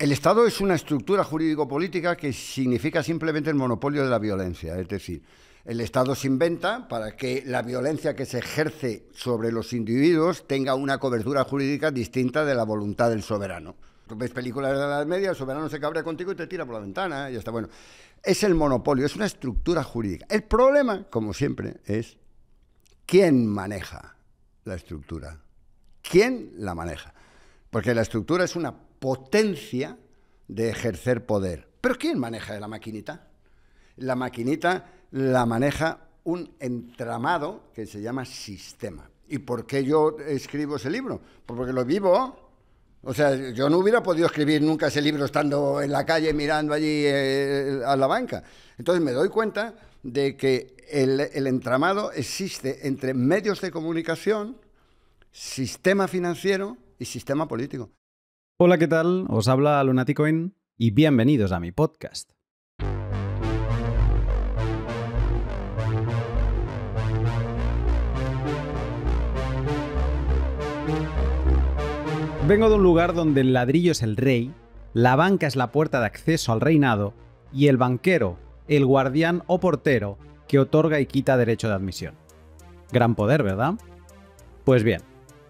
El Estado es una estructura jurídico-política que significa simplemente el monopolio de la violencia, es decir, el Estado se inventa para que la violencia que se ejerce sobre los individuos tenga una cobertura jurídica distinta de la voluntad del soberano. Tú ves películas de la Edad Media, el soberano se cabrea contigo y te tira por la ventana, y ya está bueno. Es el monopolio, es una estructura jurídica. El problema, como siempre, es quién maneja la estructura. ¿Quién la maneja? Porque la estructura es una potencia de ejercer poder. Pero ¿quién maneja la maquinita? La maquinita la maneja un entramado que se llama sistema. ¿Y por qué yo escribo ese libro? Pues porque lo vivo. O sea, yo no hubiera podido escribir nunca ese libro estando en la calle mirando allí eh, a la banca. Entonces me doy cuenta de que el, entramado existe entre medios de comunicación, sistema financiero y sistema político. Hola, ¿qué tal? Os habla Lunaticoin y bienvenidos a mi podcast. Vengo de un lugar donde el ladrillo es el rey, la banca es la puerta de acceso al reinado y el banquero, el guardián o portero que otorga y quita derecho de admisión. Gran poder, ¿verdad? Pues bien,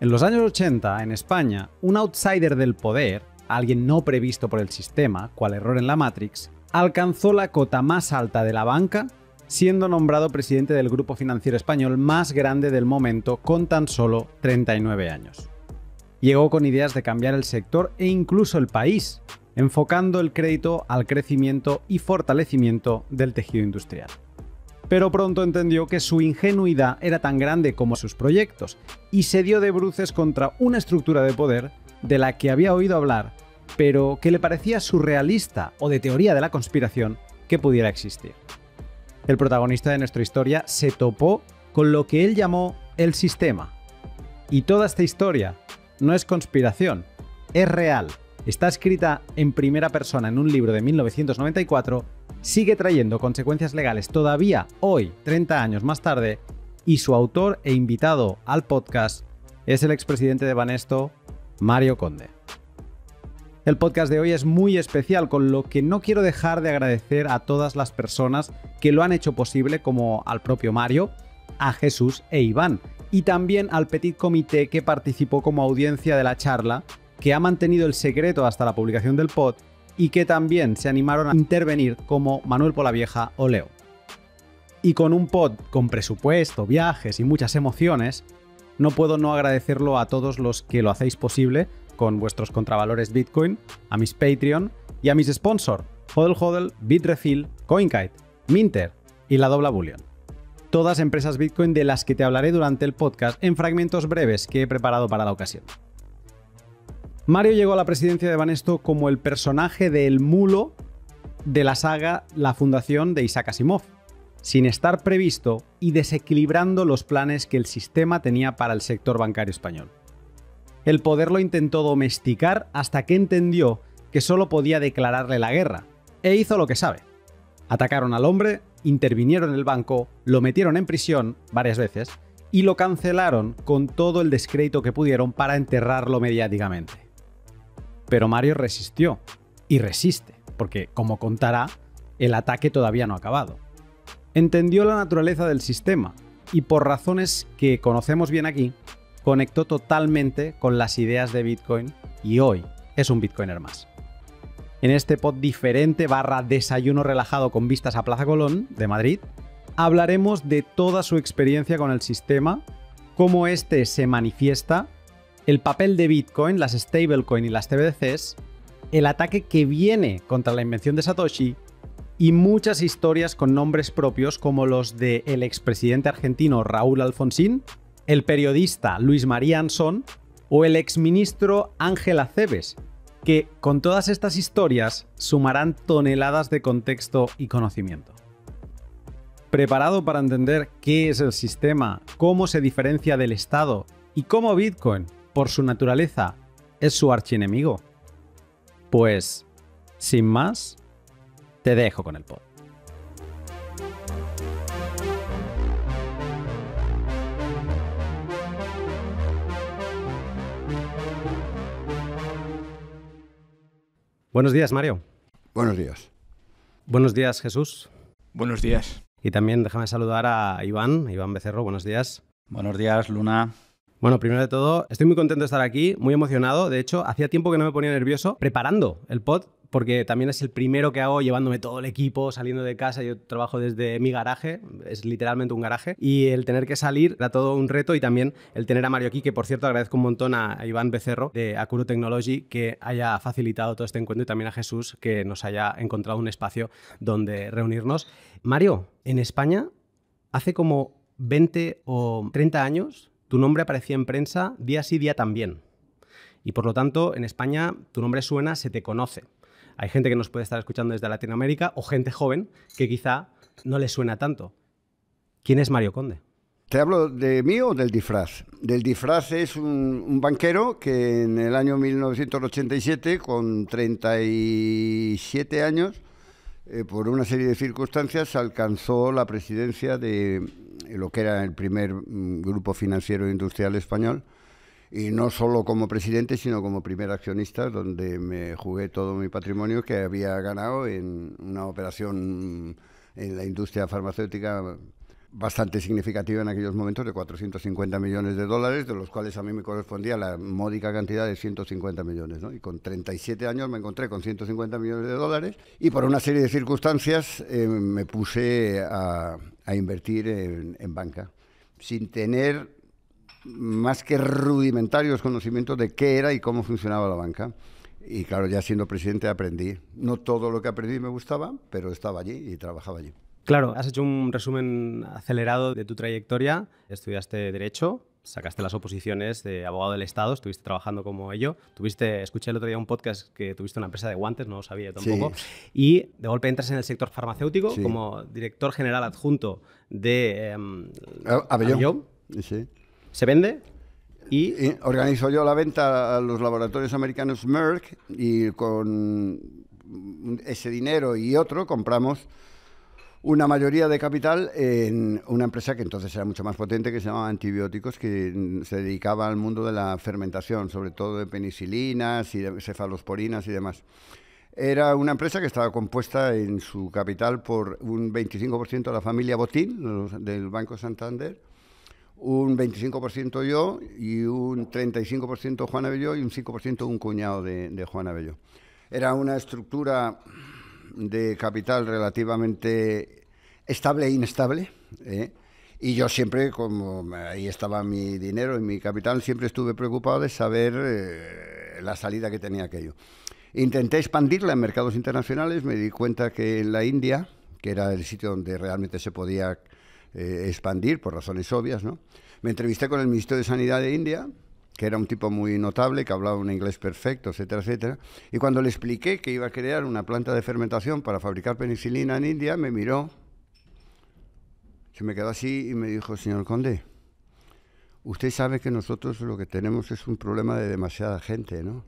en los años 80, en España, un outsider del poder, alguien no previsto por el sistema, cual error en la Matrix, alcanzó la cota más alta de la banca, siendo nombrado presidente del grupo financiero español más grande del momento con tan solo 39 años. Llegó con ideas de cambiar el sector e incluso el país, enfocando el crédito al crecimiento y fortalecimiento del tejido industrial pero pronto entendió que su ingenuidad era tan grande como sus proyectos y se dio de bruces contra una estructura de poder de la que había oído hablar, pero que le parecía surrealista o de teoría de la conspiración que pudiera existir. El protagonista de nuestra historia se topó con lo que él llamó el sistema. Y toda esta historia no es conspiración, es real está escrita en primera persona en un libro de 1994, sigue trayendo consecuencias legales todavía hoy, 30 años más tarde, y su autor e invitado al podcast es el expresidente de Banesto, Mario Conde. El podcast de hoy es muy especial, con lo que no quiero dejar de agradecer a todas las personas que lo han hecho posible, como al propio Mario, a Jesús e Iván, y también al Petit Comité que participó como audiencia de la charla que ha mantenido el secreto hasta la publicación del pod y que también se animaron a intervenir como Manuel Polavieja o Leo. Y con un pod con presupuesto, viajes y muchas emociones, no puedo no agradecerlo a todos los que lo hacéis posible con vuestros contravalores Bitcoin, a mis Patreon y a mis sponsors, Hodel Hodel, Bitrefill, CoinKite, Minter y la Dobla Bullion. Todas empresas Bitcoin de las que te hablaré durante el podcast en fragmentos breves que he preparado para la ocasión. Mario llegó a la presidencia de Banesto como el personaje del mulo de la saga La Fundación de Isaac Asimov, sin estar previsto y desequilibrando los planes que el sistema tenía para el sector bancario español. El poder lo intentó domesticar hasta que entendió que solo podía declararle la guerra, e hizo lo que sabe. Atacaron al hombre, intervinieron en el banco, lo metieron en prisión varias veces y lo cancelaron con todo el descrédito que pudieron para enterrarlo mediáticamente. Pero Mario resistió y resiste, porque como contará, el ataque todavía no ha acabado. Entendió la naturaleza del sistema y por razones que conocemos bien aquí, conectó totalmente con las ideas de Bitcoin y hoy es un Bitcoiner más. En este pod diferente barra desayuno relajado con vistas a Plaza Colón de Madrid, hablaremos de toda su experiencia con el sistema, cómo este se manifiesta el papel de Bitcoin, las stablecoin y las TBDCs, el ataque que viene contra la invención de Satoshi y muchas historias con nombres propios como los del expresidente argentino Raúl Alfonsín, el periodista Luis María Anson o el exministro Ángel Aceves, que con todas estas historias sumarán toneladas de contexto y conocimiento. ¿Preparado para entender qué es el sistema, cómo se diferencia del Estado y cómo Bitcoin por su naturaleza, es su archienemigo. Pues, sin más, te dejo con el pod. Buenos días, Mario. Buenos días. Buenos días, Jesús. Buenos días. Y también déjame saludar a Iván, Iván Becerro, buenos días. Buenos días, Luna. Bueno, primero de todo, estoy muy contento de estar aquí, muy emocionado. De hecho, hacía tiempo que no me ponía nervioso preparando el pod, porque también es el primero que hago llevándome todo el equipo, saliendo de casa. Yo trabajo desde mi garaje, es literalmente un garaje. Y el tener que salir da todo un reto y también el tener a Mario aquí, que por cierto agradezco un montón a Iván Becerro de Acuro Technology que haya facilitado todo este encuentro y también a Jesús que nos haya encontrado un espacio donde reunirnos. Mario, en España, hace como 20 o 30 años tu nombre aparecía en prensa día sí, día también. Y por lo tanto, en España tu nombre suena, se te conoce. Hay gente que nos puede estar escuchando desde Latinoamérica o gente joven que quizá no le suena tanto. ¿Quién es Mario Conde? ¿Te hablo de mí o del disfraz? Del disfraz es un, banquero que en el año 1987, con 37 años, eh, por una serie de circunstancias, alcanzó la presidencia de, lo que era el primer mm, grupo financiero industrial español, y no solo como presidente, sino como primer accionista, donde me jugué todo mi patrimonio que había ganado en una operación mm, en la industria farmacéutica bastante significativa en aquellos momentos, de 450 millones de dólares, de los cuales a mí me correspondía la módica cantidad de 150 millones. Y con 37 años me encontré con 150 millones de dólares y por una serie de circunstancias eh, me puse a a invertir en, en banca, sin tener más que rudimentarios conocimientos de qué era y cómo funcionaba la banca. Y claro, ya siendo presidente aprendí. No todo lo que aprendí me gustaba, pero estaba allí y trabajaba allí. Claro, has hecho un resumen acelerado de tu trayectoria. Estudiaste Derecho, sacaste las oposiciones de abogado del Estado, estuviste trabajando como ello, tuviste, escuché el otro día un podcast que tuviste una empresa de guantes, no lo sabía tampoco, y de golpe entras en el sector farmacéutico como director general adjunto de em, ¿Se vende? y organizo yo la venta a los laboratorios americanos Merck y con ese dinero y otro compramos una mayoría de capital en una empresa que entonces era mucho más potente, que se llamaba Antibióticos, que mm, se dedicaba al mundo de la fermentación, sobre todo de penicilinas y de cefalosporinas y demás. Era una empresa que estaba compuesta en su capital por un 25% de la familia Botín, del Banco Santander, un 25% yo y un 35% Juan Belló y un 5% un cuñado de, Juana Juan Era una estructura de capital relativamente estable e inestable. ¿eh? Y yo siempre, como ahí estaba mi dinero y mi capital, siempre estuve preocupado de saber eh, la salida que tenía aquello. Intenté expandirla en mercados internacionales, me di cuenta que en la India, que era el sitio donde realmente se podía eh, expandir, por razones obvias, ¿no? Me entrevisté con el ministro de Sanidad de India, que era un tipo muy notable, que hablaba un inglés perfecto, etcétera, etcétera. Y cuando le expliqué que iba a crear una planta de fermentación para fabricar penicilina en India, me miró, se me quedó así y me dijo, señor conde, usted sabe que nosotros lo que tenemos es un problema de demasiada gente, ¿no?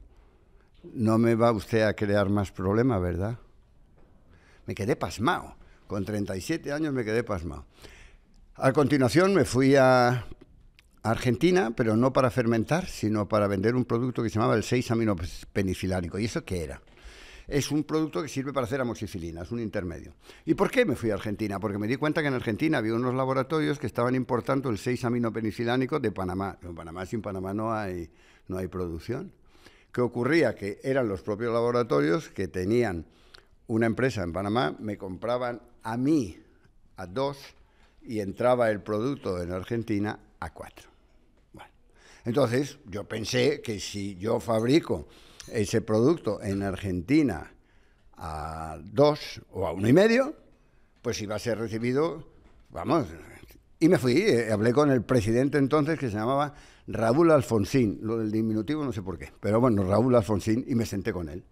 No me va usted a crear más problema, ¿verdad? Me quedé pasmado. Con 37 años me quedé pasmado. A continuación me fui a Argentina, pero no para fermentar, sino para vender un producto que se llamaba el 6 aminopenicilánico ¿Y eso qué era? es un producto que sirve para hacer amoxicilina, es un intermedio. ¿Y por qué me fui a Argentina? Porque me di cuenta que en Argentina había unos laboratorios que estaban importando el 6-aminopenicilánico de Panamá. En Panamá, sin Panamá no hay, no hay producción. ¿Qué ocurría? Que eran los propios laboratorios que tenían una empresa en Panamá, me compraban a mí a dos y entraba el producto en Argentina a cuatro. Entonces, yo pensé que si yo fabrico ese producto en Argentina a dos o a uno y medio, pues iba a ser recibido, vamos. Y me fui, eh, hablé con el presidente entonces que se llamaba Raúl Alfonsín, lo del diminutivo no sé por qué, pero bueno, Raúl Alfonsín, y me senté con él.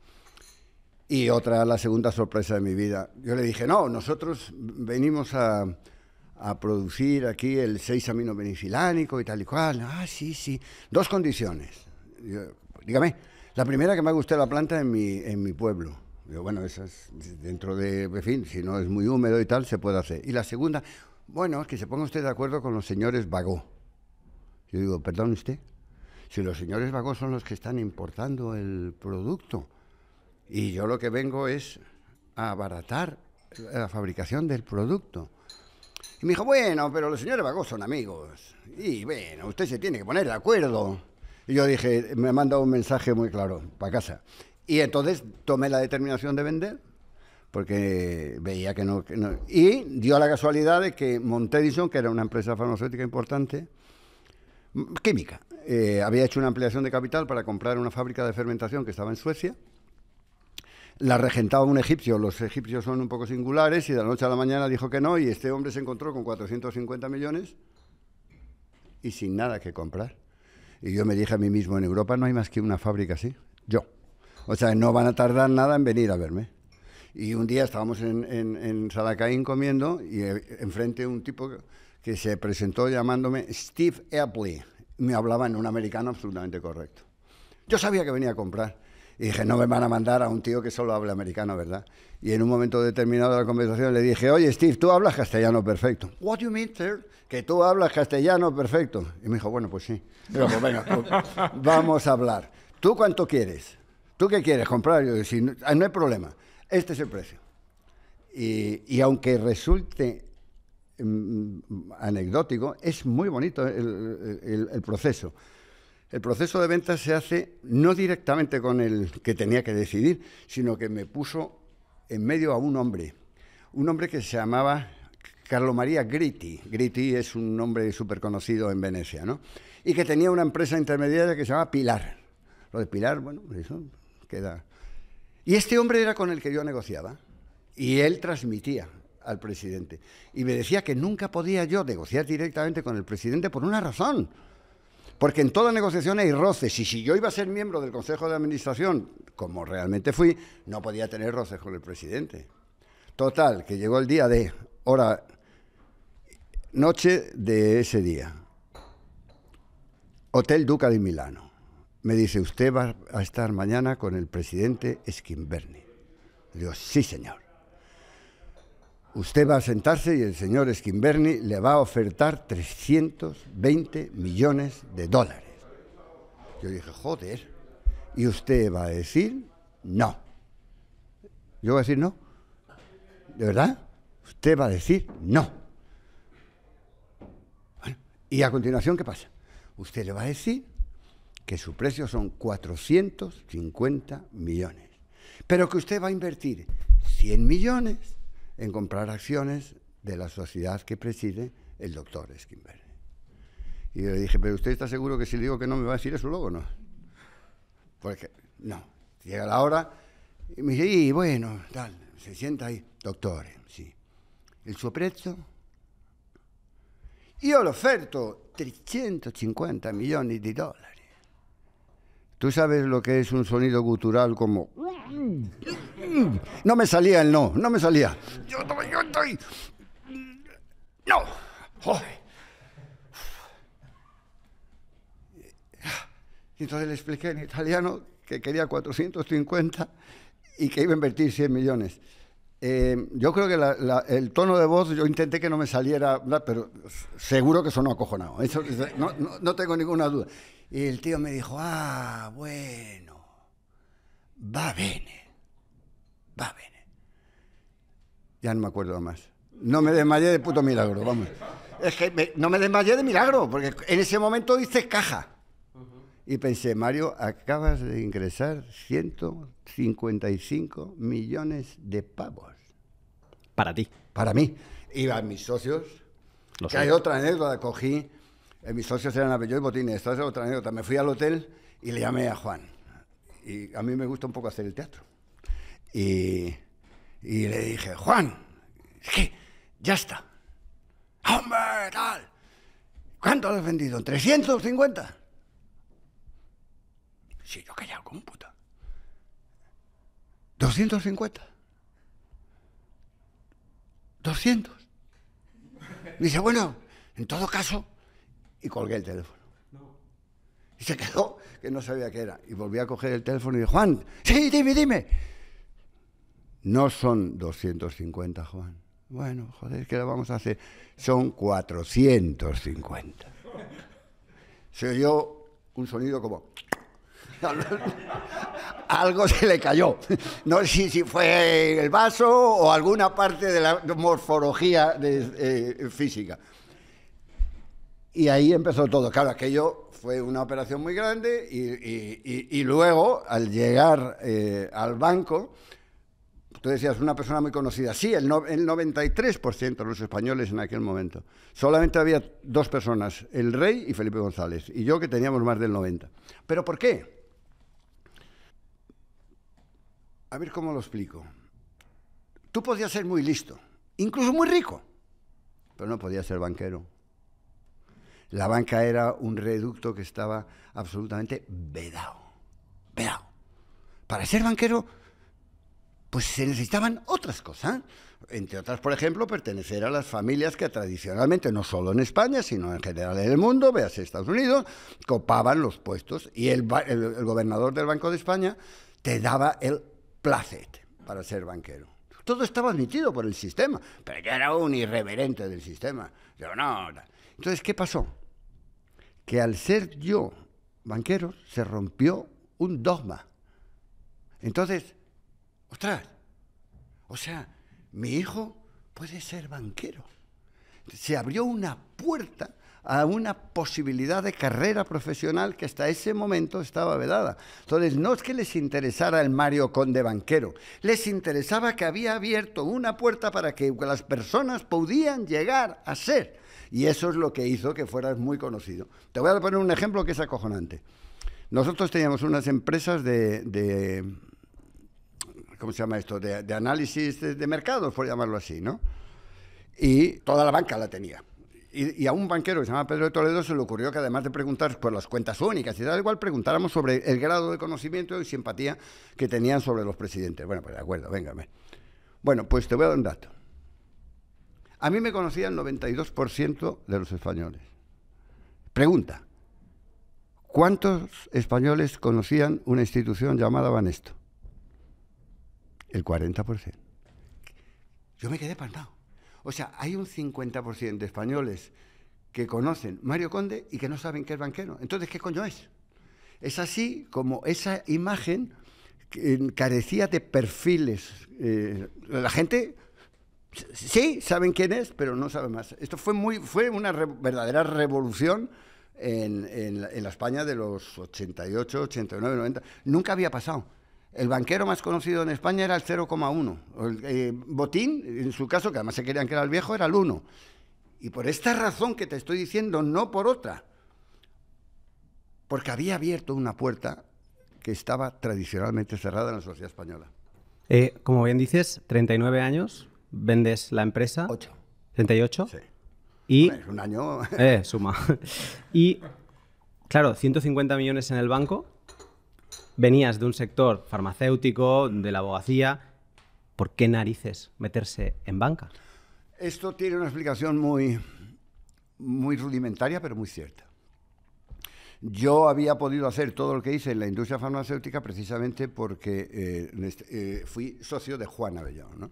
Y otra, la segunda sorpresa de mi vida. Yo le dije, no, nosotros venimos a, a producir aquí el 6-amino y tal y cual. Ah, sí, sí. Dos condiciones. dígame, la primera que me ha gustado la planta en mi, en mi pueblo. bueno, dentro de, en fin, si no es muy húmedo y tal, se puede hacer. Y la segunda, bueno, que se ponga usted de acuerdo con los señores Vagó. Yo digo, perdón usted, si los señores Vagó son los que están importando el producto y yo lo que vengo es a abaratar la fabricación del producto. Y me dijo, bueno, pero los señores vagos son amigos. Y bueno, usted se tiene que poner de acuerdo. Y yo dije, me mandado un mensaje muy claro, para casa. Y entonces tomé la determinación de vender, porque veía que no, Y dio la casualidad de que Montedison, que era una empresa farmacéutica importante, mm, química, eh, había hecho una ampliación de capital para comprar una fábrica de fermentación que estaba en Suecia la regentaba un egipcio. Los egipcios son un poco singulares y de la noche a la mañana dijo que no y este hombre se encontró con 450 millones y sin nada que comprar. Y yo me dije a mí mismo, en Europa no hay más que una fábrica así, yo. O sea, no van a tardar nada en venir a verme. Y un día estábamos en, en, en Salacaín comiendo y eh, enfrente un tipo que se presentó llamándome Steve Appleby. Me hablaba en un americano absolutamente correcto. Yo sabía que venía a comprar. Y dije, no me van a mandar a un tío que solo habla americano, ¿verdad? Y en un momento determinado de la conversación le dije, oye, Steve, tú hablas castellano perfecto. What do you mean, sir? Que tú hablas castellano perfecto. Y me dijo, bueno, pues sí. Pero pues, venga, pues vamos a hablar. ¿Tú cuánto quieres? ¿Tú qué quieres comprar? Yo ah, no, hay problema. Este es el precio. Y, aunque resulte mm, mm, anecdótico, es muy bonito el, el proceso. El proceso de venta se hace no directamente con el que tenía que decidir, sino que me puso en medio a un hombre, un hombre que se llamaba Carlo María Gritti. Gritti es un nombre súper conocido en Venecia, ¿no? Y que tenía una empresa intermediaria que se llamaba Pilar. Lo de Pilar, bueno, eso queda. Y este hombre era con el que yo negociaba. Y él transmitía al presidente. Y me decía que nunca podía yo negociar directamente con el presidente por una razón. Porque en toda negociación hay roces. Y si yo iba a ser miembro del Consejo de Administración, como realmente fui, no podía tener roces con el presidente. Total, que llegó el día de hora, noche de ese día. Hotel Duca de Milano. Me dice, usted va a estar mañana con el presidente Schimberni. Le digo, sí, señor. Usted va a sentarse y el señor Skinberni le va a ofertar 320 millones de dólares. Yo dije, joder. Y usted va a decir, no. Yo voy a decir, no. ¿De verdad? Usted va a decir, no. y a continuación, ¿qué pasa? Usted le va a decir que su precio son 450 millones, pero que usted va a invertir 100 millones en comprar acciones de la sociedad que preside el doctor Skinberg. Y yo le dije, pero usted está seguro que si le digo que no me va a decir eso luego, ¿no? Porque, no. Llega la hora y me dice, y bueno, tal, se sienta ahí, doctor, sí. El suo yo yo oferto oferto 350 millones de dólares. ¿Tú sabes lo que es un sonido gutural como... No me salía el no, no me salía. Yo estoy... Yo No. Entonces le expliqué en italiano que quería 450 y que iba a invertir 100 millones. Eh, yo creo que el tono de voz, yo intenté que no me saliera, pero seguro que sonó acojonado. Eso, no, no, no tengo ninguna duda. Y el tío me dijo, ah, bueno, va bene, va bene. Ya no me acuerdo más. No me desmayé de puto milagro, vamos. Es que no me desmayé de milagro, porque en ese momento dices caja. Y pensé, Mario, acabas de ingresar 155 millones de pavos. Para ti. Para mí. Iban mis socios. que hay otra anécdota, cogí eh, mis socios eran Abelló y Botines. Esta es otra anécdota. Me fui al hotel y le llamé a Juan. Y a mí me gusta un poco hacer el teatro. Y, le dije, Juan, que ya está. ¡Hombre, tal! ¿Cuánto has vendido? ¿350? Sí, yo callado como un puta. ¿250? ¿200? dice, bueno, en todo caso, y colgué el teléfono. Y se quedó que no sabía qué era. Y volví a coger el teléfono y dije, Juan, sí, dime, dime. No son 250, Juan. Bueno, joder, ¿qué le vamos a hacer? Son 450. Se oyó un sonido como... Algo se le cayó. No sé si fue el vaso o alguna parte de la morfología de, eh, física. Y ahí empezó todo. Claro, aquello fue una operación muy grande y, luego, al llegar eh, al banco, tú decías, una persona muy conocida. Sí, el, el 93% de los españoles en aquel momento. Solamente había dos personas, el rey y Felipe González, y yo que teníamos más del 90%. ¿Pero por qué? A ver cómo lo explico. Tú podías ser muy listo, incluso muy rico, pero no podías ser banquero. La banca era un reducto que estaba absolutamente vedado, vedado. Para ser banquero, pues se necesitaban otras cosas. ¿eh? Entre otras, por ejemplo, pertenecer a las familias que tradicionalmente, no solo en España, sino en general en el mundo, veas Estados Unidos, copaban los puestos. Y el, gobernador del Banco de España te daba el placet para ser banquero. Todo estaba admitido por el sistema, pero yo era un irreverente del sistema. Yo no. Entonces, ¿qué pasó? que al ser yo banquero se rompió un dogma. Entonces, ostras, o sea, mi hijo puede ser banquero. Se abrió una puerta a una posibilidad de carrera profesional que hasta ese momento estaba vedada. Entonces, no es que les interesara el Mario Conde banquero, les interesaba que había abierto una puerta para que las personas podían llegar a ser y eso es lo que hizo que fueras muy conocido. Te voy a poner un ejemplo que es acojonante. Nosotros teníamos unas empresas de, ¿cómo se llama esto? De, análisis de, mercado, por llamarlo así, ¿no? Y toda la banca la tenía. Y, a un banquero que se llama Pedro de Toledo se le ocurrió que además de preguntar por las cuentas únicas y tal, igual preguntáramos sobre el grado de conocimiento y simpatía que tenían sobre los presidentes. Bueno, pues de acuerdo, véngame. Bueno, pues te voy a dar un dato. A mí me conocían el 92% de los españoles. Pregunta, ¿cuántos españoles conocían una institución llamada Banesto? El 40%. Yo me quedé espantado. O sea, hay un 50% de españoles que conocen Mario Conde y que no saben que es banquero. Entonces, ¿qué coño es? Es así como esa imagen carecía de perfiles. Eh, la gente Sí, saben quién es, pero no saben más. Esto fue, muy, fue una verdadera revolución en, la España de los 88, 89, 90. Nunca había pasado. El banquero más conocido en España era el 0,1. Eh, Botín, en su caso, que además se querían que era el viejo, era el 1. Y por esta razón que te estoy diciendo, no por otra. Porque había abierto una puerta que estaba tradicionalmente cerrada en la sociedad española. Eh, como bien dices, 39 años, vendes la empresa. 8. 38. Sí. Y, es un año. Eh, suma. Y, claro, 150 millones en el banco. Venías de un sector farmacéutico, de la abogacía. ¿Por qué narices meterse en banca? Esto tiene una explicación muy, muy rudimentaria, pero muy cierta. Yo había podido hacer todo lo que hice en la industria farmacéutica precisamente porque eh, este, eh, fui socio de Juan Avellón. ¿no?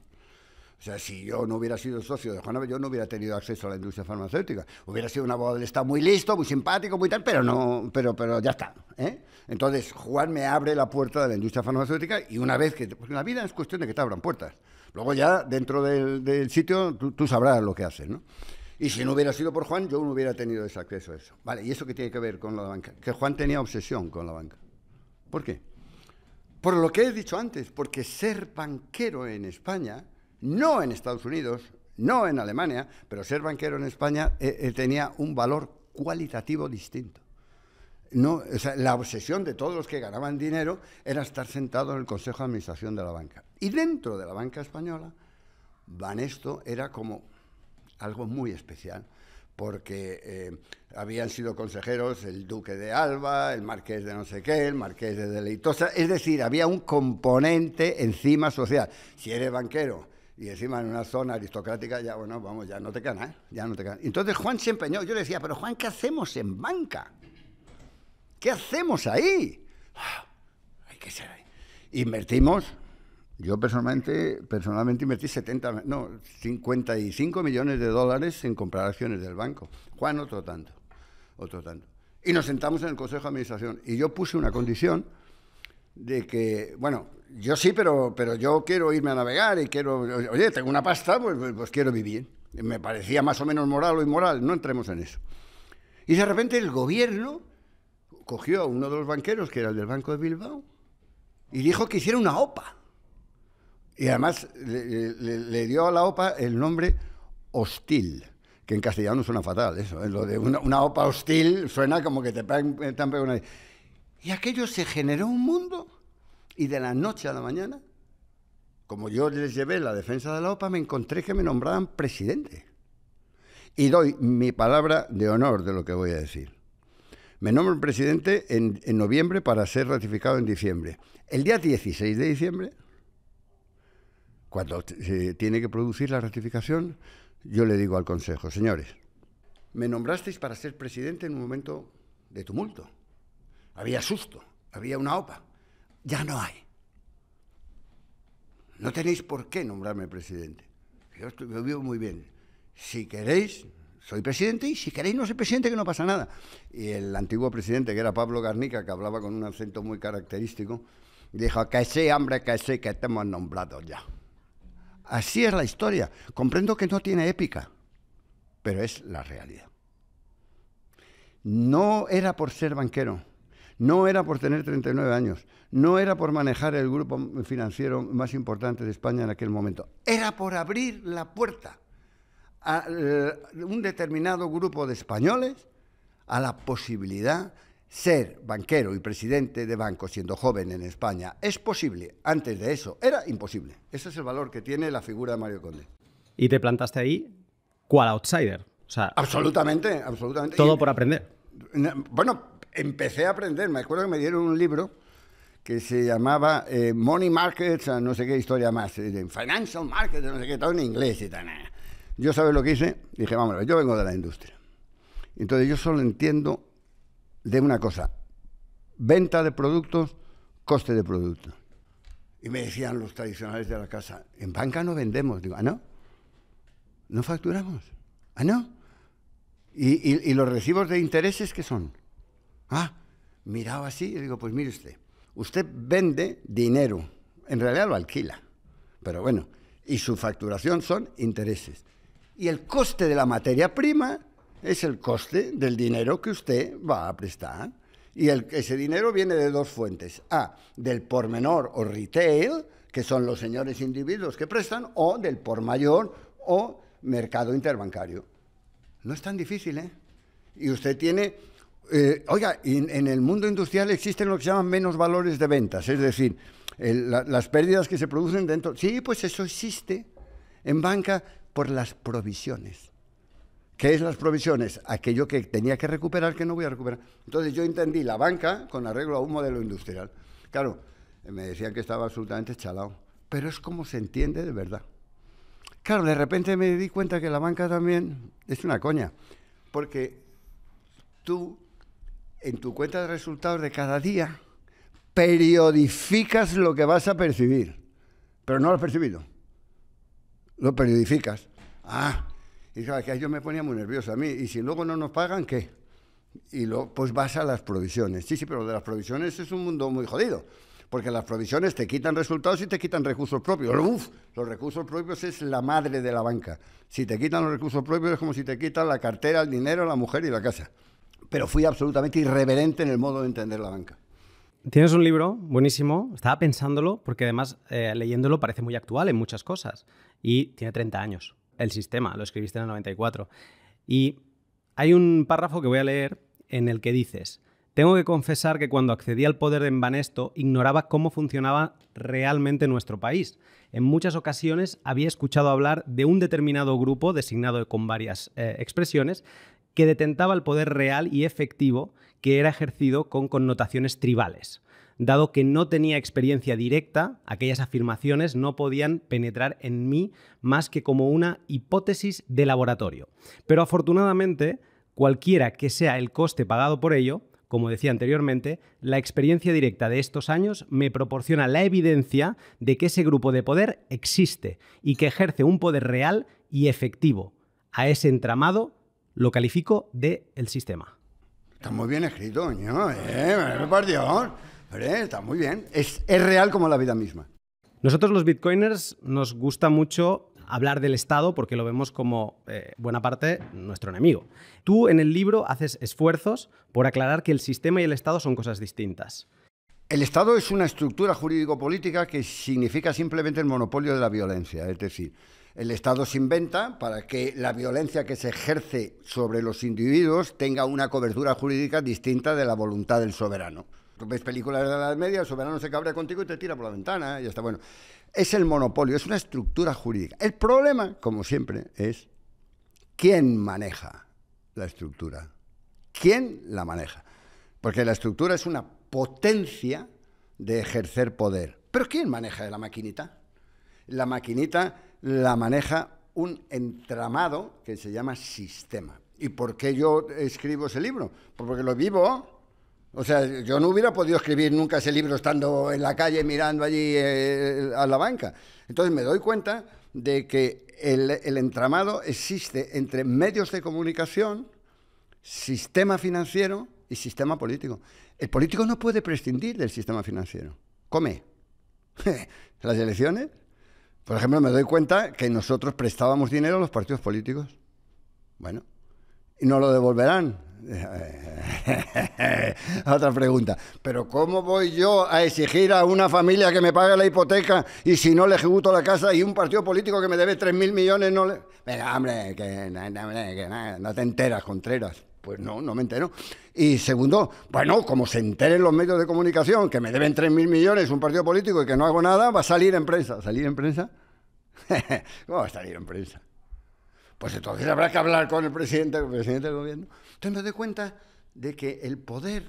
O sea, si yo no hubiera sido socio de Juan yo no hubiera tenido acceso a la industria farmacéutica. Hubiera sido un abogado del Estado muy listo, muy simpático, muy tal, pero no, pero, pero ya está. ¿eh? Entonces, Juan me abre la puerta de la industria farmacéutica y una vez que. Porque la vida es cuestión de que te abran puertas. Luego ya dentro del, sitio tú, sabrás lo que haces, ¿no? Y si no hubiera sido por Juan, yo no hubiera tenido ese acceso a eso. Vale, ¿y eso qué tiene que ver con la banca? Que Juan tenía obsesión con la banca. ¿Por qué? Por lo que he dicho antes, porque ser banquero en España no en Estados Unidos, no en Alemania, pero ser banquero en España eh, eh, tenía un valor cualitativo distinto. No, la obsesión de todos los que ganaban dinero era estar sentado en el Consejo de Administración de la banca. Y dentro de la banca española, Banesto era como algo muy especial, porque eh, habían sido consejeros el duque de Alba, el marqués de no sé qué, el marqués de Deleitosa, es decir, había un componente encima social. Si eres banquero y encima en una zona aristocrática, ya bueno, vamos, ya no te gana, ya no te gana. Entonces Juan se empeñó, yo le decía, pero Juan, ¿qué hacemos en banca? ¿Qué hacemos ahí? Ah, hay que ser ahí. Invertimos, yo personalmente, personalmente invertí 70, no, 55 millones de dólares en comprar acciones del banco. Juan otro tanto, otro tanto. Y nos sentamos en el Consejo de Administración y yo puse una condición de que, bueno, yo sí, pero, pero yo quiero irme a navegar y quiero, oye, tengo una pasta, pues, pues, pues, quiero vivir. Me parecía más o menos moral o inmoral, no entremos en eso. Y de repente el gobierno cogió a uno de los banqueros, que era el del Banco de Bilbao, y dijo que hiciera una OPA. Y además le, dio a la OPA el nombre hostil, que en castellano suena fatal eso. ¿eh? Lo de una, OPA hostil suena como que te, Y aquello se generó un mundo y de la noche a la mañana, como yo les llevé la defensa de la OPA, me encontré que me nombraban presidente. Y doy mi palabra de honor de lo que voy a decir. Me nombran presidente en, en noviembre para ser ratificado en diciembre. El día 16 de diciembre, cuando se tiene que producir la ratificación, yo le digo al Consejo, señores, me nombrasteis para ser presidente en un momento de tumulto. Había susto, había una OPA ya no hay. No tenéis por qué nombrarme presidente. Yo, vivo muy bien. Si queréis, soy presidente y si queréis no soy presidente, que no pasa nada. Y el antiguo presidente, que era Pablo Garnica, que hablaba con un acento muy característico, dijo, que sé, hambre que sé que estemos nombrados ya. Así es la historia. Comprendo que no tiene épica, pero es la realidad. No era por ser banquero, no era por tener 39 años, no era por manejar el grupo financiero más importante de España en aquel momento, era por abrir la puerta a eh, un determinado grupo de españoles a la posibilidad ser banquero y presidente de banco siendo joven en España es posible. Antes de eso era imposible. Ese es el valor que tiene la figura de Mario Conde. Y te plantaste ahí cual outsider. absolutamente, absolutamente. Todo por aprender. Bueno, empecé a aprender. Me acuerdo que me dieron un libro que se llamaba eh, Money Markets, ah, no sé qué historia más, eh, Financial Markets, no sé qué, todo en inglés y tal. Yo sabes lo que hice, dije, vamos, yo vengo de la industria. Entonces yo solo entiendo de una cosa, venta de productos, coste de producto. Y me decían los tradicionales de la casa, en banca no vendemos. Digo, ah, no, no facturamos. Ah, no. ¿Y, y los recibos de intereses qué son? Ah, miraba así, y digo, pues mire usted, usted vende dinero, en realidad lo alquila, pero bueno, y su facturación son intereses. Y el coste de la materia prima es el coste del dinero que usted va a prestar. Y ese dinero viene de dos fuentes. A, del por menor o retail, que son los señores individuos que prestan, o del por mayor o mercado interbancario. No es tan difícil, ¿eh? Y usted tiene eh, oiga, en, el mundo industrial existen lo que se llaman menos valores de ventas, es decir, las pérdidas que se producen dentro. Sí, pues eso existe en banca por las provisiones. ¿Qué es las provisiones? Aquello que tenía que recuperar que no voy a recuperar. Entonces yo entendí la banca con arreglo a un modelo industrial. Claro, me decían que estaba absolutamente chalado, pero es como se entiende de verdad. Claro, de repente me di cuenta que la banca también es una coña, porque tú en tu cuenta de resultados de cada día, periodificas lo que vas a percibir, pero no lo has percibido. Lo periodificas. Ah, y que yo me ponía muy nervioso a mí. Y si luego no nos pagan, ¿qué? Y lo, pues vas a las provisiones. Sí, sí, pero de las provisiones es un mundo muy jodido porque las provisiones te quitan resultados y te quitan recursos propios. los recursos propios es la madre de la banca. Si te quitan los recursos propios es como si te quitan la cartera, el dinero, la mujer y la casa pero fui absolutamente irreverente en el modo de entender la banca. Tienes un libro buenísimo, estaba pensándolo, porque además eh, leyéndolo parece muy actual en muchas cosas, y tiene 30 años, el sistema, lo escribiste en el 94. Y hay un párrafo que voy a leer en el que dices, tengo que confesar que cuando accedí al poder en Banesto ignoraba cómo funcionaba realmente nuestro país. En muchas ocasiones había escuchado hablar de un determinado grupo designado con varias eh, expresiones que detentaba el poder real y efectivo que era ejercido con connotaciones tribales. Dado que no tenía experiencia directa, aquellas afirmaciones no podían penetrar en mí más que como una hipótesis de laboratorio. Pero afortunadamente, cualquiera que sea el coste pagado por ello, como decía anteriormente, la experiencia directa de estos años me proporciona la evidencia de que ese grupo de poder existe y que ejerce un poder real y efectivo a ese entramado lo califico de el sistema. Está muy bien escrito, ¿no? ¿Eh? Por Está muy bien. Es, real como la vida misma. Nosotros los bitcoiners nos gusta mucho hablar del Estado porque lo vemos como eh, buena parte nuestro enemigo. Tú en el libro haces esfuerzos por aclarar que el sistema y el Estado son cosas distintas. El Estado es una estructura jurídico-política que significa simplemente el monopolio de la violencia, es decir, el Estado se inventa para que la violencia que se ejerce sobre los individuos tenga una cobertura jurídica distinta de la voluntad del soberano. Tú ves películas de la Edad Media, el soberano se cabrea contigo y te tira por la ventana, y ya está. Bueno, es el monopolio, es una estructura jurídica. El problema, como siempre, es quién maneja la estructura. ¿Quién la maneja? Porque la estructura es una potencia de ejercer poder. Pero ¿quién maneja la maquinita? La maquinita la maneja un entramado que se llama sistema. ¿Y por qué yo escribo ese libro? Pues porque lo vivo. O sea, yo no hubiera podido escribir nunca ese libro estando en la calle mirando allí eh, a la banca. Entonces me doy cuenta de que el, el entramado existe entre medios de comunicación, sistema financiero y sistema político. El político no puede prescindir del sistema financiero. Come. Las elecciones por ejemplo, me doy cuenta que nosotros prestábamos dinero a los partidos políticos. Bueno, y no lo devolverán. Otra pregunta. Pero ¿cómo voy yo a exigir a una familia que me pague la hipoteca y si no le ejecuto la casa y un partido político que me debe 3.000 millones no le... Pero hombre, que, no te enteras, Contreras. Pues no, no me entero. Y segundo, bueno, como se enteren los medios de comunicación que me deben 3.000 millones un partido político y que no hago nada, va a salir en prensa. ¿Salir en prensa? ¿Cómo va a salir en prensa? Pues entonces habrá que hablar con el presidente, el presidente del gobierno. Entonces me doy cuenta de que el poder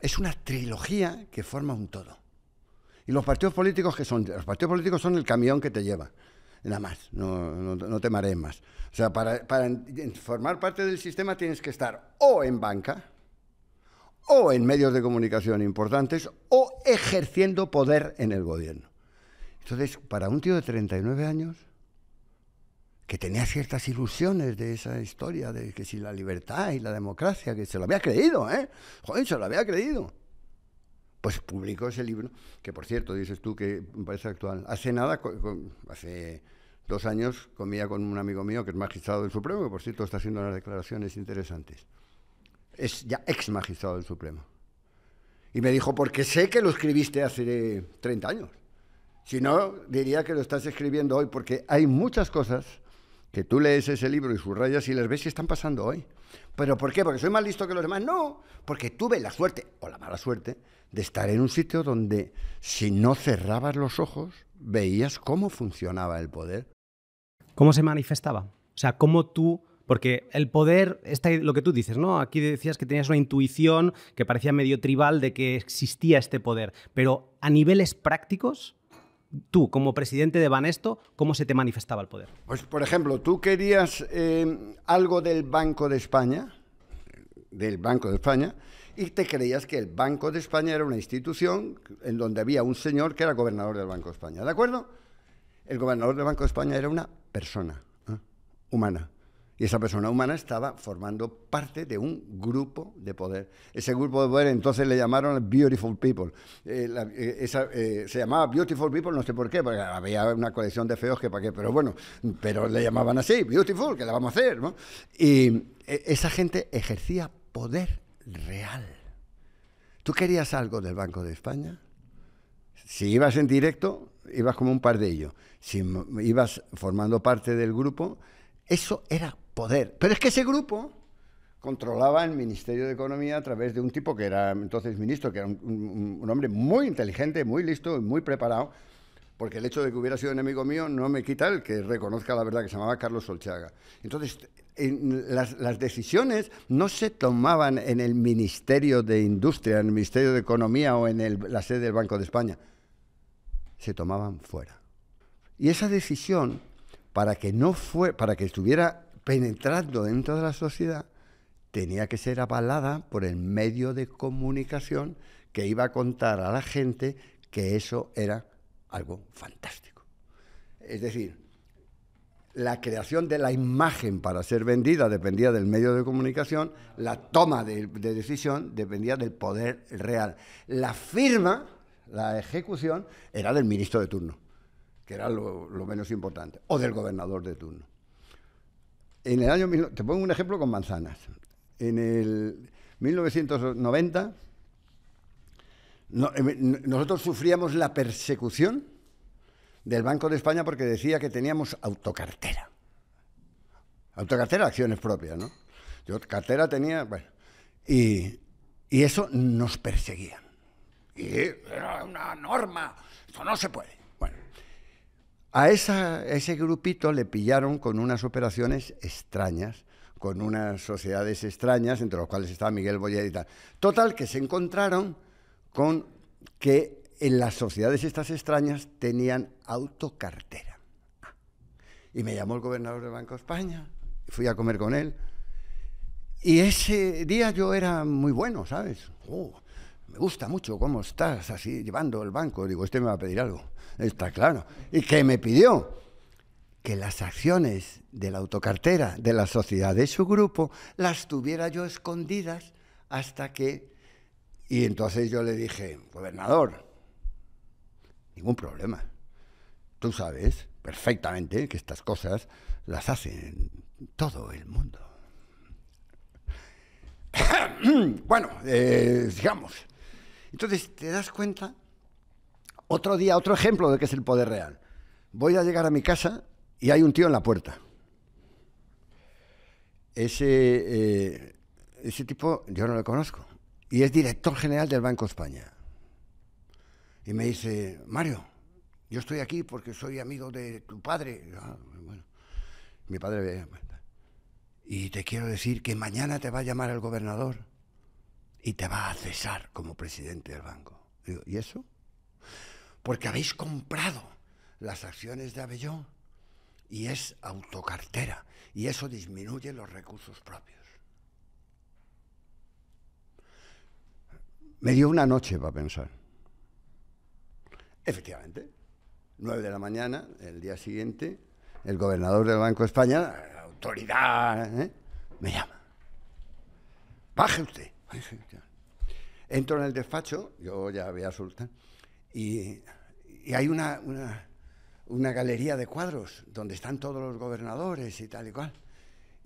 es una trilogía que forma un todo. Y los partidos políticos que son, los partidos políticos son el camión que te lleva nada más, no, no, te marees más. O sea, para, para formar parte del sistema tienes que estar o en banca, o en medios de comunicación importantes, o ejerciendo poder en el gobierno. Entonces, para un tío de 39 años, que tenía ciertas ilusiones de esa historia, de que si la libertad y la democracia, que se lo había creído, ¿eh? Joder, se lo había creído. Pues publicó ese libro, que por cierto, dices tú que parece actual. Hace nada, hace dos años comía con un amigo mío que es magistrado del Supremo, que por cierto está haciendo unas declaraciones interesantes. Es ya ex magistrado del Supremo. Y me dijo, porque sé que lo escribiste hace 30 años. Si no, diría que lo estás escribiendo hoy, porque hay muchas cosas que tú lees ese libro y sus rayas y las ves y están pasando hoy. ¿Pero por qué? ¿Porque soy más listo que los demás? No, porque tuve la suerte, o la mala suerte, de estar en un sitio donde si no cerrabas los ojos, veías cómo funcionaba el poder. ¿Cómo se manifestaba? O sea, cómo tú... Porque el poder, está lo que tú dices, ¿no? Aquí decías que tenías una intuición que parecía medio tribal de que existía este poder. Pero a niveles prácticos, tú, como presidente de Banesto, ¿cómo se te manifestaba el poder? Pues, por ejemplo, tú querías eh, algo del Banco de España, del Banco de España, y te creías que el Banco de España era una institución en donde había un señor que era gobernador del Banco de España, ¿de acuerdo? El gobernador del Banco de España era una persona ¿eh? humana. Y esa persona humana estaba formando parte de un grupo de poder. Ese grupo de poder entonces le llamaron Beautiful People. Eh, eh, se llamaba Beautiful People, no sé por qué, porque había una colección de feos que para qué, pero bueno, pero le llamaban así, Beautiful, que la vamos a hacer. Y esa gente ejercía poder real. ¿Tú querías algo del Banco de España? Si ibas en directo, ibas como un par de ellos. Si ibas formando parte del grupo, eso era poder. Pero es que ese grupo controlaba el Ministerio de Economía a través de un tipo que era entonces ministro, que era un, hombre muy inteligente, muy listo y muy preparado, porque el hecho de que hubiera sido enemigo mío no me quita el que reconozca la verdad, que se llamaba Carlos Solchaga. Entonces, las, decisiones no se tomaban en el Ministerio de Industria, en el Ministerio de Economía o en la sede del Banco de España. Se tomaban fuera. Y esa decisión, para que, no fue, para que estuviera penetrando dentro de la sociedad, tenía que ser avalada por el medio de comunicación que iba a contar a la gente que eso era algo fantástico. Es decir, la creación de la imagen para ser vendida dependía del medio de comunicación, la toma de, decisión dependía del poder real. La firma, la ejecución, era del ministro de turno, que era lo, menos importante, o del gobernador de turno. En el año, te pongo un ejemplo con manzanas. En el 1990, em, nosotros sufríamos la persecución del Banco de España porque decía que teníamos autocartera. Autocartera, acciones propias, ¿no? Yo cartera tenía, bueno, y, eso nos perseguía. Y era una norma, eso no se puede. Bueno, a, esa, ese grupito le pillaron con unas operaciones extrañas, con unas sociedades extrañas, entre las cuales estaba Miguel Boyer y tal. Total, que se encontraron con que en las sociedades estas extrañas tenían autocartera. Y me llamó el gobernador del Banco de España, fui a comer con él. Y ese día yo era muy bueno, ¿sabes? Oh, me gusta mucho cómo estás así llevando el banco. Digo, este me va a pedir algo, está claro. ¿Y que me pidió? Que las acciones de la autocartera, de la sociedad, de su grupo, las tuviera yo escondidas hasta que... Y entonces yo le dije, gobernador, Ningún problema. Tú sabes perfectamente que estas cosas las hacen todo el mundo. bueno, eh, digamos. Entonces, ¿te das cuenta? Otro día, otro ejemplo de que es el poder real. Voy a llegar a mi casa y hay un tío en la puerta. Ese, eh, ese tipo yo no lo conozco. Y es director general del Banco de España y me dice, Mario, yo estoy aquí porque soy amigo de tu padre. Ah, bueno, mi padre... Y te quiero decir que mañana te va a llamar el gobernador y te va a cesar como presidente del banco. Digo, ¿y eso? Porque habéis comprado las acciones de Avellón y es autocartera y eso disminuye los recursos propios. Me dio una noche para pensar. Efectivamente. 9 de la mañana, el día siguiente, el gobernador del Banco de España, autoridad, ¿eh? me llama. Baje usted. Entro en el despacho, yo ya había soltado, y, y hay una, una galería de cuadros donde están todos los gobernadores y tal y cual.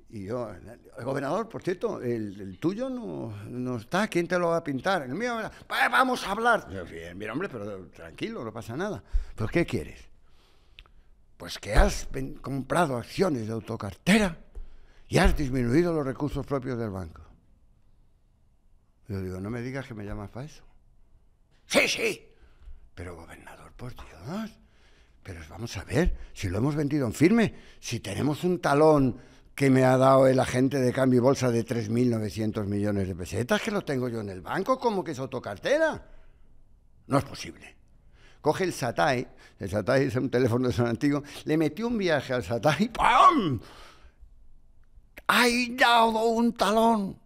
Y yo, el gobernador, por cierto, el, tuyo no, no, está, ¿quién te lo va a pintar? El mío, vamos a hablar. Yo, bien, bien, hombre, pero tranquilo, no pasa nada. ¿Pero qué quieres? Pues que has comprado acciones de autocartera y has disminuido los recursos propios del banco. Yo digo, no me digas que me llamas para eso. Sí, sí. Pero gobernador, por Dios. Pero vamos a ver, si lo hemos vendido en firme, si tenemos un talón que me ha dado el agente de cambio y bolsa de 3.900 millones de pesetas, que lo tengo yo en el banco, como que es autocartera. No es posible. Coge el Satay, el Satay es un teléfono de San Antiguo, le metió un viaje al Satay, ¡pam! ¡Hay dado un talón!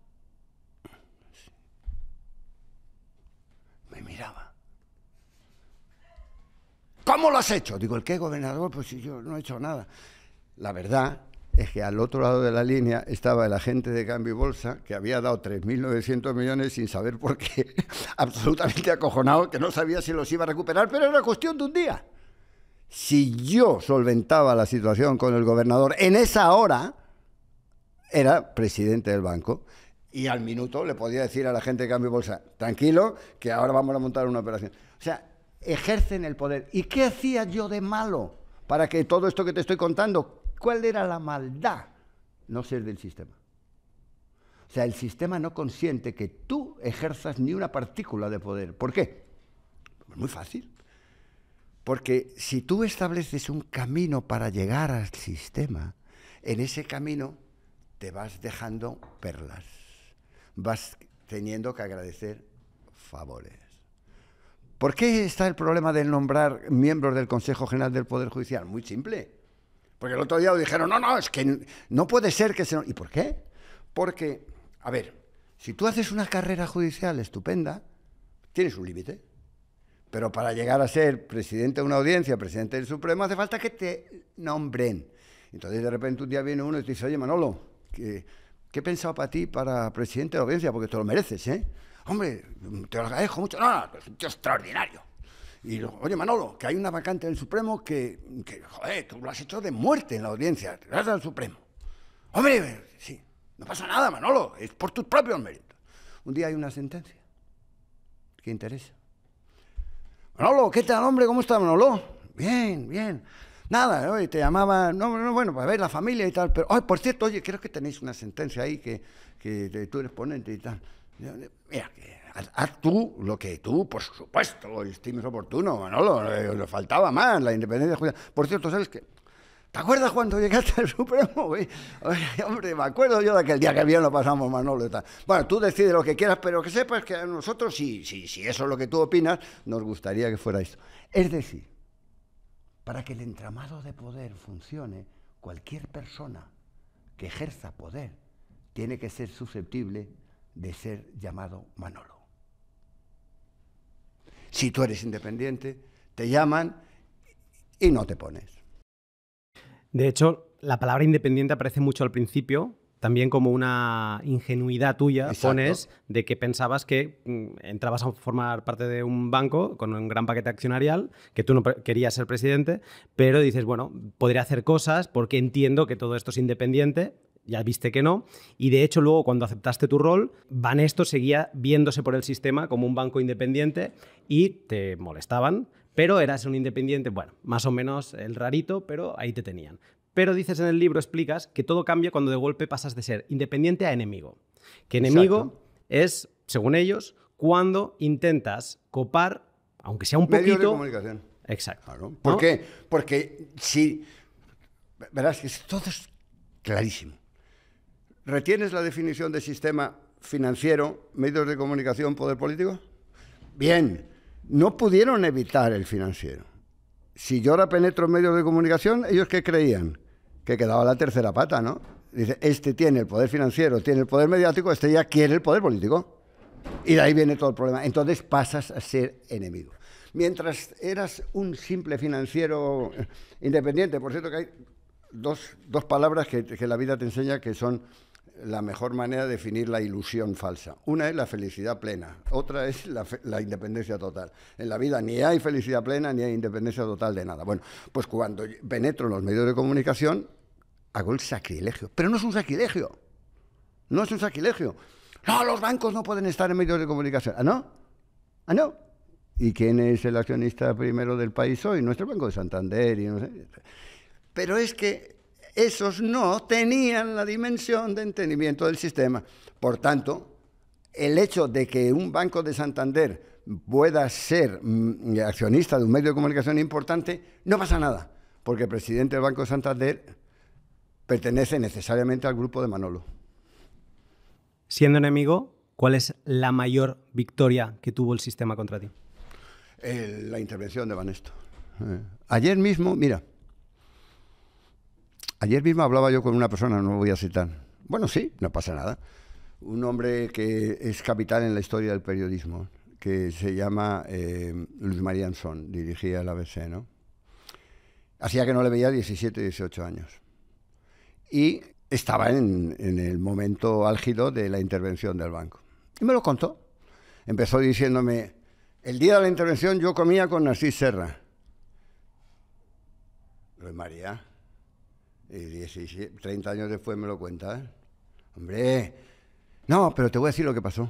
Me miraba. ¿Cómo lo has hecho? Digo, ¿el qué, gobernador? Pues si yo no he hecho nada. La verdad es que al otro lado de la línea estaba el agente de cambio y bolsa que había dado 3.900 millones sin saber por qué, absolutamente acojonado, que no sabía si los iba a recuperar, pero era cuestión de un día. Si yo solventaba la situación con el gobernador en esa hora, era presidente del banco. Y al minuto le podía decir a la gente de cambio y bolsa, tranquilo, que ahora vamos a montar una operación. O sea, ejercen el poder. ¿Y qué hacía yo de malo para que todo esto que te estoy contando cuál era la maldad no ser del sistema. O sea, el sistema no consiente que tú ejerzas ni una partícula de poder. ¿Por qué? muy fácil. Porque si tú estableces un camino para llegar al sistema, en ese camino te vas dejando perlas, vas teniendo que agradecer favores. ¿Por qué está el problema de nombrar miembros del Consejo General del Poder Judicial? Muy simple. Porque el otro día dijeron, no, no, es que no puede ser que se... ¿Y por qué? Porque, a ver, si tú haces una carrera judicial estupenda, tienes un límite. Pero para llegar a ser presidente de una audiencia, presidente del Supremo, hace falta que te nombren. Entonces de repente un día viene uno y te dice, oye Manolo, ¿qué, qué he pensado para ti para presidente de audiencia? Porque te lo mereces, ¿eh? Hombre, te lo agradezco mucho. No, no, es extraordinario. Y digo, oye Manolo, que hay una vacante del Supremo que, joder, tú lo has hecho de muerte en la audiencia, gracias al Supremo. Hombre, sí, no pasa nada, Manolo, es por tus propios méritos. Un día hay una sentencia. ¿Qué interesa? Manolo, ¿qué tal, hombre? ¿Cómo está, Manolo? Bien, bien. Nada, oye, te llamaba, no, no, bueno, para ver la familia y tal, pero, ay, por cierto, oye, creo que tenéis una sentencia ahí que, que tú eres ponente y tal. Mira, que haz, tú lo que tú, por supuesto, estimes oportuno, Manolo, le eh, faltaba más, la independencia judicial. Por cierto, ¿sabes qué? ¿Te acuerdas cuando llegaste al Supremo? hombre, me acuerdo yo de aquel día que bien lo pasamos, Manolo. Y tal. Bueno, tú decides lo que quieras, pero que sepas que a nosotros, si, si, si eso es lo que tú opinas, nos gustaría que fuera esto. Es decir, para que el entramado de poder funcione, cualquier persona que ejerza poder tiene que ser susceptible de ser llamado Manolo si tú eres independiente, te llaman y no te pones. De hecho, la palabra independiente aparece mucho al principio, también como una ingenuidad tuya pones de que pensabas que mm, entrabas a formar parte de un banco con un gran paquete accionarial, que tú no querías ser presidente, pero dices, bueno, podría hacer cosas porque entiendo que todo esto es independiente, ya viste que no, y de hecho luego cuando aceptaste tu rol, Banesto seguía viéndose por el sistema como un banco independiente y te molestaban, pero eras un independiente, bueno, más o menos el rarito, pero ahí te tenían. Pero dices en el libro, explicas que todo cambia cuando de golpe pasas de ser independiente a enemigo. Que enemigo es, según ellos, cuando intentas copar, aunque sea un poquito... Exacto. ¿Por qué? Porque si... Verás que todo es clarísimo. ¿Retienes la definición de sistema financiero, medios de comunicación, poder político? Bien, no pudieron evitar el financiero. Si yo ahora penetro en medios de comunicación, ¿ellos qué creían? Que quedaba la tercera pata, ¿no? Dice, este tiene el poder financiero, tiene el poder mediático, este ya quiere el poder político. Y de ahí viene todo el problema. Entonces pasas a ser enemigo. Mientras eras un simple financiero independiente, por cierto que hay dos, palabras que, que la vida te enseña que son la mejor manera de definir la ilusión falsa. Una es la felicidad plena, otra es la, independencia total. En la vida ni hay felicidad plena ni hay independencia total de nada. Bueno, pues cuando penetro en los medios de comunicación, hago el sacrilegio. Pero no es un sacrilegio. No es un sacrilegio. No, los bancos no pueden estar en medios de comunicación. ¿Ah, no? ¿Ah, no? ¿Y quién es el accionista primero del país hoy? Nuestro Banco de Santander y no sé. Pero es que esos no tenían la dimensión de entendimiento del sistema. Por tanto, el hecho de que un banco de Santander pueda ser mm, accionista de un medio de comunicación importante, no pasa nada, porque el presidente del Banco de Santander pertenece necesariamente al grupo de Manolo. Siendo enemigo, ¿cuál es la mayor victoria que tuvo el sistema contra ti? la intervención de Banesto. Eh, ayer mismo, mira, Ayer mismo hablaba yo con una persona, no voy a citar. Bueno, sí, no pasa nada. Un hombre que es capital en la historia del periodismo, que se llama eh, Luis María Anzón, dirigía el ABC, ¿no? Hacía que no le veía 17, 18 años. Y estaba en, en el momento álgido de la intervención del banco. Y me lo contó. Empezó diciéndome, el día de la intervención yo comía con Narcís Serra. Luis María, y 30 años después me lo cuentas. ¿eh? Hombre, no, pero te voy a decir lo que pasó.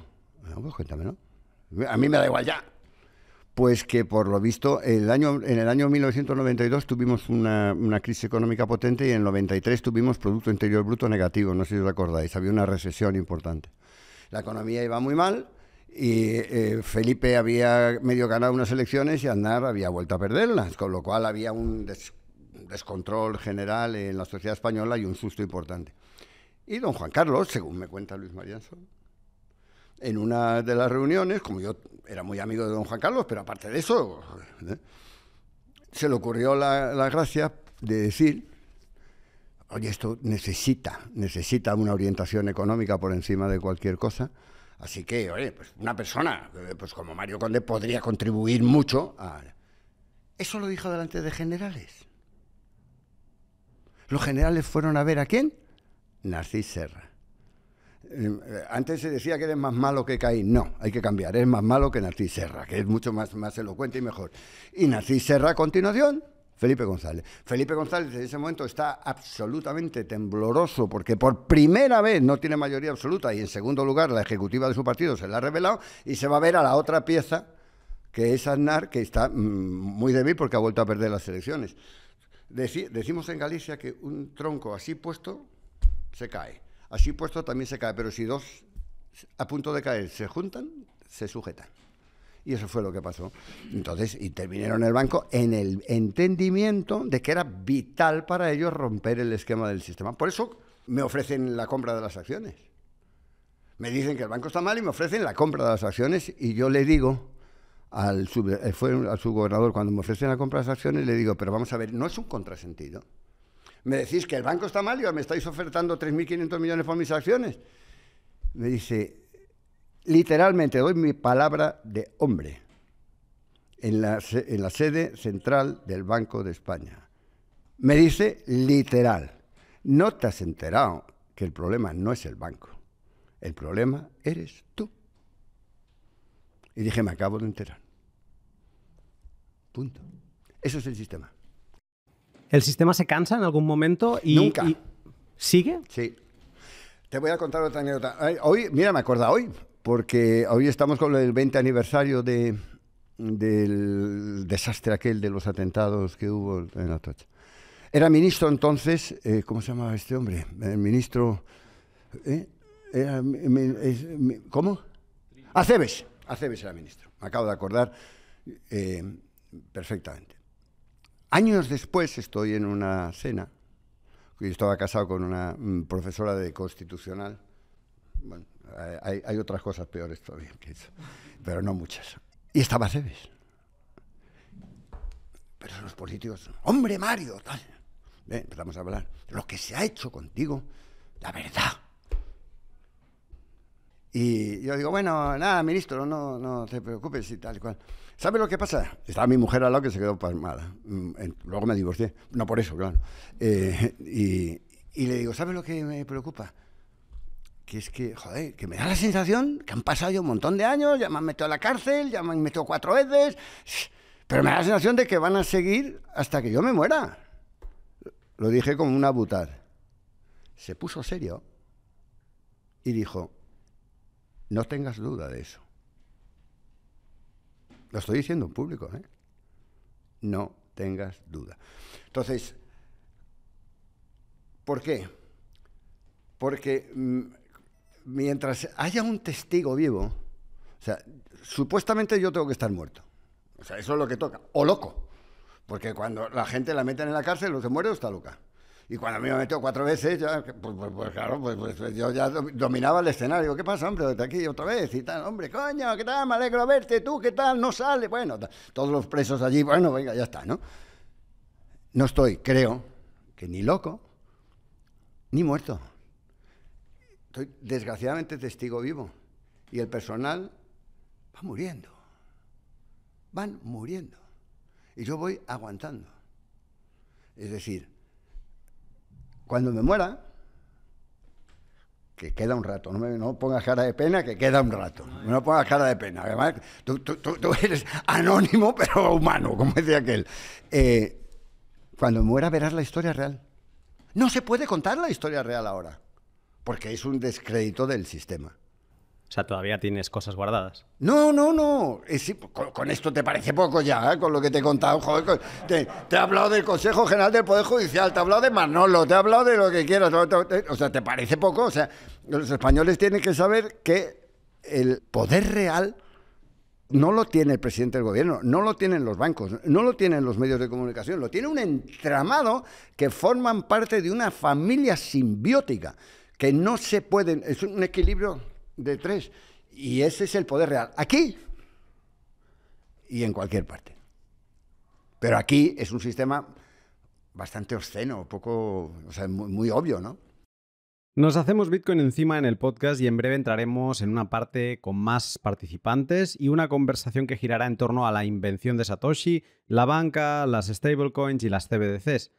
No, ah, pues cuéntame, ¿no? A mí me da igual ya. Pues que por lo visto el año, en el año 1992 tuvimos una, crisis económica potente y en el 93 tuvimos Producto Interior Bruto negativo, no sé si os acordáis, había una recesión importante. La economía iba muy mal y eh, Felipe había medio ganado unas elecciones y Andar había vuelto a perderlas, con lo cual había un descontrol general en la sociedad española y un susto importante. Y don Juan Carlos, según me cuenta Luis Marianzo, en una de las reuniones, como yo era muy amigo de don Juan Carlos, pero aparte de eso, ¿eh? se le ocurrió la, gracia de decir, oye, esto necesita, necesita una orientación económica por encima de cualquier cosa. Así que, oye, pues una persona eh, pues como Mario Conde podría contribuir mucho a... Eso lo dijo delante de generales los generales fueron a ver a quién? Narcís Serra. Eh, eh, antes se decía que eres más malo que Caín. No, hay que cambiar. Es más malo que Narcís Serra, que es mucho más, más elocuente y mejor. Y Narcís Serra a continuación Felipe González. Felipe González en ese momento está absolutamente tembloroso porque por primera vez no tiene mayoría absoluta y en segundo lugar la ejecutiva de su partido se la ha revelado y se va a ver a la otra pieza que es Aznar, que está mm, muy débil porque ha vuelto a perder las elecciones decimos en Galicia que un tronco así puesto se cae. Así puesto también se cae, pero si dos a punto de caer se juntan, se sujetan. Y eso fue lo que pasó. Entonces intervinieron el banco en el entendimiento de que era vital para ellos romper el esquema del sistema. Por eso me ofrecen la compra de las acciones. Me dicen que el banco está mal y me ofrecen la compra de las acciones y yo le digo, al, eh, fue al subgobernador cuando me ofrecen la compra de las acciones, le digo, pero vamos a ver, no es un contrasentido. Me decís que el banco está mal y me estáis ofertando 3.500 millones por mis acciones. Me dice, literalmente doy mi palabra de hombre en la sede central del Banco de España. Me dice literal, no te has enterado que el problema no es el banco, el problema eres tú. Y dije, me acabo de enterar. Punto. Eso es el sistema. ¿El sistema se cansa en algún momento? Y, Nunca. ¿Sigue? Sí. Te voy a contar otra anécdota. Hoy, mira, me acuerdo hoy, porque hoy estamos con el 20 aniversario de, del desastre aquel de los atentados que hubo en la Tocha. Era ministro entonces, eh, ¿cómo se llamaba este hombre? El ministro... Eh, ¿Cómo? Aceves. Aceves era ministro. Me acabo de acordar eh, perfectamente. Años después estoy en una cena, yo estaba casado con una mm, profesora de constitucional. Bueno, hay, otras cosas peores todavía, pero no muchas. Y estaba Aceves. Pero los políticos, hombre Mario, tal. empezamos a hablar. Lo que se ha hecho contigo, la verdad y yo digo, bueno, nada, ministro, no, no te preocupes y tal y cual. ¿Sabe lo que pasa? Estaba mi mujer al lado que se quedó palmada. Mm, luego me divorcié. No por eso, claro. Eh, y, le digo, ¿sabes lo que me preocupa? que es que, joder, que me da la sensación que han pasado yo un montón de años, ya me han metido a la cárcel, ya me han metido cuatro veces, pero me da la sensación de que van a seguir hasta que yo me muera. Lo dije como una butar. Se puso serio y dijo, no tengas duda de eso. Lo estoy diciendo en público, ¿eh? No tengas duda. Entonces, ¿por qué? Porque mm, mientras haya un testigo vivo, o sea, supuestamente yo tengo que estar muerto. O sea, eso es lo que toca. O loco. Porque cuando la gente la mete en la cárcel, los se muere o está loca. Y cuando a mí me metió cuatro veces, pues, pues, pues, claro, pues, pues yo ya dominaba el escenario. ¿Qué pasa, hombre? ¿De aquí otra vez y tal. Hombre, coño, ¿qué tal? Me alegro verte. ¿Tú qué tal? No sale. Bueno, todos los presos allí, bueno, venga, ya está, ¿no? No estoy, creo, que ni loco, ni muerto. Estoy desgraciadamente testigo vivo. Y el personal va muriendo. Van muriendo. Y yo voy aguantando. Es decir, cuando me muera, que queda un rato, no, me, no pongas cara de pena, que queda un rato, no pongas cara de pena. Además, tú, eres anónimo pero humano, como decía aquel. Cuando eh, cuando muera verás la historia real. No se puede contar la historia real ahora, porque es un descrédito del sistema. O sea, todavía tienes cosas guardadas. No, no, no. Eh, con, esto te parece poco ya, ¿eh? con lo que te he contado. Joder, te, he hablado del Consejo General del Poder Judicial, te he hablado de Manolo, te he hablado de lo que quieras. o sea, ¿te parece poco? O sea, los españoles tienen que saber que el poder real no lo tiene el presidente del gobierno, no lo tienen los bancos, no lo tienen los medios de comunicación, lo tiene un entramado que forman parte de una familia simbiótica, que no se pueden, es un equilibrio de tres. Y ese es el poder real. Aquí y en cualquier parte. Pero aquí es un sistema bastante obsceno, poco, o sea, muy, muy obvio, ¿no? Nos hacemos Bitcoin encima en el podcast y en breve entraremos en una parte con más participantes y una conversación que girará en torno a la invención de Satoshi, la banca, las stablecoins y las CBDCs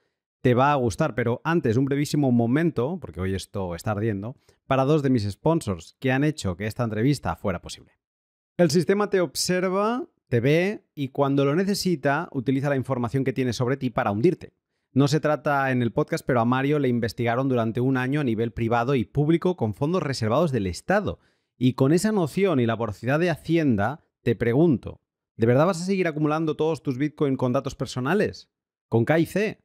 te va a gustar, pero antes un brevísimo momento, porque hoy esto está ardiendo, para dos de mis sponsors que han hecho que esta entrevista fuera posible. El sistema te observa, te ve y cuando lo necesita utiliza la información que tiene sobre ti para hundirte. No se trata en el podcast, pero a Mario le investigaron durante un año a nivel privado y público con fondos reservados del Estado. Y con esa noción y la voracidad de Hacienda, te pregunto, ¿de verdad vas a seguir acumulando todos tus Bitcoin con datos personales? ¿Con C?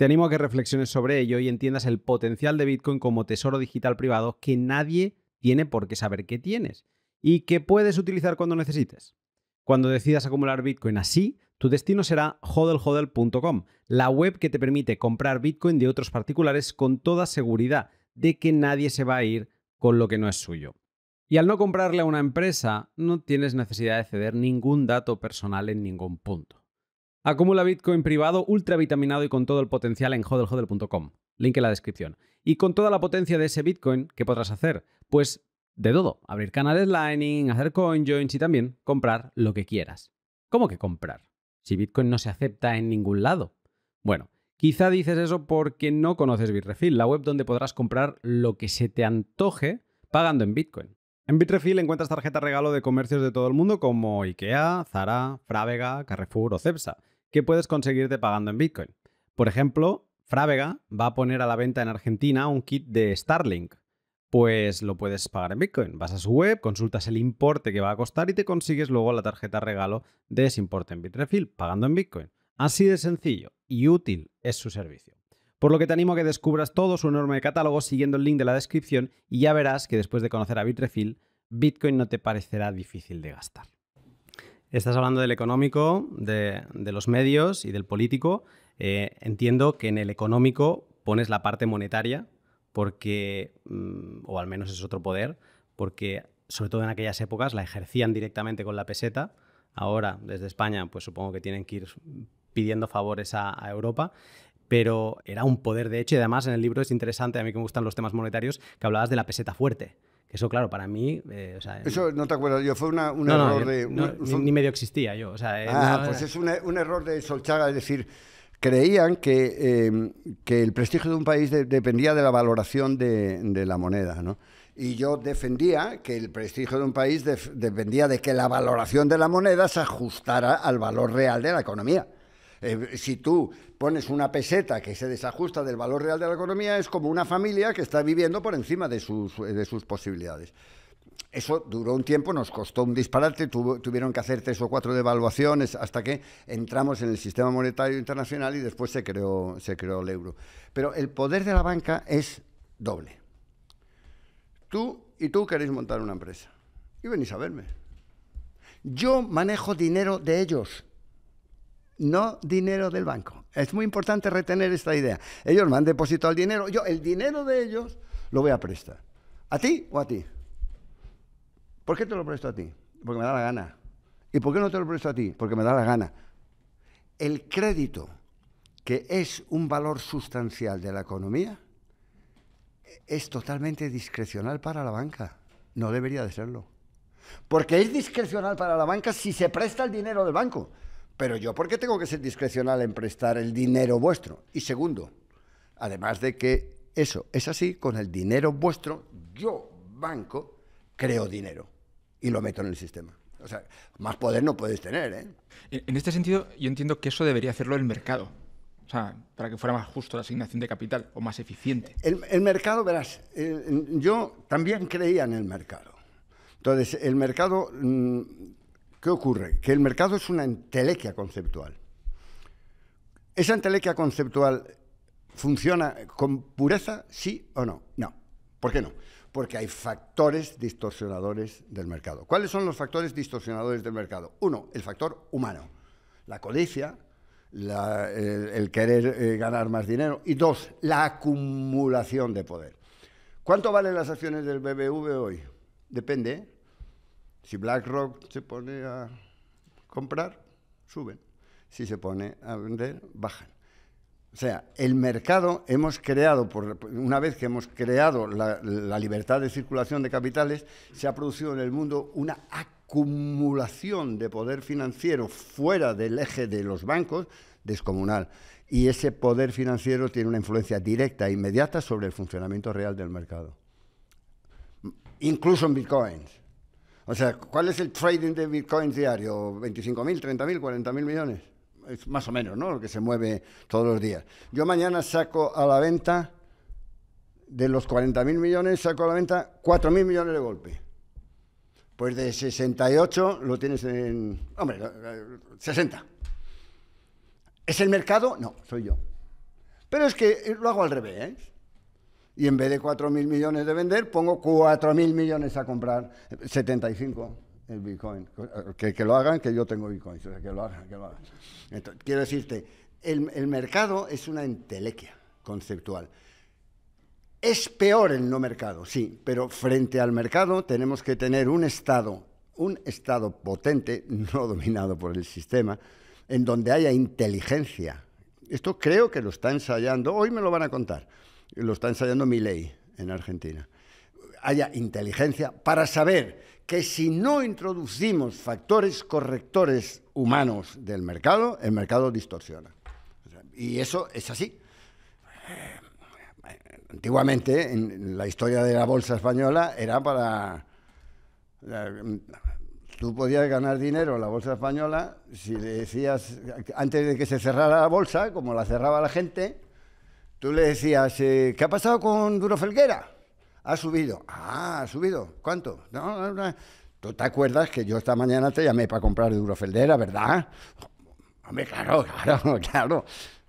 Te animo a que reflexiones sobre ello y entiendas el potencial de Bitcoin como tesoro digital privado que nadie tiene por qué saber que tienes y que puedes utilizar cuando necesites. Cuando decidas acumular Bitcoin así, tu destino será hodelhodel.com, la web que te permite comprar Bitcoin de otros particulares con toda seguridad de que nadie se va a ir con lo que no es suyo. Y al no comprarle a una empresa, no tienes necesidad de ceder ningún dato personal en ningún punto. Acumula Bitcoin privado, ultravitaminado y con todo el potencial en hodlhodl.com. Link en la descripción. Y con toda la potencia de ese Bitcoin, ¿qué podrás hacer? Pues de todo. Abrir canales Lightning, hacer coinjoins y también comprar lo que quieras. ¿Cómo que comprar? Si Bitcoin no se acepta en ningún lado. Bueno, quizá dices eso porque no conoces Bitrefill, la web donde podrás comprar lo que se te antoje pagando en Bitcoin. En Bitrefill encuentras tarjetas regalo de comercios de todo el mundo como IKEA, Zara, Frávega, Carrefour o Cepsa Qué puedes conseguirte pagando en Bitcoin. Por ejemplo, Fravega va a poner a la venta en Argentina un kit de Starlink. Pues lo puedes pagar en Bitcoin. Vas a su web, consultas el importe que va a costar y te consigues luego la tarjeta regalo de ese importe en Bitrefill, pagando en Bitcoin. Así de sencillo y útil es su servicio. Por lo que te animo a que descubras todo su enorme catálogo siguiendo el link de la descripción y ya verás que después de conocer a Bitrefill, Bitcoin no te parecerá difícil de gastar. Estás hablando del económico, de, los medios y del político. Eh, entiendo que en el económico pones la parte monetaria, porque, mm, o al menos es otro poder, porque sobre todo en aquellas épocas la ejercían directamente con la peseta. Ahora, desde España, pues supongo que tienen que ir pidiendo favores a, Europa pero era un poder de hecho y además en el libro es interesante, a mí que me gustan los temas monetarios, que hablabas de la peseta fuerte, eso, claro, para mí. Eh, eso no te acuerdo, yo fue una, un error de. ni, medio existía yo. Eh, ah, pues eh. es un error de Solchaga, es decir, creían que, em, el prestigio de un país dependía de la valoración de, la moneda, ¿no? Y yo defendía que el prestigio de un país dependía de que la valoración de la moneda se ajustara al valor real de la economía. si tú pones una peseta que se desajusta del valor real de la economía, es como una familia que está viviendo por encima de sus, de sus posibilidades. Eso duró un tiempo, nos costó un disparate, tuvieron que hacer tres o cuatro devaluaciones hasta que entramos en el sistema monetario internacional y después se creó, se creó el euro. Pero el poder de la banca es doble. Tú y tú queréis montar una empresa y venís a verme. Yo manejo dinero de ellos no dinero del banco. Es muy importante retener esta idea. Ellos me han depositado el dinero, yo el dinero de ellos lo voy a prestar. ¿A ti o a ti? ¿Por qué te lo presto a ti? Porque me da la gana. ¿Y por qué no te lo presto a ti? Porque me da la gana. El crédito, que es un valor sustancial de la economía, es totalmente discrecional para la banca. No debería de serlo. Porque es discrecional para la banca si se presta el dinero del banco. Pero yo, ¿por qué tengo que ser discrecional en prestar el dinero vuestro? Y segundo, además de que eso es así, con el dinero vuestro, yo, banco, creo dinero y lo meto en el sistema. O sea, más poder no puedes tener. ¿eh? En este sentido, yo entiendo que eso debería hacerlo el mercado. O sea, para que fuera más justo la asignación de capital o más eficiente. El, mercado, verás, eh, yo también creía en el mercado. Entonces, el mercado mm, ¿Qué ocurre? Que el mercado es una entelequia conceptual. ¿Esa entelequia conceptual funciona con pureza, sí o no? No. ¿Por qué no? Porque hay factores distorsionadores del mercado. ¿Cuáles son los factores distorsionadores del mercado? Uno, el factor humano. La codicia, el, querer eh, ganar más dinero. Y dos, la acumulación de poder. ¿Cuánto valen las acciones del BBV hoy? Depende. ¿eh? Si BlackRock se pone a comprar, suben. Si se pone a vender, bajan. O sea, el mercado hemos creado, por, una vez que hemos creado la, la, libertad de circulación de capitales, se ha producido en el mundo una acumulación de poder financiero fuera del eje de los bancos descomunal. Y ese poder financiero tiene una influencia directa e inmediata sobre el funcionamiento real del mercado. Incluso en bitcoins. O sea, ¿cuál es el trading de bitcoins diario? ¿25.000, 30.000, 40.000 millones? Es más o menos, ¿no? Lo que se mueve todos los días. Yo mañana saco a la venta, de los 40 millones, saco a la venta 4 millones de golpe. Pues de 68 lo tienes en... Hombre, 60. ¿Es el mercado? No, soy yo. Pero es que lo hago al revés. ¿eh? y en vez de 4.000 mil millones de vender, pongo 4.000 mil millones a comprar 75 el Bitcoin. Eh, que, que, lo hagan, que yo tengo Bitcoin. que lo hagan, que quiero decirte, el, el mercado es una entelequia conceptual. Es peor el no mercado, sí, pero frente al mercado tenemos que tener un Estado, un Estado potente, no dominado por el sistema, en donde haya inteligencia. Esto creo que lo está ensayando, hoy me lo van a contar lo está ensayando mi ley en Argentina, haya inteligencia para saber que si no introducimos factores correctores humanos del mercado, el mercado distorsiona. Y eso es así. Eh, antiguamente, en la historia de la bolsa española, era para... Tú podías ganar dinero en la bolsa española si decías, antes de que se cerrara la bolsa, como la cerraba la gente, Tú le decías, eh, ¿qué ha pasado con Duro Felguera? Ha subido. Ah, ha subido. ¿Cuánto? No, Tú te acuerdas que yo esta mañana te llamé para comprar Duro ¿verdad? Hombre, claro, claro, claro.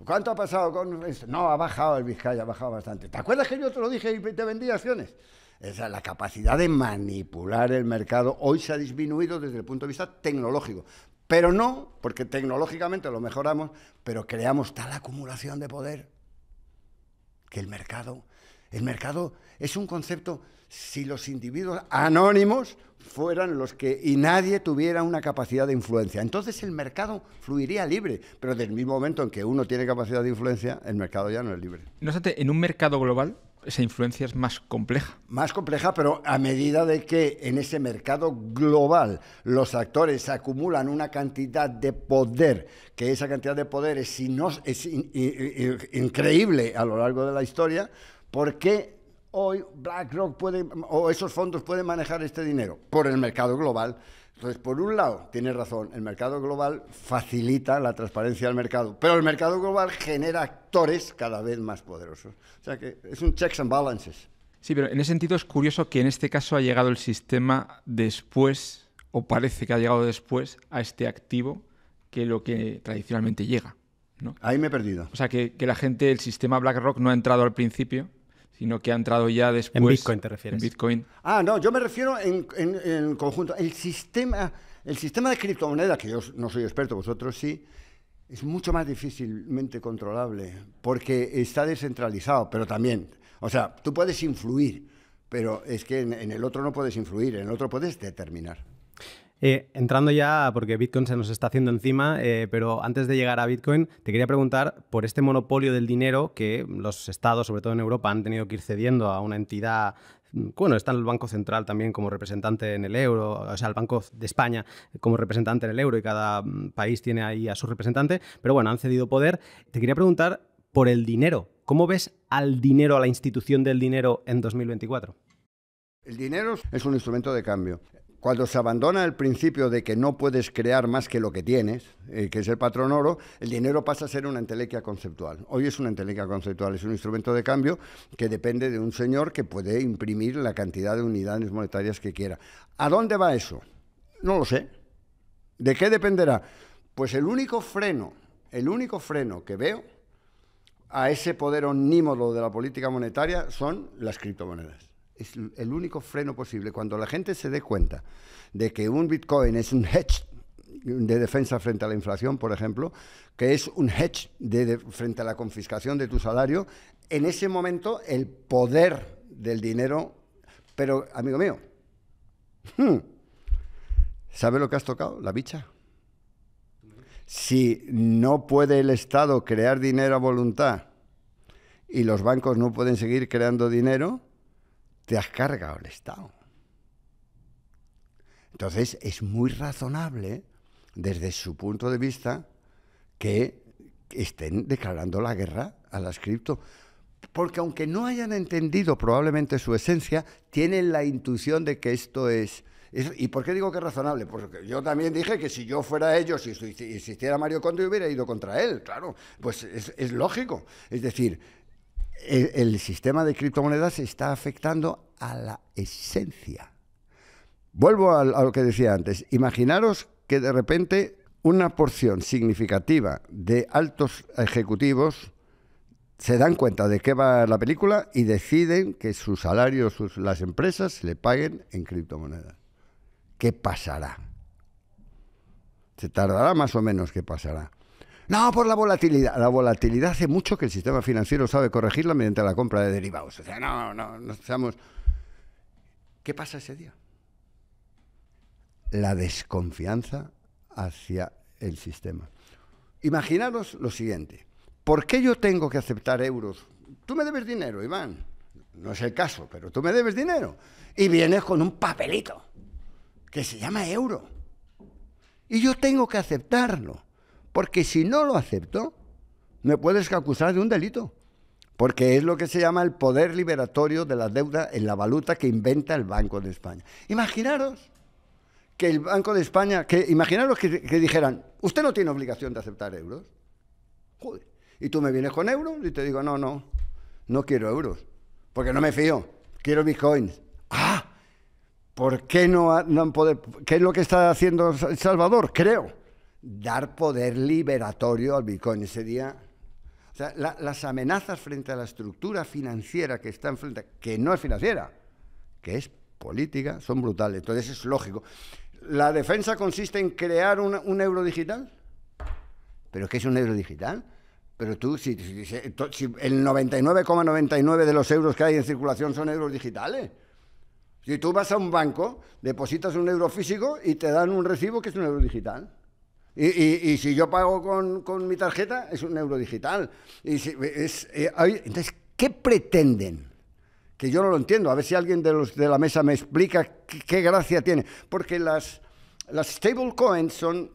¿Cuánto ha pasado con.? No, ha bajado el Vizcaya, ha bajado bastante. ¿Te acuerdas que yo te lo dije y te vendí acciones? la capacidad de manipular el mercado hoy se ha disminuido desde el punto de vista tecnológico. Pero no porque tecnológicamente lo mejoramos, pero creamos tal acumulación de poder que el mercado, el mercado es un concepto si los individuos anónimos fueran los que y nadie tuviera una capacidad de influencia. Entonces el mercado fluiría libre, pero del mismo momento en que uno tiene capacidad de influencia, el mercado ya no es libre. No en un mercado global esa influencia es más compleja. Más compleja, pero a medida de que en ese mercado global los actores acumulan una cantidad de poder, que esa cantidad de poder es, es increíble a lo largo de la historia, ¿por qué hoy BlackRock puede, o esos fondos pueden manejar este dinero? Por el mercado global. Entonces, por un lado, tienes razón, el mercado global facilita la transparencia del mercado, pero el mercado global genera actores cada vez más poderosos. O sea que es un checks and balances. Sí, pero en ese sentido es curioso que en este caso ha llegado el sistema después, o parece que ha llegado después, a este activo que lo que tradicionalmente llega. Ahí me he perdido. O sea, que la gente, el sistema BlackRock no ha entrado al principio, sino que ha entrado ya después. En Bitcoin te refieres. Ah, no, yo me refiero en, conjunto. El sistema, el sistema de criptomonedas, que yo no soy experto, vosotros sí, es mucho más difícilmente controlable porque está descentralizado, pero también, o sea, tú puedes influir, pero es que en el otro no puedes influir, en el otro puedes determinar. Eh, entrando ya, porque Bitcoin se nos está haciendo encima, eh, pero antes de llegar a Bitcoin, te quería preguntar por este monopolio del dinero que los estados, sobre todo en Europa, han tenido que ir cediendo a una entidad mm, bueno, está el Banco Central también como representante en el euro, o sea, el Banco de España como representante en el euro y cada mm, país tiene ahí a su representante, pero bueno, han cedido poder. Te quería preguntar por el dinero. ¿Cómo ves al dinero, a la institución del dinero en 2024? El dinero es un instrumento de cambio. Cuando se abandona el principio de que no puedes crear más que lo que tienes, eh, que es el patrón oro, el dinero pasa a ser una entelequia conceptual. Hoy es una entelequia conceptual, es un instrumento de cambio que depende de un señor que puede imprimir la cantidad de unidades monetarias que quiera. ¿A dónde va eso? No lo sé. ¿De qué dependerá? Pues el único freno, el único freno que veo a ese poder omnímodo de la política monetaria son las criptomonedas es el único freno posible. Cuando la gente se dé cuenta de que un Bitcoin es un hedge de defensa frente a la inflación, por ejemplo, que es un hedge frente a la confiscación de tu salario, en ese momento el poder del dinero, pero amigo mío, hmm, ¿sabe lo que has tocado? La bicha. Si no puede el Estado crear dinero a voluntad y los bancos no pueden seguir creando dinero, te has cargado Estado. Entonces es muy razonable, desde su punto de vista, que estén declarando la guerra a las cripto. Porque aunque no hayan entendido probablemente su esencia, tienen la intuición de que esto es... ¿Y por qué digo que es razonable? Porque yo también dije que si yo fuera ellos y si existiera Mario Conde hubiera ido contra él, claro. Pues es, es lógico. Es decir, el, sistema de criptomonedas está afectando a la esencia. Vuelvo a, lo que decía antes. Imaginaros que de repente una porción significativa de altos ejecutivos se dan cuenta de qué va la película y deciden que sus salarios, las empresas, le paguen en criptomonedas. ¿Qué pasará? Se tardará más o menos que pasará. No, por la volatilidad. La volatilidad hace mucho que el sistema financiero sabe corregirla mediante la compra de derivados. O sea, no, no, no ¿Qué pasa ese día? La desconfianza hacia el sistema. Imaginaros lo siguiente. ¿Por qué yo tengo que aceptar euros? Tú me debes dinero, Iván. No es el caso, pero tú me debes dinero. Y vienes con un papelito que se llama euro. Y yo tengo que aceptarlo. Porque si no lo acepto, me puedes acusar de un delito. Porque es lo que se llama el poder liberatorio de la deuda en la valuta que inventa el Banco de España. Imaginaros que el Banco de España, que imaginaros que, dijeran, usted no tiene obligación de aceptar euros. Joder. Y tú me vienes con euros y te digo, no, no, no quiero euros, porque no me fío, quiero bitcoins. Ah, ¿por qué no, han poder, ¿Qué es lo que está haciendo El Salvador? Creo dar poder liberatorio al Bitcoin. día. O sea, las amenazas frente a la estructura financiera que está enfrente, que no es financiera, que es política, son brutales. Entonces es lógico. La defensa consiste en crear un euro digital. ¿Pero qué es un euro digital? Pero tú, si, el 99,99 de los euros que hay en circulación son euros digitales. Si tú vas a un banco, depositas un euro físico y te dan un recibo que es un euro digital. Y, si yo pago con, con, mi tarjeta, es un euro digital. Y eh, entonces, ¿qué pretenden? Que yo no lo entiendo. A ver si alguien de, los, de la mesa me explica qué, gracia tiene. Porque las, las stablecoins son,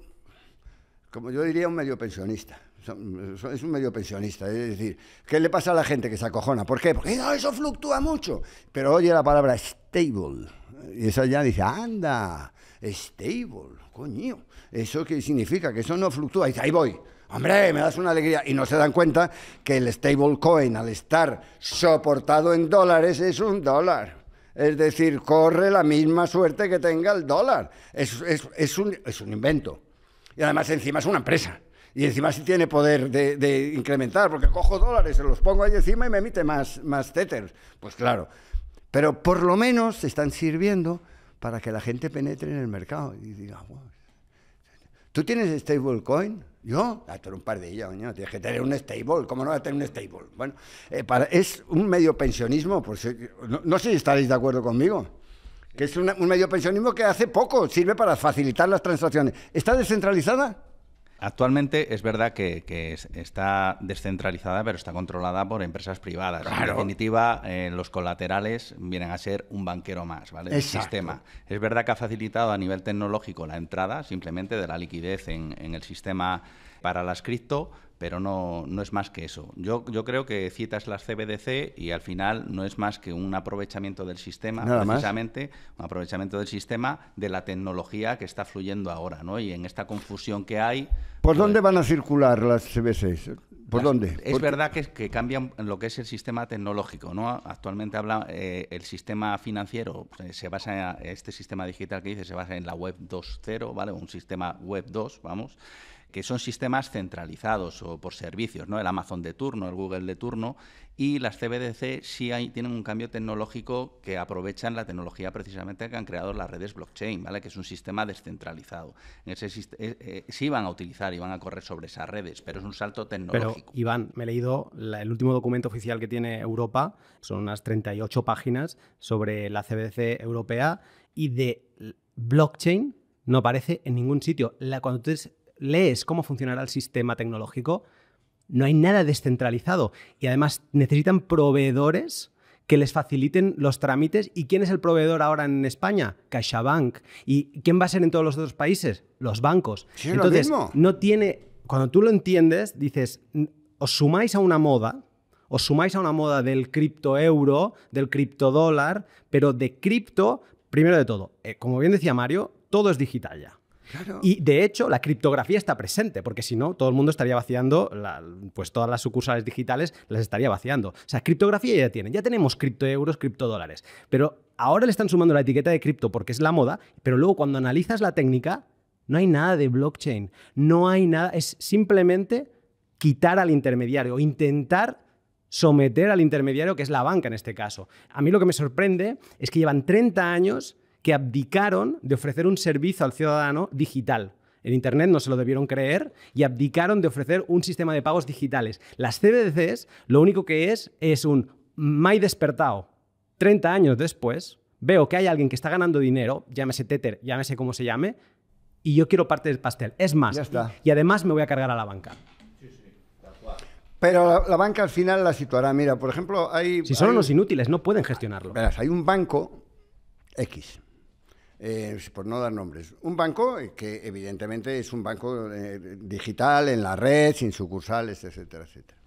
como yo diría, un medio pensionista. es un medio pensionista. Es decir, ¿qué le pasa a la gente que se acojona? ¿Por qué? Porque ah, eso fluctúa mucho. Pero oye la palabra stable. Y esa ya dice, anda, stable, coño. ¿Eso qué significa? Que eso no fluctúa. Y dice, ahí voy. Hombre, me das una alegría. Y no se dan cuenta que el stablecoin, al estar soportado en dólares, es un dólar. Es decir, corre la misma suerte que tenga el dólar. Es, es, un, invento. Y además encima es una empresa. Y encima sí tiene poder de, incrementar, porque cojo dólares, se los pongo ahí encima y me emite más, más Pues claro. Pero por lo menos están sirviendo para que la gente penetre en el mercado y diga, wow, ¿Tú tienes stablecoin? Yo, a ah, un par de ellas, ¿no? tienes que tener un stable, ¿cómo no va a tener un stable? Bueno, eh, para, es un medio pensionismo, no, sé si estaréis de acuerdo conmigo, que es un medio pensionismo que hace poco sirve para facilitar las transacciones. ¿Está descentralizada? Actualmente es verdad que, está descentralizada, pero está controlada por empresas privadas. En definitiva, eh, los colaterales vienen a ser un banquero más, ¿vale? El sistema. Es verdad que ha facilitado a nivel tecnológico la entrada simplemente de la liquidez en, en el sistema para las cripto, pero no, no, es más que eso. Yo, yo creo que citas las CBDC y al final no es más que un aprovechamiento del sistema, precisamente, un aprovechamiento del sistema de la tecnología que está fluyendo ahora, ¿no? Y en esta confusión que hay... ¿Por pues dónde van a circular las CBDCs? ¿Por dónde? Es verdad que, que, cambian lo que es el sistema tecnológico, ¿no? Actualmente habla eh, el sistema financiero, eh, se basa en este sistema digital que dice, se basa en la web 2.0, ¿vale? Un sistema web 2, vamos que son sistemas centralizados o por servicios, ¿no? El Amazon de turno, el Google de turno, y las CBDC sí tienen un cambio tecnológico que aprovechan la tecnología precisamente que han creado las redes blockchain, ¿vale? Que es un sistema descentralizado. Eh, eh, sí van a utilizar y van a correr sobre esas redes, pero es un salto tecnológico. Pero, Iván, me he leído el último documento oficial que tiene Europa, son unas 38 páginas sobre la CBDC europea y de blockchain no aparece en ningún sitio. cuando tú lees cómo funcionará el sistema tecnológico, no hay nada descentralizado. Y además necesitan proveedores que les faciliten los trámites. ¿Y quién es el proveedor ahora en España? CaixaBank. ¿Y quién va a ser en todos los otros países? Los bancos. Entonces, no tiene. Cuando tú lo entiendes, dices, os sumáis a una moda, os sumáis a una moda del cripto euro, del cripto dólar, pero de cripto, primero de todo, eh, como bien decía Mario, todo es digital ya. Y de hecho, la criptografía está presente, porque si no, todo el mundo estaría vaciando, pues todas las sucursales digitales las estaría vaciando. O sea, criptografía ya tienen, ya tenemos criptoeuros, criptodólares, pero ahora le están sumando la etiqueta de cripto porque es la moda, pero luego cuando analizas la técnica, no hay nada de blockchain, no hay nada, es simplemente quitar al intermediario, intentar someter al intermediario, que es la banca en este caso. A mí lo que me sorprende es que llevan 30 años que abdicaron de ofrecer un servicio al ciudadano digital. En Internet no se lo debieron creer y abdicaron de ofrecer un sistema de pagos digitales. Las CBDCs lo único que es es un my despertado. 30 años después veo que hay alguien que está ganando dinero, llámese Tether, llámese como se llame, y yo quiero parte del pastel. Es más, y además me voy a cargar a la banca. Pero la, banca al final la situará. Mira, por ejemplo, hay. Si son unos inútiles, no pueden gestionarlo. Verás, hay un banco X eh, por no dar nombres, un banco que evidentemente es un banco eh, digital, en la red, sin sucursales, etcétera, etcétera.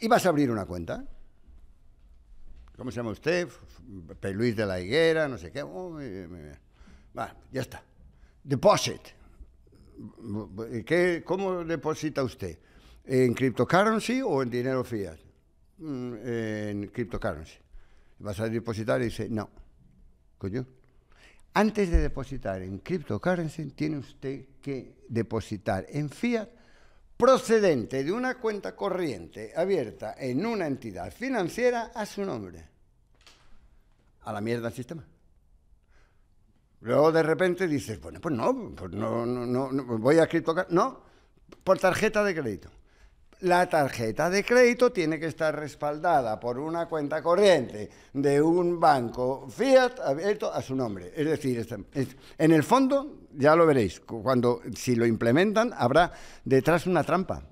Y vas a abrir una cuenta. ¿Cómo se llama usted? P. Luis de la Higuera, no sé qué. Oh, ya está. Deposit. ¿Qué, ¿Cómo deposita usted? ¿En cryptocurrency o en dinero fiat? Mm, en cryptocurrency. Vas a depositar y dice, no. Coño, antes de depositar en cryptocurrency, tiene usted que depositar en fiat procedente de una cuenta corriente abierta en una entidad financiera a su nombre. A la mierda el sistema. Luego de repente dices, bueno, pues no, pues no, no, no, voy a Cryptocurrency, No, por tarjeta de crédito la tarjeta de crédito tiene que estar respaldada por una cuenta corriente de un banco fiat abierto a su nombre. Es decir, en el fondo, ya lo veréis, cuando si lo implementan habrá detrás una trampa.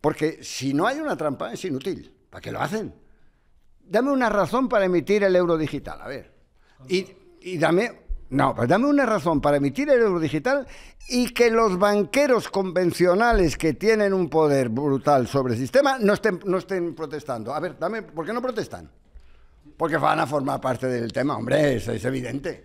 Porque si no hay una trampa es inútil. ¿Para qué lo hacen? Dame una razón para emitir el euro digital, a ver. Y, dame no, pues dame una razón para emitir el euro digital y que los banqueros convencionales que tienen un poder brutal sobre el sistema no estén, no estén protestando. A ver, dame, ¿por qué no protestan? Porque van a formar parte del tema, hombre, eso es evidente.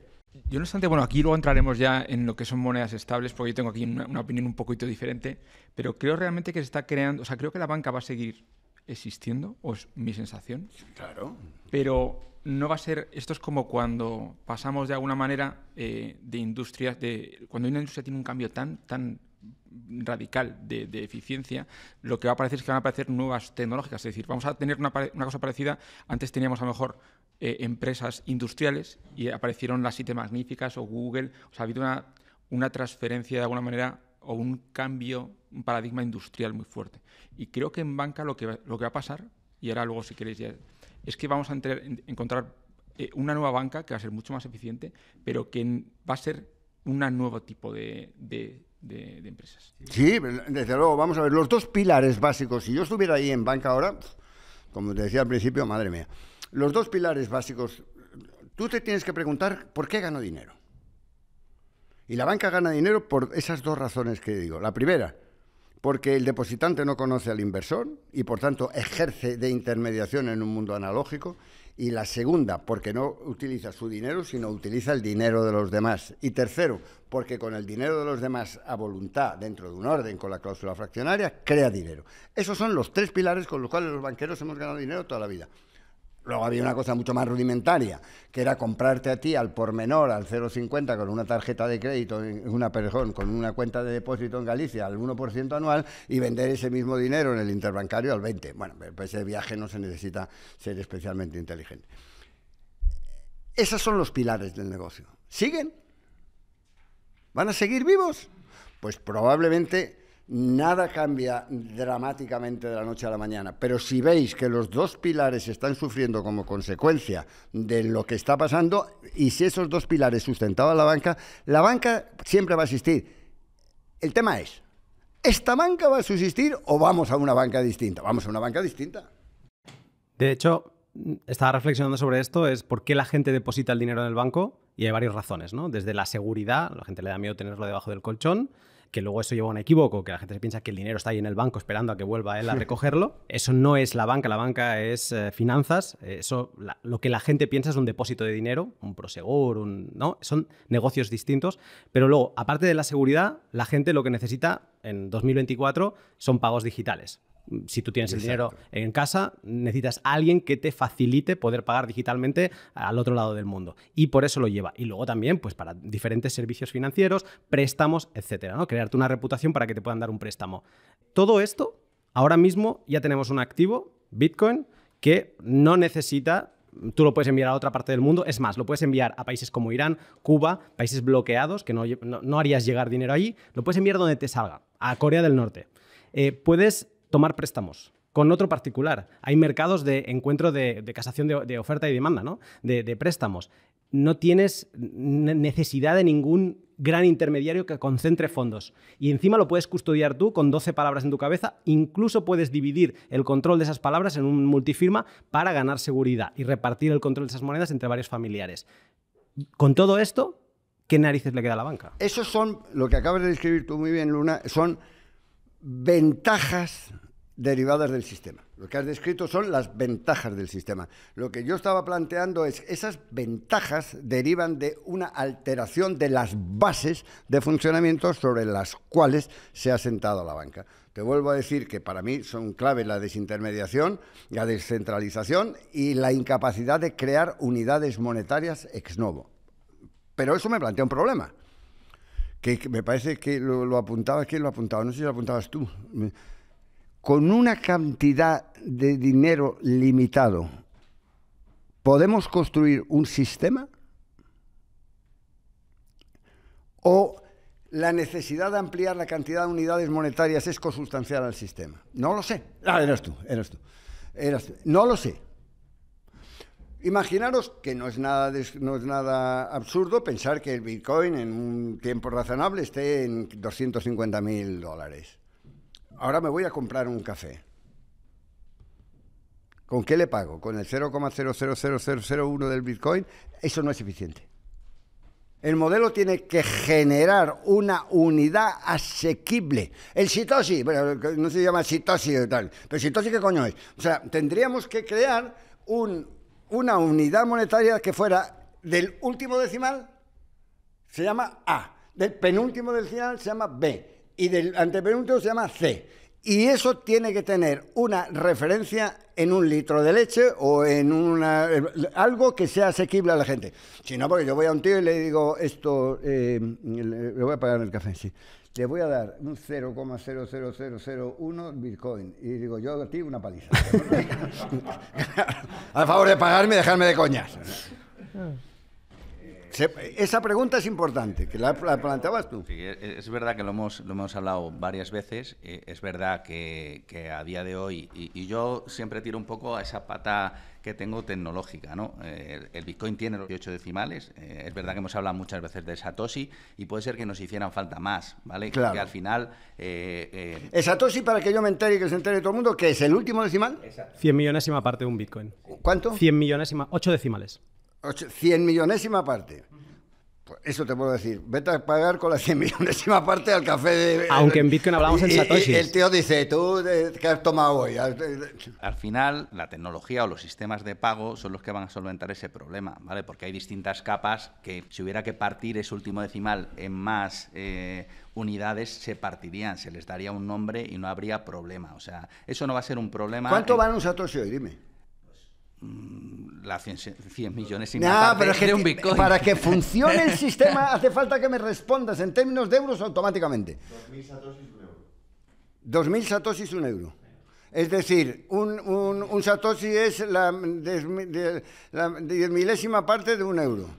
Yo no obstante, bueno, aquí luego entraremos ya en lo que son monedas estables, porque yo tengo aquí una, una opinión un poquito diferente, pero creo realmente que se está creando, o sea, creo que la banca va a seguir existiendo, o es mi sensación. Claro. Pero no va a ser, esto es como cuando pasamos de alguna manera eh, de industrias, de, cuando una industria tiene un cambio tan, tan radical de, eficiencia, lo que va a aparecer es que van a aparecer nuevas tecnológicas. Es decir, vamos a tener una, cosa parecida. Antes teníamos a lo mejor eh, empresas industriales y aparecieron las siete magníficas o Google. O sea, ha habido una, transferencia de alguna manera o un cambio, un paradigma industrial muy fuerte. Y creo que en banca lo que, lo que va a pasar, y ahora luego si queréis ya es que vamos a encontrar eh, una nueva banca que va a ser mucho más eficiente, pero que va a ser un nuevo tipo de, de, empresas. Sí, desde luego, vamos a ver, los dos pilares básicos, si yo estuviera ahí en banca ahora, como te decía al principio, madre mía, los dos pilares básicos, tú te tienes que preguntar por qué gano dinero. Y la banca gana dinero por esas dos razones que digo. La primera, porque el depositante no conoce al inversor y por tanto ejerce de intermediación en un mundo analógico y la segunda, porque no utiliza su dinero, sino utiliza el dinero de los demás. Y tercero, porque con el dinero de los demás a voluntad, dentro de un orden, con la cláusula fraccionaria, crea dinero. Esos son los tres pilares con los cuales los banqueros hemos ganado dinero toda la vida. Luego había una cosa mucho más rudimentaria, que era comprarte a ti al por menor, al 0,50, con una tarjeta de crédito, eh, una persona con una cuenta de depósito en Galicia al 1% anual y vender ese mismo dinero en el interbancario al 20%. Bueno, pues ese viaje no se necesita ser especialmente inteligente. Esos son los pilares del negocio. ¿Siguen? ¿Van a seguir vivos? Pues probablemente Nada cambia dramáticamente de la noche a la mañana, pero si veis que los dos pilares están sufriendo como consecuencia de lo que está pasando, y si esos dos pilares sustentaban la banca, la banca siempre va a existir. El tema es, ¿esta banca va a subsistir o vamos a una banca distinta? Vamos a una banca distinta. De hecho, estaba reflexionando sobre esto, es por qué la gente deposita el dinero en el banco, y hay varias razones, ¿no? Desde la seguridad, la gente le da miedo tenerlo debajo del colchón, que luego eso lleva a un equívoco, que la gente piensa que el dinero está ahí en el banco esperando a que vuelva él a recogerlo. Eso no es la banca, la banca es eh, finanzas. Eh, eso, lo que la gente piensa es un depósito de dinero, un prosegur, un, ¿no? son negocios distintos. Pero luego, aparte de la seguridad, la gente lo que necesita en 2024 son pagos digitales si tú tienes el dinero en casa, necesitas a alguien que te facilite poder pagar digitalmente al otro lado del mundo. Y por eso lo lleva. Y luego también, pues para diferentes servicios financieros, préstamos, etcétera, ¿no? Crearte una reputación para que te puedan dar un préstamo. Todo esto, ahora mismo ya tenemos un activo, Bitcoin, que no necesita tú lo puedes enviar a otra parte del mundo. Es más, lo puedes enviar a países como Irán, Cuba, países bloqueados, que no, harías llegar dinero allí. Lo puedes enviar donde te salga, a Corea del Norte. Eh, puedes tomar préstamos con otro particular. Hay mercados de encuentro de, casación de, oferta y demanda, ¿no? De, de, préstamos. No tienes necesidad de ningún gran intermediario que concentre fondos. Y encima lo puedes custodiar tú con 12 palabras en tu cabeza. Incluso puedes dividir el control de esas palabras en un multifirma para ganar seguridad y repartir el control de esas monedas entre varios familiares. Con todo esto, ¿qué narices le queda a la banca? Esos son, lo que acabas de describir tú muy bien, Luna, son ventajas derivadas del sistema. Lo que has descrito son las ventajas del sistema. Lo que yo estaba planteando es, esas ventajas derivan de una alteración de las bases de funcionamiento sobre las cuales se ha sentado la banca. Te vuelvo a decir que para mí son clave la desintermediación, la descentralización y la incapacidad de crear unidades monetarias ex novo. Pero eso me plantea un problema, que me parece que lo, lo apuntaba, ¿quién lo apuntaba? No sé si lo apuntabas tú con una cantidad de dinero limitado, ¿podemos construir un sistema? ¿O la necesidad de ampliar la cantidad de unidades monetarias es consustancial al sistema? No lo sé. Ah, eras tú, eras tú. Eras No lo sé. Imaginaros que no es, nada no es nada absurdo pensar que el Bitcoin en un tiempo razonable esté en 250 mil dólares ahora me voy a comprar un café. ¿Con qué le pago? ¿Con el 0,000001 del Bitcoin? Eso no es eficiente. El modelo tiene que generar una unidad asequible. El citosí, bueno, no se llama citosí de tal, pero sitosi qué coño es? O sea, tendríamos que crear una unidad monetaria que fuera del último decimal, se llama A, del penúltimo decimal se llama B, y del antepenúltimo se llama C. Y eso tiene que tener una referencia en un litro de leche o en una, eh, algo que sea asequible a la gente. Si no, porque yo voy a un tío y le digo esto, eh, le voy a pagar el café, sí. Le voy a dar un 0,00001 Bitcoin. Y digo, yo a ti una paliza. a favor de pagarme y dejarme de coñas. Ah esa pregunta es importante, que la, planteabas tú. Sí, e, es, verdad que lo hemos, hablado varias veces, eh, es verdad que, a día de hoy, y, yo siempre tiro un poco a esa pata que tengo tecnológica, ¿no? Eh, el, Bitcoin tiene los ocho decimales, eh, es verdad que hemos hablado muchas veces de Satoshi, y puede ser que nos hicieran falta más, ¿vale? Que al final... Satoshi, para que yo me entere y que se entere todo el mundo, que es el último decimal? 100 millonésima parte de un Bitcoin. ¿Cuánto? 100 millonésima, 8 decimales. 100 millonésima parte. Pues eso te puedo decir. Vete a pagar con la 100 millonésima parte al café de. Eh, Aunque en Bitcoin hablamos en Satoshi. El tío dice, ¿tú eh, qué has tomado hoy? Eh, al final, la tecnología o los sistemas de pago son los que van a solventar ese problema, ¿vale? Porque hay distintas capas que, si hubiera que partir ese último decimal en más. unidades se partirían, se les daría un nombre y no habría problema. O sea, eso no va a ser un problema. ¿Cuánto vale un Satoshi hoy? Dime. Mm, las 100, millones y nada pero un Para que funcione el sistema hace falta que me respondas en términos de euros automáticamente. 2.000 satosis un euro. 2.000 satosis un euro. Es decir, un, un, un satoshi es la, diezmilésima la milésima parte de un euro.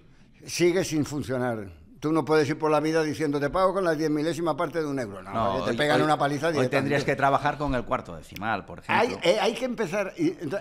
Sigue sin funcionar tú no puedes ir por la vida diciendo te pago con la diez milésima parte de un euro. No, te pegan una paliza. Hoy tendrías que trabajar con el cuarto decimal, por ejemplo. Hay, eh, hay que empezar.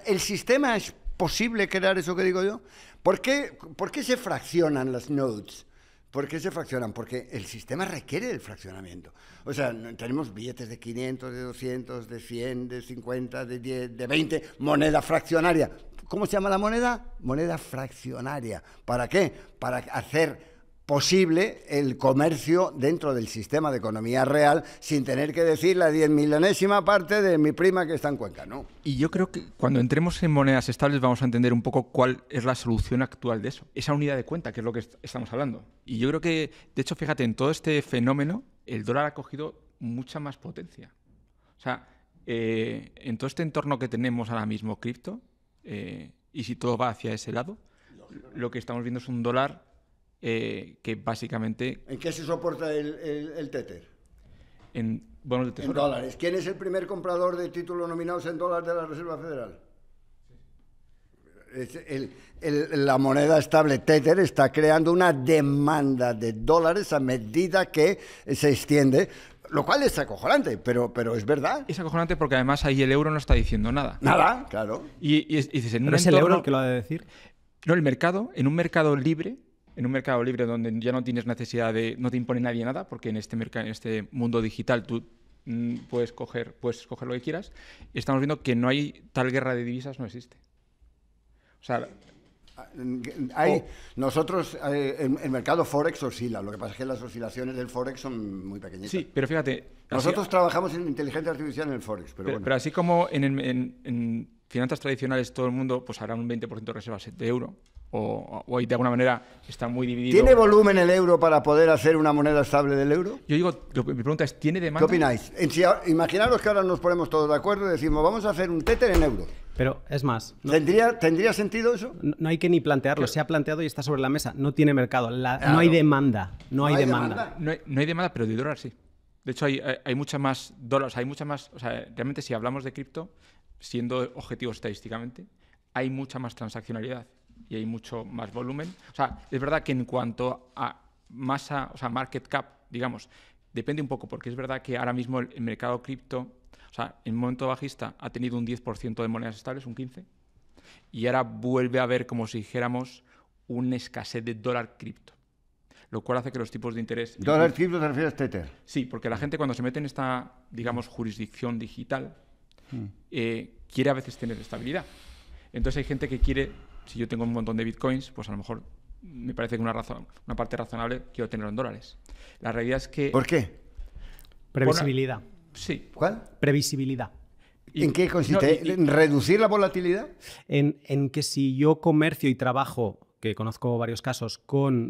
El sistema es posible crear eso que digo yo? ¿Por qué, ¿Por qué se fraccionan las nodes? ¿Por qué se fraccionan? Porque el sistema requiere el fraccionamiento. O sea, tenemos billetes de 500, de 200, de 100, de 50, de 10, de 20, moneda fraccionaria. ¿Cómo se llama la moneda? Moneda fraccionaria. ¿Para qué? Para hacer posible el comercio dentro del sistema de economía real sin tener que decir la diez milonésima parte de mi prima que está en Cuenca, ¿no? Y yo creo que cuando entremos en monedas estables vamos a entender un poco cuál es la solución actual de eso, esa unidad de cuenta, que es lo que estamos hablando. Y yo creo que, de hecho, fíjate, en todo este fenómeno, el dólar ha cogido mucha más potencia. O sea, eh, en todo este entorno que tenemos ahora mismo cripto, eh, y si todo va hacia ese lado, lo que estamos viendo es un dólar eh, que básicamente... ¿En qué se soporta el, el, Tether? En bonos de Tesoro. En dólares. ¿Quién es el primer comprador de títulos nominados en dólares de la Reserva Federal? la moneda estable Tether está creando una demanda de dólares a medida que se extiende, lo cual es acojonante, pero, pero es verdad. Es acojonante porque además ahí el euro no está diciendo nada. Nada, claro. Y, dices, ¿no es el euro el que lo ha de decir? No, el mercado, en un mercado libre, en un mercado libre donde ya no tienes necesidad de, no te impone nadie nada, porque en este, mercado, este mundo digital tú mm, puedes, coger, puedes lo que quieras, estamos viendo que no hay tal guerra de divisas, no existe. O sea, ah, hay, Nosotros, eh, el, mercado Forex oscila, lo que pasa es que las oscilaciones del Forex son muy pequeñitas. Sí, pero fíjate. Nosotros trabajamos en inteligencia artificial en el Forex, pero, bueno. pero así como en, finanzas tradicionales todo el mundo pues hará un 20% de reservas de euro, o, de alguna manera está muy dividido. ¿Tiene volumen el euro para poder hacer una moneda estable del euro? Yo digo, mi pregunta es, ¿tiene demanda? ¿Qué opináis? imaginaros que ahora nos ponemos todos de acuerdo y decimos, vamos a hacer un tether en euro. Pero es más. ¿Tendría, ¿Tendría sentido eso? No, hay que ni plantearlo. Se ha planteado y está sobre la mesa. No tiene mercado. No hay demanda. No, hay, demanda. No, hay, demanda, pero de dólar sí. De hecho, hay, hay muchas más dólares. Hay mucha más. O sea, realmente, si hablamos de cripto, siendo objetivos estadísticamente, hay mucha más transaccionalidad y hay mucho más volumen. O sea, es verdad que en cuanto a masa, o sea, market cap, digamos, depende un poco, porque es verdad que ahora mismo el, mercado cripto, o sea, en momento bajista ha tenido un 10% de monedas estables, un 15%, y ahora vuelve a haber, como si dijéramos, una escasez de dólar cripto lo cual hace que los tipos de interés... ¿Dólar cripto se refieres a Tether? Sí, porque la gente cuando se mete en esta, digamos, jurisdicción digital, mm. eh, quiere a veces tener estabilidad. Entonces hay gente que quiere si yo tengo un montón de bitcoins, pues a lo mejor me parece que una, razón, una parte razonable quiero tenerlo en dólares. La realidad es que... ¿Por qué? Previsibilidad. sí. ¿Cuál? Previsibilidad. ¿En qué consiste? ¿En reducir la volatilidad? En, en que si yo comercio y trabajo que conozco varios casos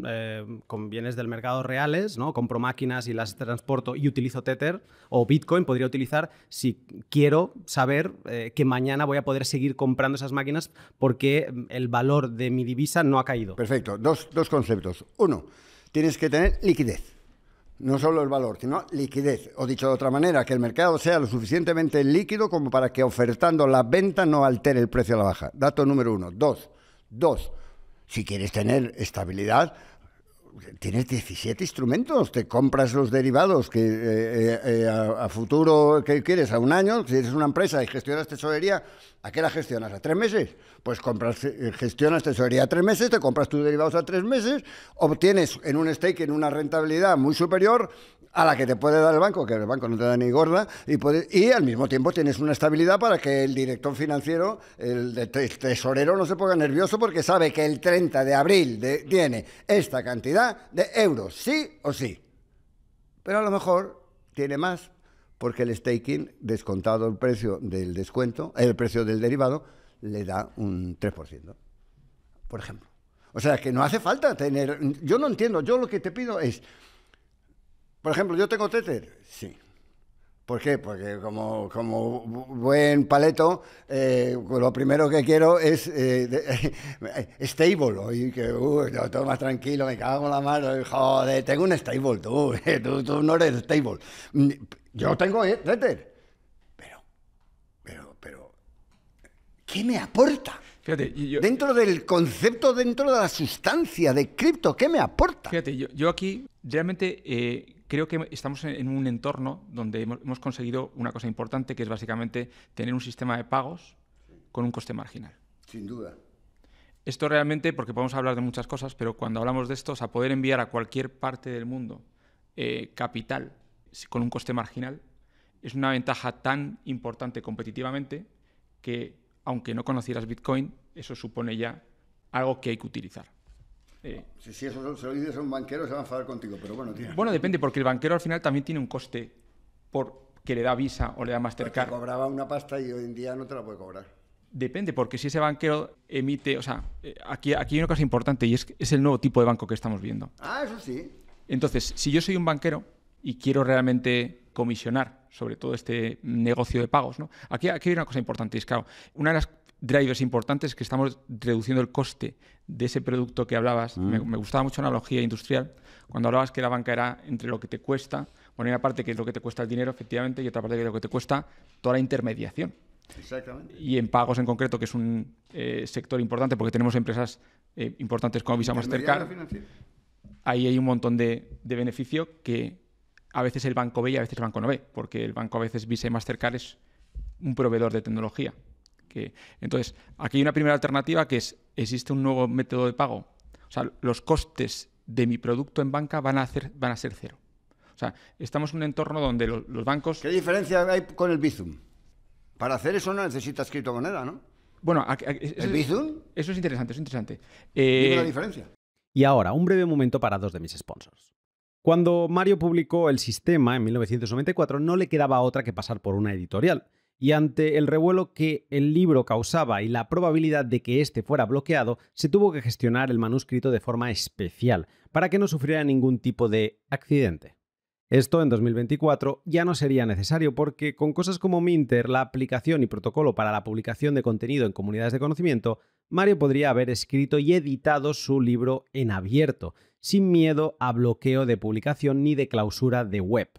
eh, con, bienes del mercado reales, ¿no? compro máquinas y las transporto y utilizo Tether o Bitcoin, podría utilizar si quiero saber eh, que mañana voy a poder seguir comprando esas máquinas porque mm, el valor de mi divisa no ha caído. Perfecto, dos, conceptos. Uno, tienes que tener liquidez. No solo el valor, sino liquidez. O dicho de otra manera, que el mercado sea lo suficientemente líquido como para que ofertando la venta no altere el precio a la baja. Dato número uno. Dos, dos si quieres tener estabilidad, tienes 17 instrumentos, te compras los derivados que eh, eh, eh, a, futuro que quieres, a un año, si eres una empresa y gestionas tesorería, ¿a qué la gestionas? ¿A tres meses? Pues compras, gestionas tesorería a tres meses, te compras tus derivados a tres meses, obtienes en un stake, en una rentabilidad muy superior a la que te puede dar el banco, que el banco no te da ni gorda, y, al mismo tiempo tienes una estabilidad para que el director financiero, el, tesorero, no se ponga nervioso porque sabe que el 30 de abril tiene esta cantidad de euros, sí o sí. Pero a lo mejor tiene más porque el staking, descontado el precio del descuento, el precio del derivado, le da un 3%, por ejemplo. O sea, que no hace falta tener... Yo no entiendo, yo lo que te pido es por ejemplo, yo tengo Tether, sí. ¿Por qué? Porque como, buen paleto, eh, lo primero que quiero es eh, stable. Y que, todo más tranquilo, me cago en la mano. Joder, tengo un stable, tú, tú, no eres stable. Mm, yo tengo eh, Tether. Pero, pero, pero, ¿qué me aporta? Fíjate, dentro del concepto, dentro de la sustancia de cripto, ¿qué me aporta? Fíjate, yo, yo aquí realmente creo que estamos en un entorno donde hemos conseguido una cosa importante, que es básicamente tener un sistema de pagos con un coste marginal. Sin duda. Esto realmente, porque podemos hablar de muchas cosas, pero cuando hablamos de esto, o sea, poder enviar a cualquier parte del mundo eh, capital con un coste marginal es una ventaja tan importante competitivamente que, aunque no conocieras Bitcoin, eso supone ya algo que hay que utilizar si, eso se lo un banquero, se va a enfadar contigo, pero bueno, tío. Bueno, depende, porque el banquero al final también tiene un coste por que le da Visa o le da Mastercard. Porque cobraba una pasta y hoy en día no te la puede cobrar. Depende, porque si ese banquero emite, o sea, eh, aquí, aquí hay una cosa importante y es, es el nuevo tipo de banco que estamos viendo. Ah, eso sí. Entonces, si yo soy un banquero y quiero realmente comisionar sobre todo este negocio de pagos, ¿no? Aquí, aquí hay una cosa importante, es una de las drivers importantes que estamos reduciendo el coste de ese producto que hablabas. Mm. Me, gustaba mucho la analogía industrial, cuando hablabas que la banca era entre lo que te cuesta, bueno, hay una parte que es lo que te cuesta el dinero, efectivamente, y otra parte que es lo que te cuesta toda la intermediación. Exactamente. Y en pagos en concreto, que es un eh, sector importante, porque tenemos empresas eh, importantes como Visa Mastercard, ahí hay un montón de, de beneficio que a veces el banco ve y a veces el banco no ve, porque el banco a veces Visa y Mastercard es un proveedor de tecnología entonces, aquí hay una primera alternativa que es, existe un nuevo método de pago. O sea, los costes de mi producto en banca van a, van a ser cero. O sea, estamos en un entorno donde los, bancos... ¿Qué diferencia hay con el Bizum? Para hacer eso no necesitas criptomoneda, ¿no? Bueno, ¿El Bizum? Eso es interesante, es interesante. Eh... es la diferencia. Y ahora, un breve momento para dos de mis sponsors. Cuando Mario publicó el sistema en 1994, no le quedaba otra que pasar por una editorial y ante el revuelo que el libro causaba y la probabilidad de que éste fuera bloqueado, se tuvo que gestionar el manuscrito de forma especial, para que no sufriera ningún tipo de accidente. Esto en 2024 ya no sería necesario porque con cosas como Minter, la aplicación y protocolo para la publicación de contenido en comunidades de conocimiento, Mario podría haber escrito y editado su libro en abierto, sin miedo a bloqueo de publicación ni de clausura de web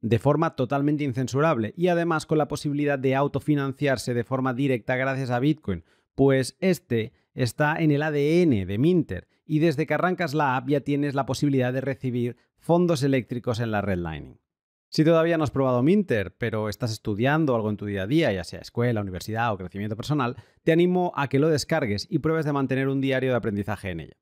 de forma totalmente incensurable y además con la posibilidad de autofinanciarse de forma directa gracias a Bitcoin, pues este está en el ADN de Minter y desde que arrancas la app ya tienes la posibilidad de recibir fondos eléctricos en la Redlining. Si todavía no has probado Minter, pero estás estudiando algo en tu día a día, ya sea escuela, universidad o crecimiento personal, te animo a que lo descargues y pruebes de mantener un diario de aprendizaje en ella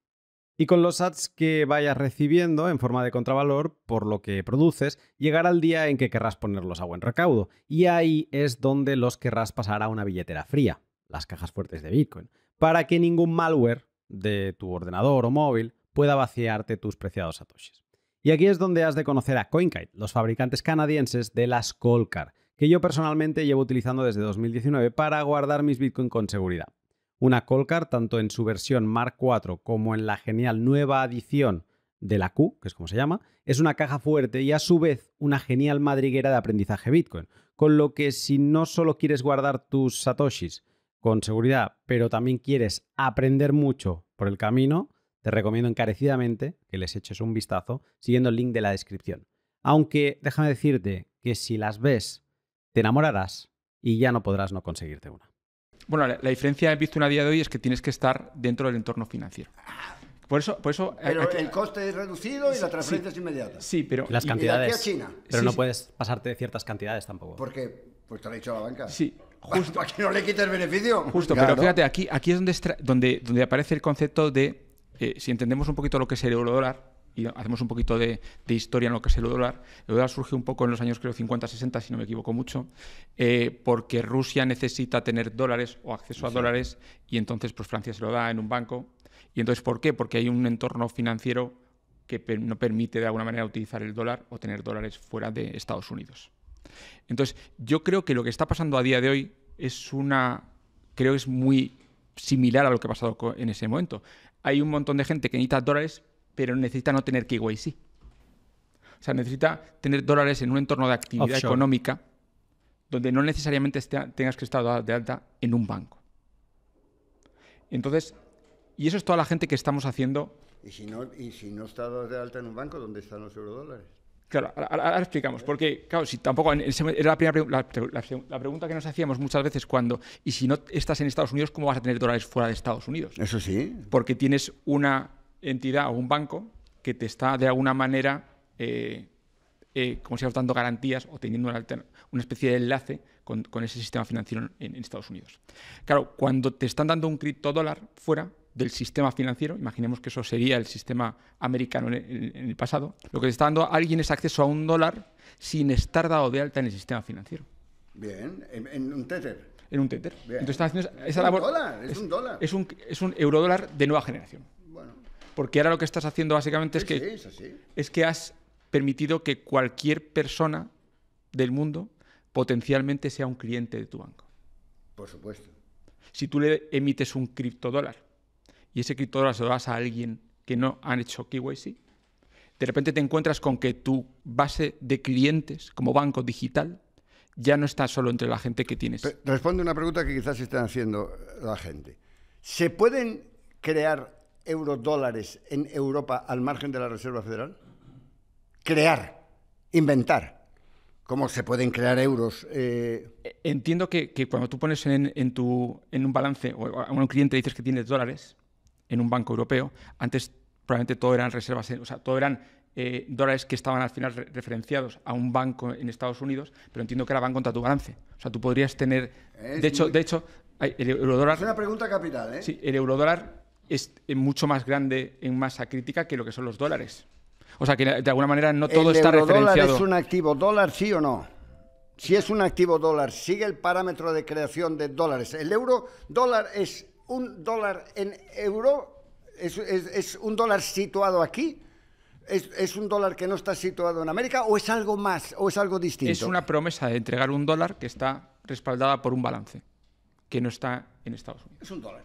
y con los ads que vayas recibiendo en forma de contravalor por lo que produces, llegará el día en que querrás ponerlos a buen recaudo. Y ahí es donde los querrás pasar a una billetera fría, las cajas fuertes de Bitcoin, para que ningún malware de tu ordenador o móvil pueda vaciarte tus preciados satoshis. Y aquí es donde has de conocer a CoinKite, los fabricantes canadienses de las Colcar, que yo personalmente llevo utilizando desde 2019 para guardar mis Bitcoin con seguridad. Una Colcar, tanto en su versión Mark IV como en la genial nueva adición de la Q, que es como se llama, es una caja fuerte y a su vez una genial madriguera de aprendizaje Bitcoin. Con lo que si no solo quieres guardar tus satoshis con seguridad, pero también quieres aprender mucho por el camino, te recomiendo encarecidamente que les eches un vistazo siguiendo el link de la descripción. Aunque déjame decirte que si las ves, te enamorarás y ya no podrás no conseguirte una. Bueno, la, diferencia he visto a día de hoy es que tienes que estar dentro del entorno financiero. Por eso, por eso eh, pero el coste es reducido y la transferencia es inmediata. Sí, pero las cantidades. Pero no puedes pasarte ciertas cantidades tampoco. Porque pues te lo ha dicho la banca. Sí. Justo, aquí no le quites beneficio. Justo, pero fíjate, aquí, aquí es donde, donde, donde aparece el concepto de, eh, si entendemos un poquito lo que es el euro dólar, y hacemos un poquito de, historia en lo que es el dólar. El dólar surge un poco en los años, creo, 50, 60, si no me equivoco mucho, eh, porque Rusia necesita tener dólares o acceso a dólares y entonces pues Francia se lo da en un banco. ¿Y entonces por qué? Porque hay un entorno financiero que no permite de alguna manera utilizar el dólar o tener dólares fuera de Estados Unidos. Entonces, yo creo que lo que está pasando a día de hoy es una, creo que es muy similar a lo que ha pasado en ese momento. Hay un montón de gente que necesita dólares pero necesita no tener sí. O sea, necesita tener dólares en un entorno de actividad económica donde no necesariamente tengas que estar de alta en un banco. Entonces, y eso es toda la gente que estamos haciendo. ¿Y si no, y si de alta en un banco, dónde están los eurodólares? Claro, ahora, explicamos, porque claro, si tampoco era la, primera, la, pregunta que nos hacíamos muchas veces cuando, y si no estás en Estados Unidos, ¿cómo vas a tener dólares fuera de Estados Unidos? Eso sí. Porque tienes una entidad o un banco que te está de alguna manera, eh, eh, como si dando garantías o teniendo una, una especie de enlace con, ese sistema financiero en, Estados Unidos. Claro, cuando te están dando un criptodólar fuera del sistema financiero, imaginemos que eso sería el sistema americano en el, pasado, lo que te está dando a alguien es acceso a un dólar sin estar dado de alta en el sistema financiero. Bien, en, un tether en un tether. Entonces haciendo es Un dólar, es, un dólar. es un eurodólar de nueva generación. Porque ahora lo que estás haciendo básicamente es, que, es que has permitido que cualquier persona del mundo potencialmente sea un cliente de tu banco. Por supuesto. Si tú le emites un criptodólar y ese criptodólar se lo das a alguien que no han hecho KYC, de repente te encuentras con que tu base de clientes como banco digital ya no está solo entre la gente que tienes. responde una pregunta que quizás están haciendo la gente. ¿Se pueden crear eurodólares en Europa al margen de la Reserva Federal? Crear, inventar. ¿Cómo se pueden crear euros? Eh? Eh, entiendo que, cuando tú pones en, tu, en un balance o a un cliente dices que tienes dólares en un banco europeo, antes probablemente todo eran reservas, o sea, todo eran eh, dólares que estaban al final referenciados a un banco en Estados Unidos, pero entiendo que ahora van contra tu balance. O sea, tú podrías tener. de hecho, de hecho, el eurodólar. Es una pregunta capital, ¿eh? Sí, el eurodólar es eh, mucho más grande en masa crítica que lo que son los dólares. O sea que de alguna manera no todo el está referenciado. ¿Es un activo dólar, sí o no? Si es un activo dólar, sigue el parámetro de creación de dólares. El euro dólar es un dólar en euro, es, un dólar situado aquí. ¿Es, ¿Es, un dólar que no está situado en América o es algo más o es algo distinto? Es una promesa de entregar un dólar que está respaldada por un balance, que no está en Estados Unidos. Es un dólar.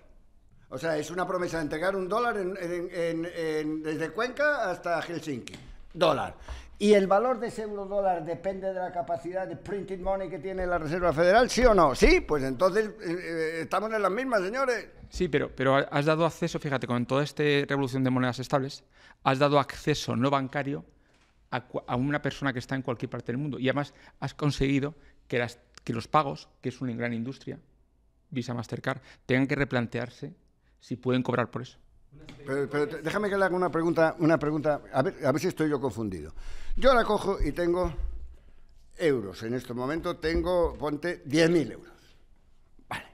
O sea, es una promesa de entregar un dólar desde Cuenca hasta Helsinki. Dólar. ¿Y el valor de ese euro dólar depende de la capacidad de printed money que tiene la Reserva Federal? ¿Sí o no? Sí, pues entonces eh, eh, estamos en las mismas, señores. Sí, pero, pero has dado acceso, fíjate, con toda esta revolución de monedas estables, has dado acceso no bancario a, una persona que está en cualquier parte del mundo. Y además has conseguido que, las, que los pagos, que es una gran industria, Visa Mastercard, tengan que replantearse si pueden cobrar por eso. Pero, déjame que le haga una pregunta, una pregunta a, ver, a ver si estoy yo confundido. Yo la cojo y tengo euros. En este momento tengo, ponte, 10.000 euros. Vale.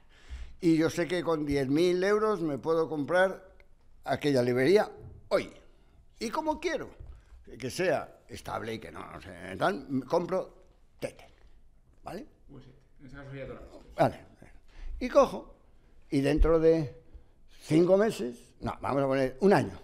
Y yo sé que con 10.000 euros me puedo comprar aquella librería hoy. Y como quiero que sea estable y que no, no sé, compro Tete. ¿Vale? Vale. Y cojo, y dentro de cinco meses, no, vamos a poner un año.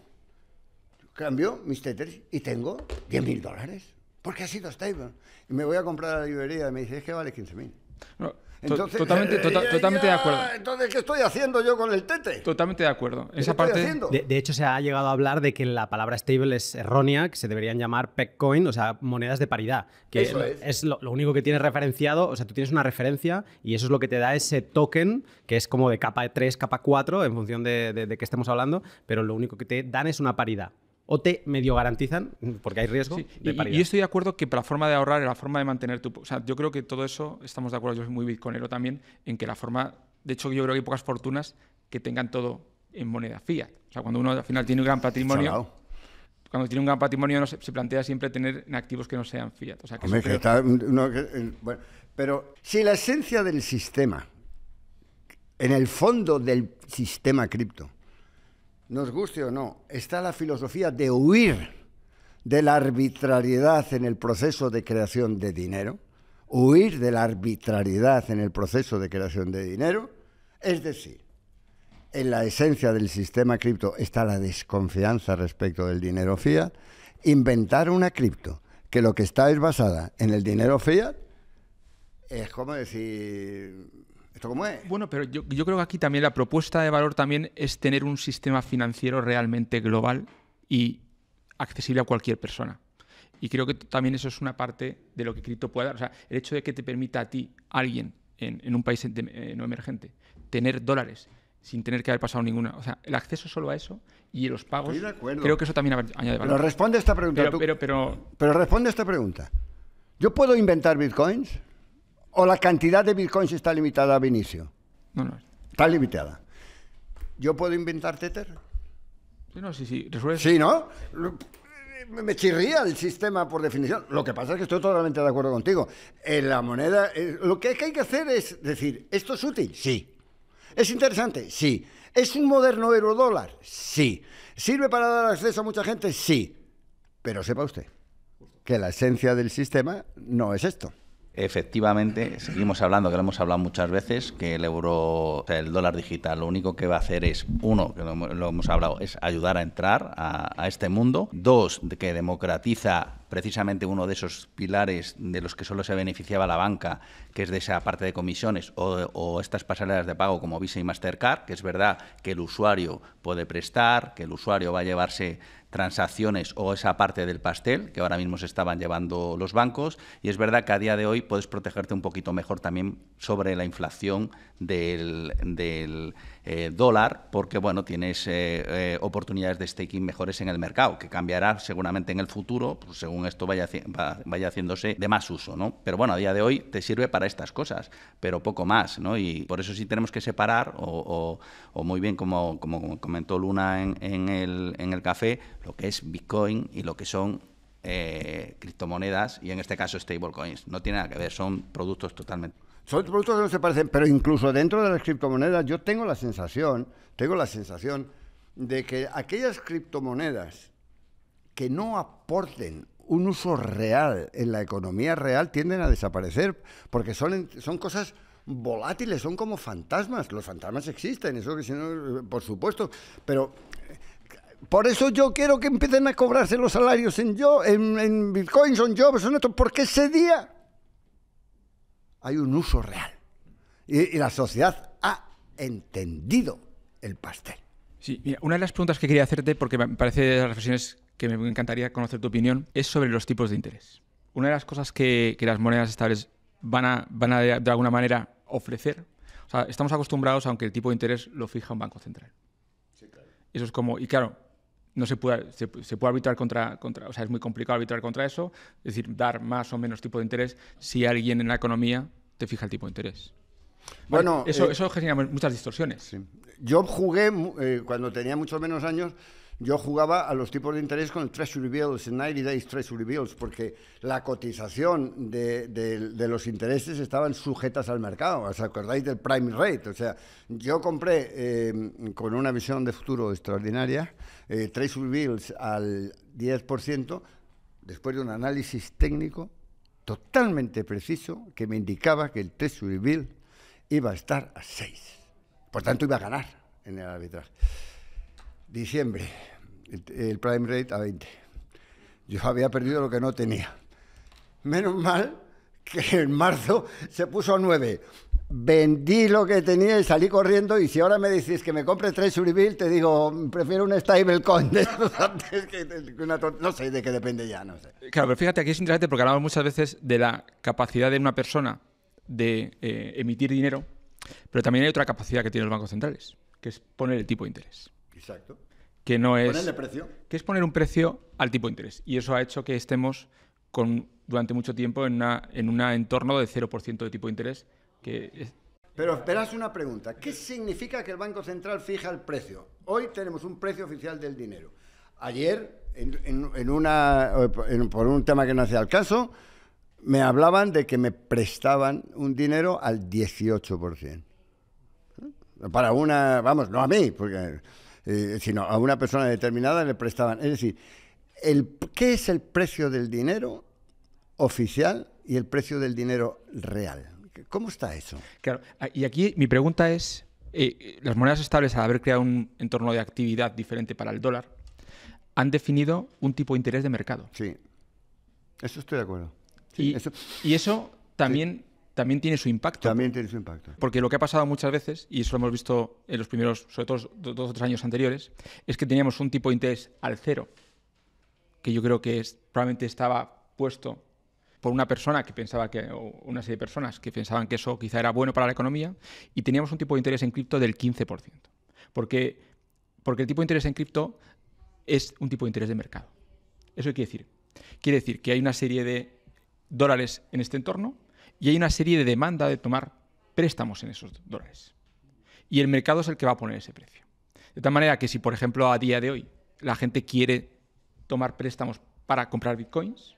Cambio mis teters y tengo 10 mil dólares, porque ha sido stable. Y me voy a comprar a la librería y me dice, es que vale 15.000. mil. No totalmente, eh, tota-, eh, totalmente de acuerdo. Entonces, ¿qué estoy haciendo yo con el tete? Totalmente de acuerdo. Esa parte... De, de, hecho, se ha llegado a hablar de que la palabra stable es errónea, que se deberían llamar peg o sea, monedas de paridad. Que eso es, es lo, único que tienes referenciado, o sea, tú tienes una referencia y eso es lo que te da ese token, que es como de capa 3, capa 4, en función de, de, de estemos hablando, pero lo único que te dan es una paridad o te medio garantizan, porque hay riesgo, Y, estoy de acuerdo que la forma de ahorrar es la forma de mantener tu... O sea, yo creo que todo eso, estamos de acuerdo, yo soy muy bitcoinero también, en que la forma... De hecho, yo creo que hay pocas fortunas que tengan todo en moneda fiat. O sea, cuando uno al final tiene un gran patrimonio... Cuando tiene un gran patrimonio no se, plantea siempre tener activos que no sean fiat. O sea, que eh, bueno, pero si la esencia del sistema, en el fondo del sistema cripto, nos guste o no, está la filosofía de huir de la arbitrariedad en el proceso de creación de dinero, huir de la arbitrariedad en el proceso de creación de dinero, es decir, en la esencia del sistema cripto está la desconfianza respecto del dinero fiat, inventar una cripto que lo que está es basada en el dinero fiat es como decir, ¿Esto cómo es? Bueno, pero yo, creo que aquí también la propuesta de valor también es tener un sistema financiero realmente global y accesible a cualquier persona. Y creo que también eso es una parte de lo que cripto puede dar. O sea, el hecho de que te permita a ti, alguien en, un país eh, no emergente, tener dólares sin tener que haber pasado ninguna. O sea, el acceso solo a eso y los pagos. Estoy de acuerdo. Creo que eso también añade valor. Pero responde esta pregunta. Pero, pero, pero, pero responde esta pregunta. ¿Yo puedo inventar bitcoins? ¿O la cantidad de bitcoins está limitada, Vinicio? No, no. Está limitada. ¿Yo puedo inventar Tether? Sí, no, sí, sí. Sí, ¿no? Me chirría el sistema por definición. Lo que pasa es que estoy totalmente de acuerdo contigo. En la moneda, eh, lo que hay que hacer es decir, ¿esto es útil? Sí. ¿Es interesante? Sí. ¿Es un moderno eurodólar? Sí. ¿Sirve para dar acceso a mucha gente? Sí. Pero sepa usted que la esencia del sistema no es esto. Efectivamente, seguimos hablando, que lo hemos hablado muchas veces, que el euro, el dólar digital, lo único que va a hacer es, uno, que lo, hemos hablado, es ayudar a entrar a, este mundo. Dos, que democratiza precisamente uno de esos pilares de los que solo se beneficiaba la banca, que es de esa parte de comisiones o, o estas pasarelas de pago como Visa y Mastercard, que es verdad que el usuario puede prestar, que el usuario va a llevarse transacciones o esa parte del pastel que ahora mismo se estaban llevando los bancos y es verdad que a día de hoy puedes protegerte un poquito mejor también sobre la inflación del, del eh, dólar, porque bueno, tienes eh, eh, oportunidades de staking mejores en el mercado, que cambiará seguramente en el futuro, pues, según esto vaya, vaya haciéndose de más uso, ¿no? Pero bueno, a día de hoy te sirve para estas cosas, pero poco más, ¿no? Y por eso sí tenemos que separar, o, muy bien como, como comentó Luna en, el, en el café, lo que es Bitcoin y lo que son criptomonedas y en este caso stablecoins. No tiene nada que ver, son productos totalmente. Son productos que no se parecen, pero incluso dentro de las criptomonedas yo tengo la sensación, tengo la sensación de que aquellas criptomonedas que no aporten un uso real en la economía real tienden a desaparecer porque son, son cosas volátiles, son como fantasmas. Los fantasmas existen, eso que por supuesto, pero eh, por eso yo quiero que empiecen a cobrarse los salarios en yo, en, en son jobs, son estos porque ese día hay un uso real. Y, la sociedad ha entendido el pastel. Sí, una de las preguntas que quería hacerte, porque me parece de las reflexiones que me encantaría conocer tu opinión, es sobre los tipos de interés. Una de las cosas que, las monedas estables van a, van a de, alguna manera ofrecer, o sea, estamos acostumbrados aunque el tipo de interés lo fija un banco central. Eso es como, y claro, no se puede, se, puede arbitrar contra, contra, o sea, es muy complicado arbitrar contra eso, es decir, dar más o menos tipo de interés si alguien en la economía te fija el tipo de interés. bueno, eso, eh, eso genera muchas distorsiones. Yo jugué eh, cuando tenía muchos menos años yo jugaba a los tipos de interés con el Treasury Bills, 90 Days Treasury Bills, porque la cotización de, los intereses estaban sujetas al mercado. ¿Os acordáis del prime rate? O sea, yo compré eh, con una visión de futuro extraordinaria eh, Treasury Bills al 10% después de un análisis técnico totalmente preciso que me indicaba que el Treasury Bill iba a estar a 6. Por tanto, iba a ganar en el arbitraje diciembre, el, prime rate a 20. Yo había perdido lo que no tenía. Menos mal que en marzo se puso a 9. Vendí lo que tenía y salí corriendo. Y si ahora me decís que me compre tres survival, te digo, prefiero un stablecoin No sé de qué depende ya, no sé. Claro, pero fíjate, aquí es interesante porque hablamos muchas veces de la capacidad de una persona de eh, emitir dinero, pero también hay otra capacidad que tienen los bancos centrales, que es poner el tipo de interés. Exacto. Que no es. Ponerle precio. Que es poner un precio al tipo de interés. Y eso ha hecho que estemos con, durante mucho tiempo en, una, en un entorno de 0% de tipo de interés. Que Pero esperas una pregunta. ¿Qué significa que el Banco Central fija el precio? Hoy tenemos un precio oficial del dinero. Ayer, en, una, por un tema que no hacía el caso, me hablaban de que me prestaban un dinero al 18%. ¿Eh? Para una, vamos, no a mí, porque eh, sino a una persona determinada le prestaban. Es decir, el, ¿qué es el precio del dinero oficial y el precio del dinero real? ¿Cómo está eso? Claro, ah, y aquí mi pregunta es, eh, las monedas estables al haber creado un entorno de actividad diferente para el dólar, han definido un tipo de interés de mercado. Sí, eso estoy de acuerdo. y, eso... y, eso... también también tiene su impacto. También tiene su impacto. Porque lo que ha pasado muchas veces, y eso lo hemos visto en los primeros, sobre todo dos o tres años anteriores, es que teníamos un tipo de interés al cero, que yo creo que es, probablemente estaba puesto por una persona que pensaba que, o una serie de personas que pensaban que eso quizá era bueno para la economía, y teníamos un tipo de interés en cripto del 15%. Porque, porque el tipo de interés en cripto es un tipo de interés de mercado. ¿Eso qué quiere decir? Quiere decir que hay una serie de dólares en este entorno y hay una serie de demanda de tomar préstamos en esos dólares. Y el mercado es el que va a poner ese precio. De tal manera que si, por ejemplo, a día de hoy la gente quiere tomar préstamos para comprar bitcoins,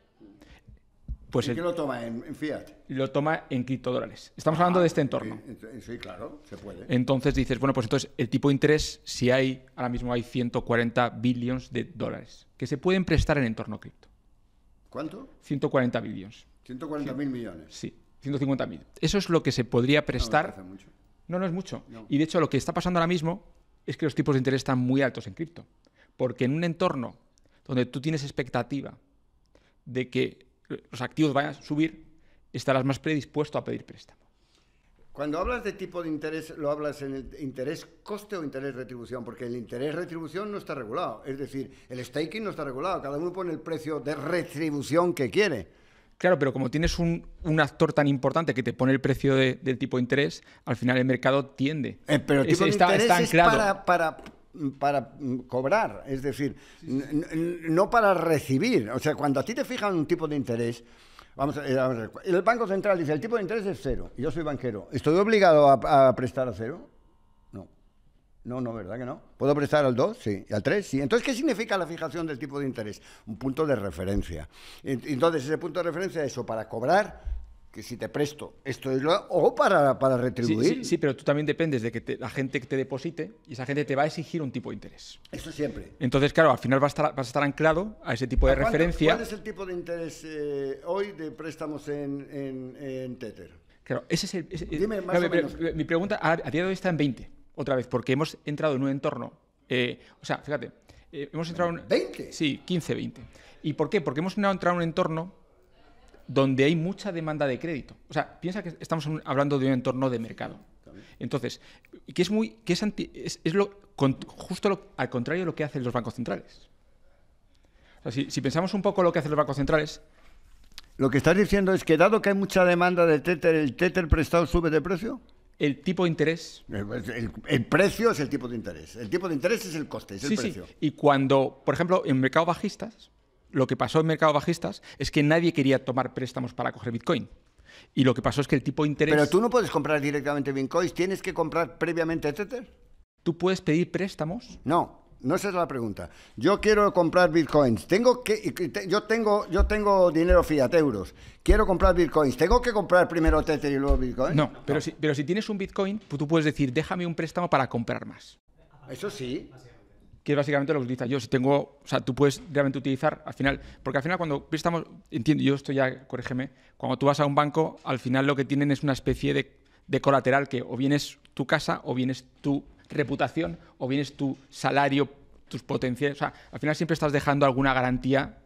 pues qué lo toma en, fiat? Lo toma en criptodólares. Estamos ah, hablando de este entorno. Sí, claro, se puede. Entonces dices, bueno, pues entonces el tipo de interés, si hay, ahora mismo hay 140 billones de dólares que se pueden prestar en entorno cripto. ¿Cuánto? 140 billions. 140 mil millones. Sí. 150.000. Eso es lo que se podría prestar. No, no, es mucho. Y de hecho, lo que está pasando ahora mismo es que los tipos de interés están muy altos en cripto. Porque en un entorno donde tú tienes expectativa de que los activos vayan a subir, estarás más predispuesto a pedir préstamo. Cuando hablas de tipo de interés, lo hablas en el interés coste o interés retribución, porque el interés retribución no está regulado. Es decir, el staking no está regulado. Cada uno pone el precio de retribución que quiere. Claro, pero como tienes un, actor tan importante que te pone el precio del tipo de interés, al final el mercado tiende. Eh, pero el tipo de interés es para, para, cobrar, es decir, no para recibir. O sea, cuando a ti te fijan un tipo de interés, Vamos a, eh, ver, el Banco Central dice, el tipo de interés es cero. Yo soy banquero. ¿Estoy obligado a, a prestar a cero? No, no, ¿verdad que no? ¿Puedo prestar al 2? Sí. ¿Y al 3? Sí. Entonces, ¿qué significa la fijación del tipo de interés? Un punto de referencia. Entonces, ese punto de referencia es o para cobrar, que si te presto, esto es lo... O para, retribuir. Sí, pero tú también dependes de que la gente que te deposite y esa gente te va a exigir un tipo de interés. Eso siempre. Entonces, claro, al final vas a estar, anclado a ese tipo de referencia. ¿Cuál es el tipo de interés eh, hoy de préstamos en, Tether? Claro, ese es el... Dime eh, más o menos. Mi, pregunta, a día de hoy está en 20 otra vez, porque hemos entrado en un entorno, eh, o sea, fíjate, eh, hemos entrado en... 20. Sí, 15, 20. ¿Y por qué? Porque hemos entrado en un entorno donde hay mucha demanda de crédito. O sea, piensa que estamos hablando de un entorno de mercado. Entonces, que es muy, que es, es, lo, justo al contrario de lo que hacen los bancos centrales. O sea, si, si, pensamos un poco lo que hacen los bancos centrales. Lo que estás diciendo es que dado que hay mucha demanda de Tether, ¿el Tether prestado sube de precio? el tipo de interés. El, precio es el tipo de interés. El tipo de interés es el coste, es el precio. Y cuando, por ejemplo, en mercado bajistas, lo que pasó en mercado bajistas es que nadie quería tomar préstamos para coger Bitcoin. Y lo que pasó es que el tipo de interés. Pero tú no puedes comprar directamente Bitcoin, tienes que comprar previamente Tether. Tú puedes pedir préstamos. No. No esa es la pregunta. Yo quiero comprar bitcoins. Tengo que, yo tengo, yo tengo dinero fiat euros. Quiero comprar bitcoins. Tengo que comprar primero Tether y luego bitcoins? No, pero si, pero si tienes un bitcoin, tú puedes decir, déjame un préstamo para comprar más. Eso sí que es básicamente lo que utiliza yo. Si tengo, o sea, tú puedes realmente utilizar al final, porque al final cuando préstamos, entiendo, yo esto ya, corrígeme, cuando tú vas a un banco, al final lo que tienen es una especie de, de colateral que o bien es tu casa o bien es tu reputación o bien es tu salario, tus potenciales, O sea, al final siempre estás dejando alguna garantía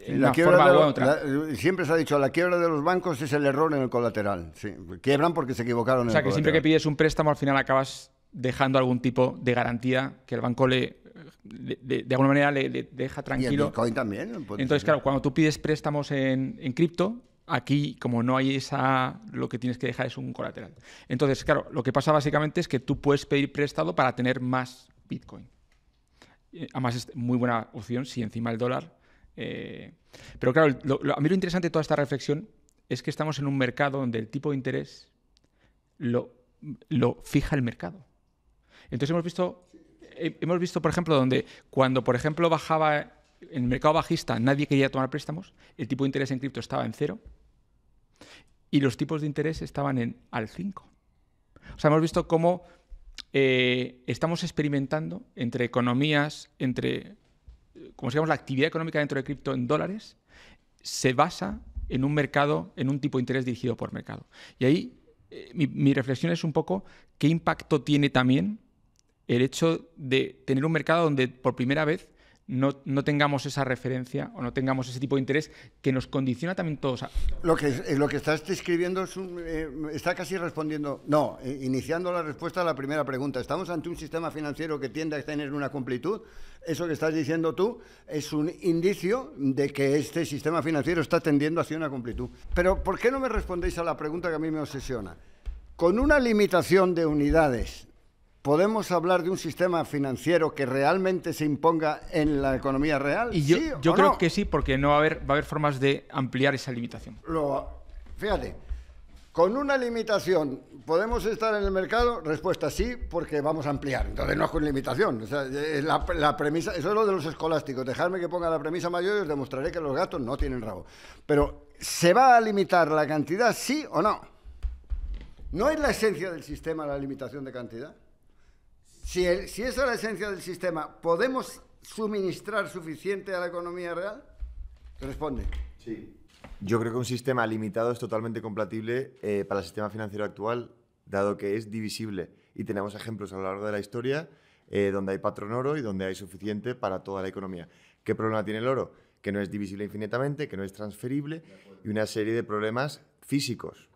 en una forma otra. siempre se ha dicho, la quiebra de los bancos es el error en el colateral. Sí, quiebran porque se equivocaron. O sea, que siempre que pides un préstamo, al final acabas dejando algún tipo de garantía que el banco le, de, alguna manera le, deja tranquilo. Y el Bitcoin también. Pues, Entonces, claro, cuando tú pides préstamos en cripto, Aquí, como no hay esa, lo que tienes que dejar es un colateral. Entonces, claro, lo que pasa básicamente es que tú puedes pedir prestado para tener más Bitcoin. Eh, además, es muy buena opción si encima el dólar. Eh, pero claro, a mí lo interesante de toda esta reflexión es que estamos en un mercado donde el tipo de interés lo, lo fija el mercado. Entonces hemos visto, eh, hemos visto, por ejemplo, donde cuando, por ejemplo, bajaba en el mercado bajista nadie quería tomar préstamos, el tipo de interés en cripto estaba en cero y los tipos de interés estaban en al 5. O sea, hemos visto cómo eh, estamos experimentando entre economías, entre, como llama? la actividad económica dentro de cripto en dólares, se basa en un mercado, en un tipo de interés dirigido por mercado. Y ahí eh, mi reflexión es un poco qué impacto tiene también el hecho de tener un mercado donde por primera vez no, tengamos esa referencia o no tengamos ese tipo de interés que nos condiciona también todos. A... Lo, que, eh, lo que estás describiendo eh, está casi respondiendo, no, eh, iniciando la respuesta a la primera pregunta. ¿Estamos ante un sistema financiero que tiende a tener una completud? Eso que estás diciendo tú es un indicio de que este sistema financiero está tendiendo hacia una completud. Pero ¿por qué no me respondéis a la pregunta que a mí me obsesiona? Con una limitación de unidades ¿Podemos hablar de un sistema financiero que realmente se imponga en la economía real? yo, creo que sí, porque no va a haber, formas de ampliar esa limitación. fíjate, con una limitación, ¿podemos estar en el mercado? Respuesta sí, porque vamos a ampliar. Entonces no es con limitación. eso es lo de los escolásticos. Dejarme que ponga la premisa mayor y os demostraré que los gatos no tienen rabo. Pero, ¿se va a limitar la cantidad, sí o no? ¿No es la esencia del sistema la limitación de cantidad? Si, esa es la esencia del sistema, ¿podemos suministrar suficiente a la economía real? Responde. Sí. Yo creo que un sistema limitado es totalmente compatible eh, para el sistema financiero actual, dado que es divisible. Y tenemos ejemplos a lo largo de la historia eh, donde hay patrón oro y donde hay suficiente para toda la economía. ¿Qué problema tiene el oro? Que no es divisible infinitamente, que no es transferible y una serie de problemas físicos.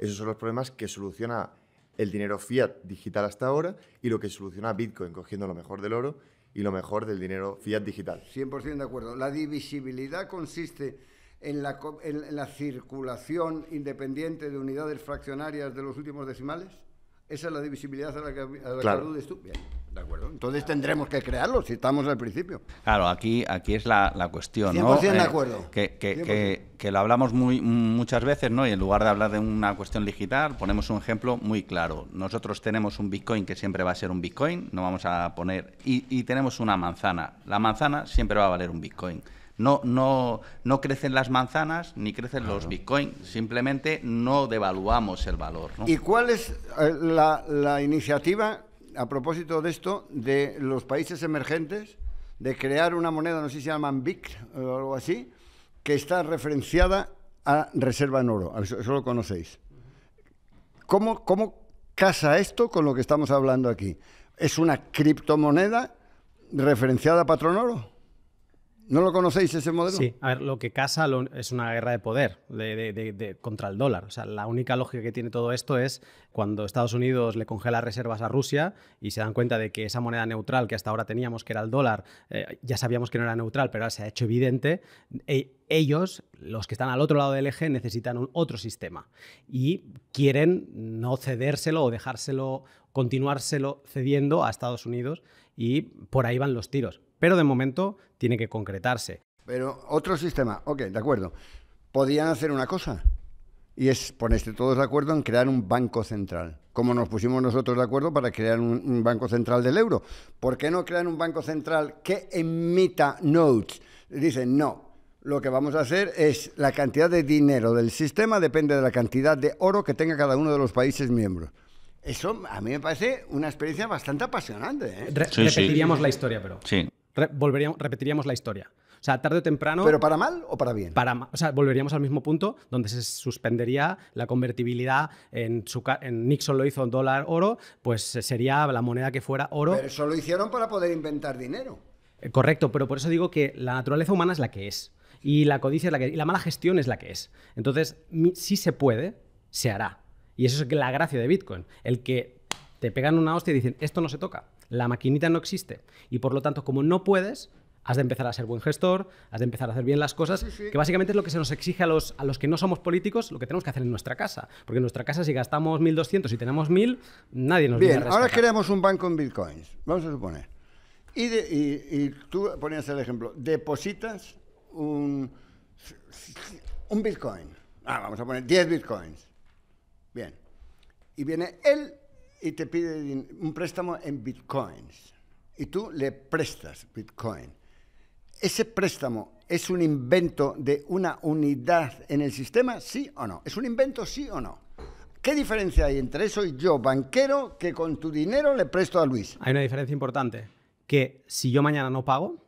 Esos son los problemas que soluciona el dinero fiat digital hasta ahora y lo que soluciona Bitcoin cogiendo lo mejor del oro y lo mejor del dinero fiat digital. 100% de acuerdo. La divisibilidad consiste en la, en la circulación independiente de unidades fraccionarias de los últimos decimales. Esa es la divisibilidad a la que, a la tú. de acuerdo. Entonces tendremos que crearlo, si estamos al principio. Claro, aquí, aquí es la, cuestión, de eh, acuerdo. que, que, lo hablamos muy, muchas veces, ¿no? Y en lugar de hablar de una cuestión digital, ponemos un ejemplo muy claro. Nosotros tenemos un Bitcoin que siempre va a ser un Bitcoin, no vamos a poner... Y, y tenemos una manzana. La manzana siempre va a valer un Bitcoin. No, no, no crecen las manzanas ni crecen los bitcoins, simplemente no devaluamos el valor. ¿Y cuál es eh, la, iniciativa, a propósito de esto, de los países emergentes de crear una moneda, no sé si se llaman BIC o algo así, que está referenciada a reserva en oro? Eso, lo conocéis. ¿Cómo, ¿Cómo casa esto con lo que estamos hablando aquí? ¿Es una criptomoneda referenciada a patrón oro? ¿No lo conocéis ese modelo? Sí, a ver, lo que casa es una guerra de poder de, contra el dólar. O sea, la única lógica que tiene todo esto es cuando Estados Unidos le congela reservas a Rusia y se dan cuenta de que esa moneda neutral que hasta ahora teníamos, que era el dólar, eh, ya sabíamos que no era neutral, pero ahora se ha hecho evidente. E, ellos, los que están al otro lado del eje, necesitan un otro sistema y quieren no cedérselo o dejárselo, continuárselo cediendo a Estados Unidos y por ahí van los tiros. Pero de momento tiene que concretarse. Pero otro sistema, ok, de acuerdo. Podían hacer una cosa y es ponerse todos de acuerdo en crear un banco central, como nos pusimos nosotros de acuerdo para crear un, banco central del euro. ¿Por qué no crear un banco central que emita notes? Dicen, no, lo que vamos a hacer es la cantidad de dinero del sistema depende de la cantidad de oro que tenga cada uno de los países miembros. Eso a mí me parece una experiencia bastante apasionante. ¿eh? repetiríamos la historia, pero. Sí volveríamos, repetiríamos la historia. O sea, tarde o temprano. ¿Pero para mal o para bien? Para, o sea, volveríamos al mismo punto donde se suspendería la convertibilidad en, su, en Nixon lo hizo en dólar oro, pues sería la moneda que fuera oro. Pero eso lo hicieron para poder inventar dinero. Eh, correcto, pero por eso digo que la naturaleza humana es la que es. Y la codicia es la que Y la mala gestión es la que es. Entonces, si se puede, se hará. Y eso es la gracia de Bitcoin. El que te pegan una hostia y dicen, esto no se toca. La maquinita no existe. Y por lo tanto, como no puedes, has de empezar a ser buen gestor, has de empezar a hacer bien las cosas, que básicamente es lo que se nos exige a los, a los que no somos políticos, lo que tenemos que hacer en nuestra casa. Porque en nuestra casa, si gastamos 1.200 y tenemos 1.000, nadie nos Bien, viene a ahora queremos un banco en bitcoins, vamos a suponer. Y, tú ponías el ejemplo, depositas un, un bitcoin. Ah, vamos a poner 10 bitcoins. Bien. Y viene el y te pide un préstamo en bitcoins y tú le prestas bitcoin. ¿Ese préstamo es un invento de una unidad en el sistema? ¿Sí o no? ¿Es un invento? ¿Sí o no? ¿Qué diferencia hay entre eso y yo, banquero, que con tu dinero le presto a Luis? Hay una diferencia importante, que si yo mañana no pago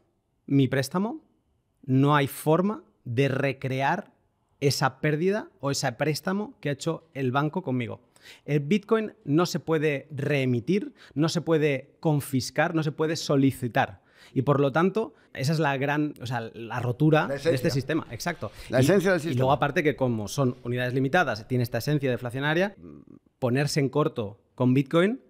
mi préstamo, no hay forma de recrear esa pérdida o ese préstamo que ha hecho el banco conmigo. El Bitcoin no se puede reemitir, no se puede confiscar, no se puede solicitar. Y por lo tanto, esa es la gran, o sea, la rotura de este sistema. Exacto. La esencia del sistema. Y luego, aparte, que como son unidades limitadas, tiene esta esencia deflacionaria, ponerse en corto con Bitcoin,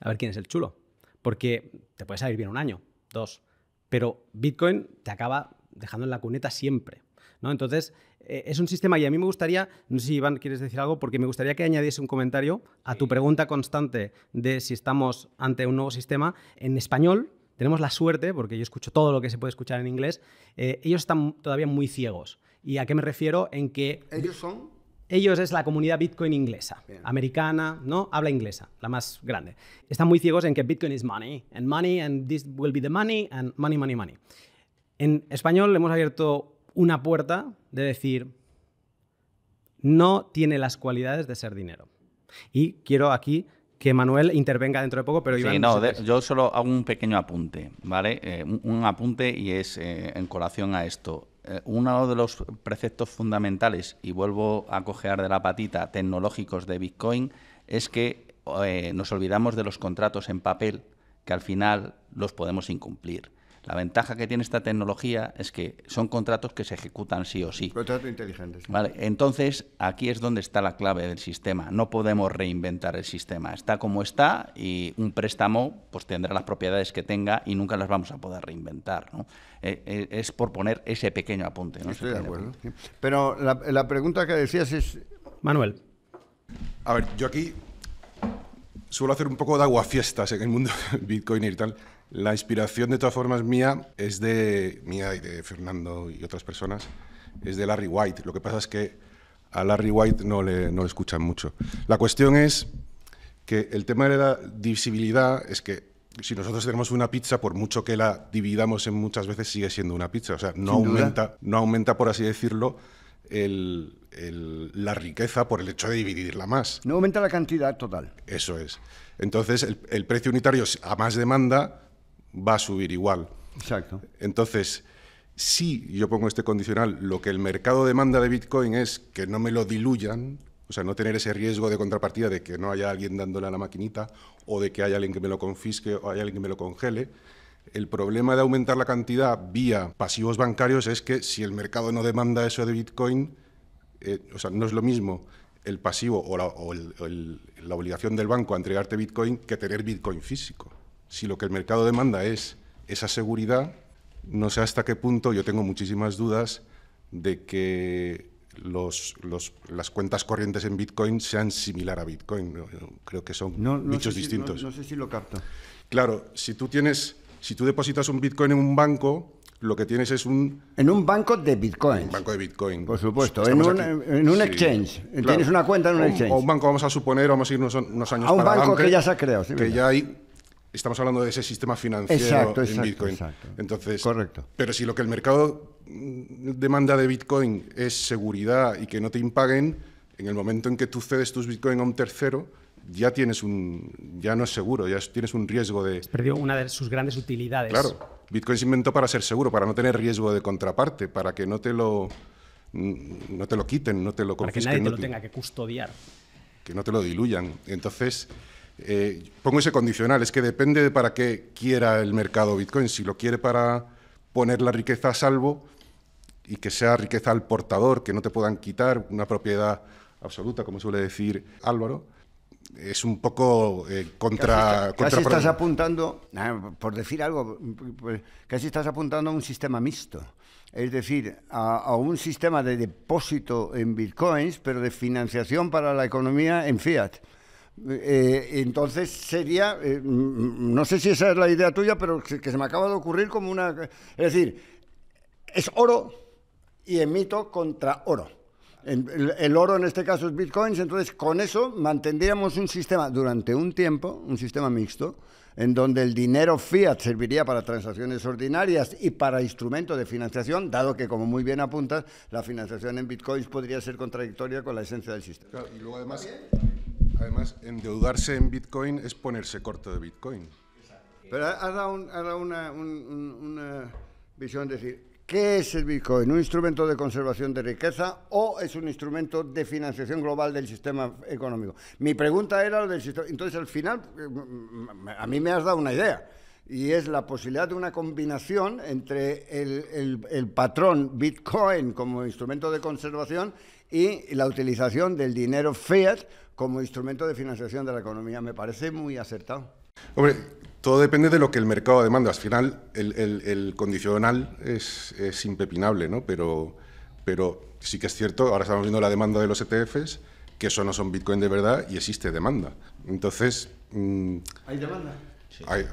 a ver quién es el chulo. Porque te puede salir bien un año, dos. Pero Bitcoin te acaba dejando en la cuneta siempre. Entonces, eh, es un sistema y a mí me gustaría, no sé si Iván quieres decir algo, porque me gustaría que añadiese un comentario a tu pregunta constante de si estamos ante un nuevo sistema en español. Tenemos la suerte, porque yo escucho todo lo que se puede escuchar en inglés, eh, ellos están todavía muy ciegos. ¿Y a qué me refiero? En que... Ellos son ellos es la comunidad Bitcoin inglesa, americana, ¿no? Habla inglesa, la más grande. Están muy ciegos en que Bitcoin is money, and money, and this will be the money, and money, money, money. En español hemos abierto una puerta de decir, no tiene las cualidades de ser dinero. Y quiero aquí que Manuel intervenga dentro de poco, pero Iván... no, yo solo hago un pequeño apunte, ¿vale? Eh, un, apunte y es eh, en colación a esto. Eh, uno de los preceptos fundamentales, y vuelvo a cojear de la patita, tecnológicos de Bitcoin, es que nos olvidamos de los contratos en papel, que al final los podemos incumplir. La ventaja que tiene esta tecnología es que son contratos que se ejecutan sí o sí. Contratos inteligentes. Vale, entonces aquí es donde está la clave del sistema. No podemos reinventar el sistema. Está como está y un préstamo pues tendrá las propiedades que tenga y nunca las vamos a poder reinventar. ¿no? Eh, eh, es por poner ese pequeño apunte. ¿no? Estoy de acuerdo. Pero la, pregunta que decías es... Manuel. A ver, yo aquí suelo hacer un poco de aguafiestas en el mundo Bitcoin y tal. La inspiración, de todas formas, mía es de mía y de Fernando y otras personas, es de Larry White. Lo que pasa es que a Larry White no le, no escuchan mucho. La cuestión es que el tema de la divisibilidad es que si nosotros tenemos una pizza, por mucho que la dividamos en muchas veces, sigue siendo una pizza. O sea, no, aumenta, no aumenta, por así decirlo, la riqueza por el hecho de dividirla más. No aumenta la cantidad total. Eso es. Entonces, el, el precio unitario a más demanda va a subir igual. Exacto. Entonces, si yo pongo este condicional, lo que el mercado demanda de Bitcoin es que no me lo diluyan, o sea, no tener ese riesgo de contrapartida de que no haya alguien dándole a la maquinita o de que haya alguien que me lo confisque o haya alguien que me lo congele. El problema de aumentar la cantidad vía pasivos bancarios es que si el mercado no demanda eso de Bitcoin, eh, o sea, no es lo mismo el pasivo o, la obligación del banco a entregarte Bitcoin que tener Bitcoin físico si lo que el mercado demanda es esa seguridad, no sé hasta qué punto, yo tengo muchísimas dudas de que los, las cuentas corrientes en Bitcoin sean similar a Bitcoin. Creo que son distintos. No, sé si lo capta. Claro, si tú tienes, si tú depositas un Bitcoin en un banco, lo que tienes es un... En un banco de Bitcoin. Un banco de Bitcoin. Por supuesto, en un, exchange. Tienes una cuenta en un, exchange. O un banco, vamos a suponer, vamos a irnos unos años A un banco que ya se ha creado. que ya hay estamos hablando de ese sistema financiero en Bitcoin. Entonces, correcto. Pero si lo que el mercado demanda de Bitcoin es seguridad y que no te impaguen, en el momento en que tú cedes tus Bitcoin a un tercero, ya tienes un ya no es seguro, ya tienes un riesgo de perdió una de sus grandes utilidades. Claro, Bitcoin se inventó para ser seguro, para no tener riesgo de contraparte, para que no te lo no te lo quiten, no te lo confisquen, para que nadie lo tenga que custodiar, que no te lo diluyan. Entonces, eh, pongo ese condicional, es que depende de para qué quiera el mercado Bitcoin. Si lo quiere para poner la riqueza a salvo y que sea riqueza al portador, que no te puedan quitar una propiedad absoluta, como suele decir Álvaro, es un poco eh, contra... Casi, estás apuntando, ah, por decir algo, pues, casi estás apuntando a un sistema mixto. Es decir, a un sistema de depósito en bitcoins, pero de financiación para la economía en fiat. Eh, entonces sería, eh, no sé si esa es la idea tuya, pero que, se me acaba de ocurrir como una... Es decir, es oro y emito contra oro. El, oro en este caso es bitcoins, entonces con eso mantendríamos un sistema durante un tiempo, un sistema mixto, en donde el dinero fiat serviría para transacciones ordinarias y para instrumentos de financiación, dado que, como muy bien apuntas, la financiación en bitcoins podría ser contradictoria con la esencia del sistema. y luego además... Además, endeudarse en Bitcoin es ponerse corto de Bitcoin. Pero ha dado, una, visión de decir, ¿qué es el Bitcoin? ¿Un instrumento de conservación de riqueza o es un instrumento de financiación global del sistema económico? Mi pregunta era lo del sistema... Entonces, al final, eh, a mí me has dado una idea y es la posibilidad de una combinación entre el, el, patrón Bitcoin como instrumento de conservación y la utilización del dinero fiat como instrumento de financiación de la economía. Me parece muy acertado. Hombre, todo depende de lo que el mercado demanda. Al final, el, condicional es, impepinable, ¿no? Pero, pero sí que es cierto, ahora estamos viendo la demanda de los ETFs, que eso no son Bitcoin de verdad y existe demanda. Entonces... Mm, ¿Hay demanda?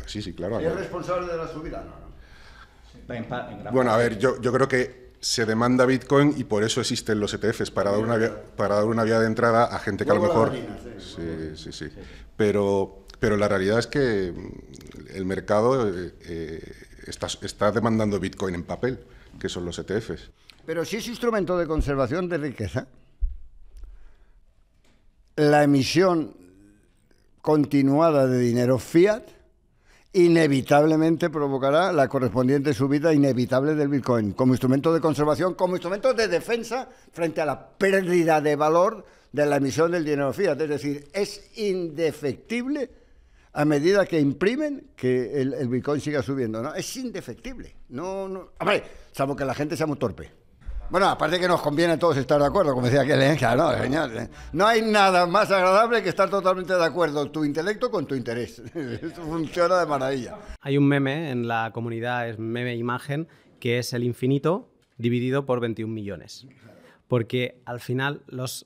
Sí, sí, claro. es responsable de la subida? Bueno, a ver, yo, yo creo que se demanda Bitcoin y por eso existen los ETFs, para dar una vía, para dar una vía de entrada a gente que a lo mejor... Sí, sí, sí. Pero, pero la realidad es que mm, el mercado eh, eh, está, está, demandando Bitcoin en papel, que son los ETFs. Pero si es instrumento de conservación de riqueza, la emisión continuada de dinero fiat inevitablemente provocará la correspondiente subida inevitable del Bitcoin, como instrumento de conservación, como instrumento de defensa frente a la pérdida de valor de la emisión del dinero fiat. Es decir, es indefectible a medida que imprimen que el, Bitcoin siga subiendo. ¿no? Es indefectible. No, no. A ver, salvo que la gente sea muy torpe. Bueno, aparte que nos conviene a todos estar de acuerdo, como decía aquel, no, eh. No hay nada más agradable que estar totalmente de acuerdo tu intelecto con tu interés. Eso funciona de maravilla. Hay un meme en la comunidad, es meme imagen, que es el infinito dividido por 21 millones porque al final,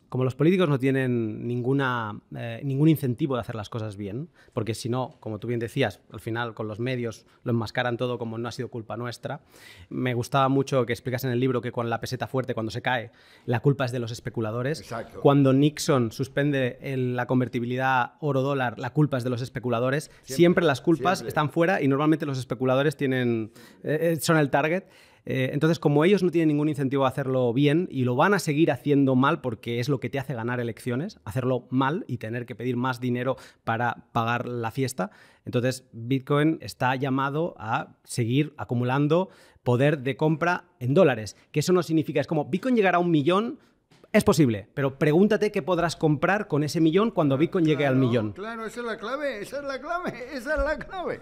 como los políticos no tienen ninguna, eh, ningún incentivo de hacer las cosas bien, porque si no, como tú bien decías, al final con los medios lo enmascaran todo como no ha sido culpa nuestra, me gustaba mucho que explicas en el libro que con la peseta fuerte, cuando se cae, la culpa es de los especuladores. Cuando Nixon suspende la convertibilidad oro-dólar, la culpa es de los especuladores. Siempre, las culpas están fuera y normalmente los especuladores tienen, eh, eh, son el target. Eh, entonces, como ellos no tienen ningún incentivo a hacerlo bien y lo van a seguir haciendo mal porque es lo que te hace ganar elecciones, hacerlo mal y tener que pedir más dinero para pagar la fiesta, entonces Bitcoin está llamado a seguir acumulando poder de compra en dólares, que eso no significa, es como Bitcoin llegará a un millón es posible, pero pregúntate qué podrás comprar con ese millón cuando ah, Bitcoin llegue al millón. Claro, esa es la clave, esa es la clave, esa es la clave.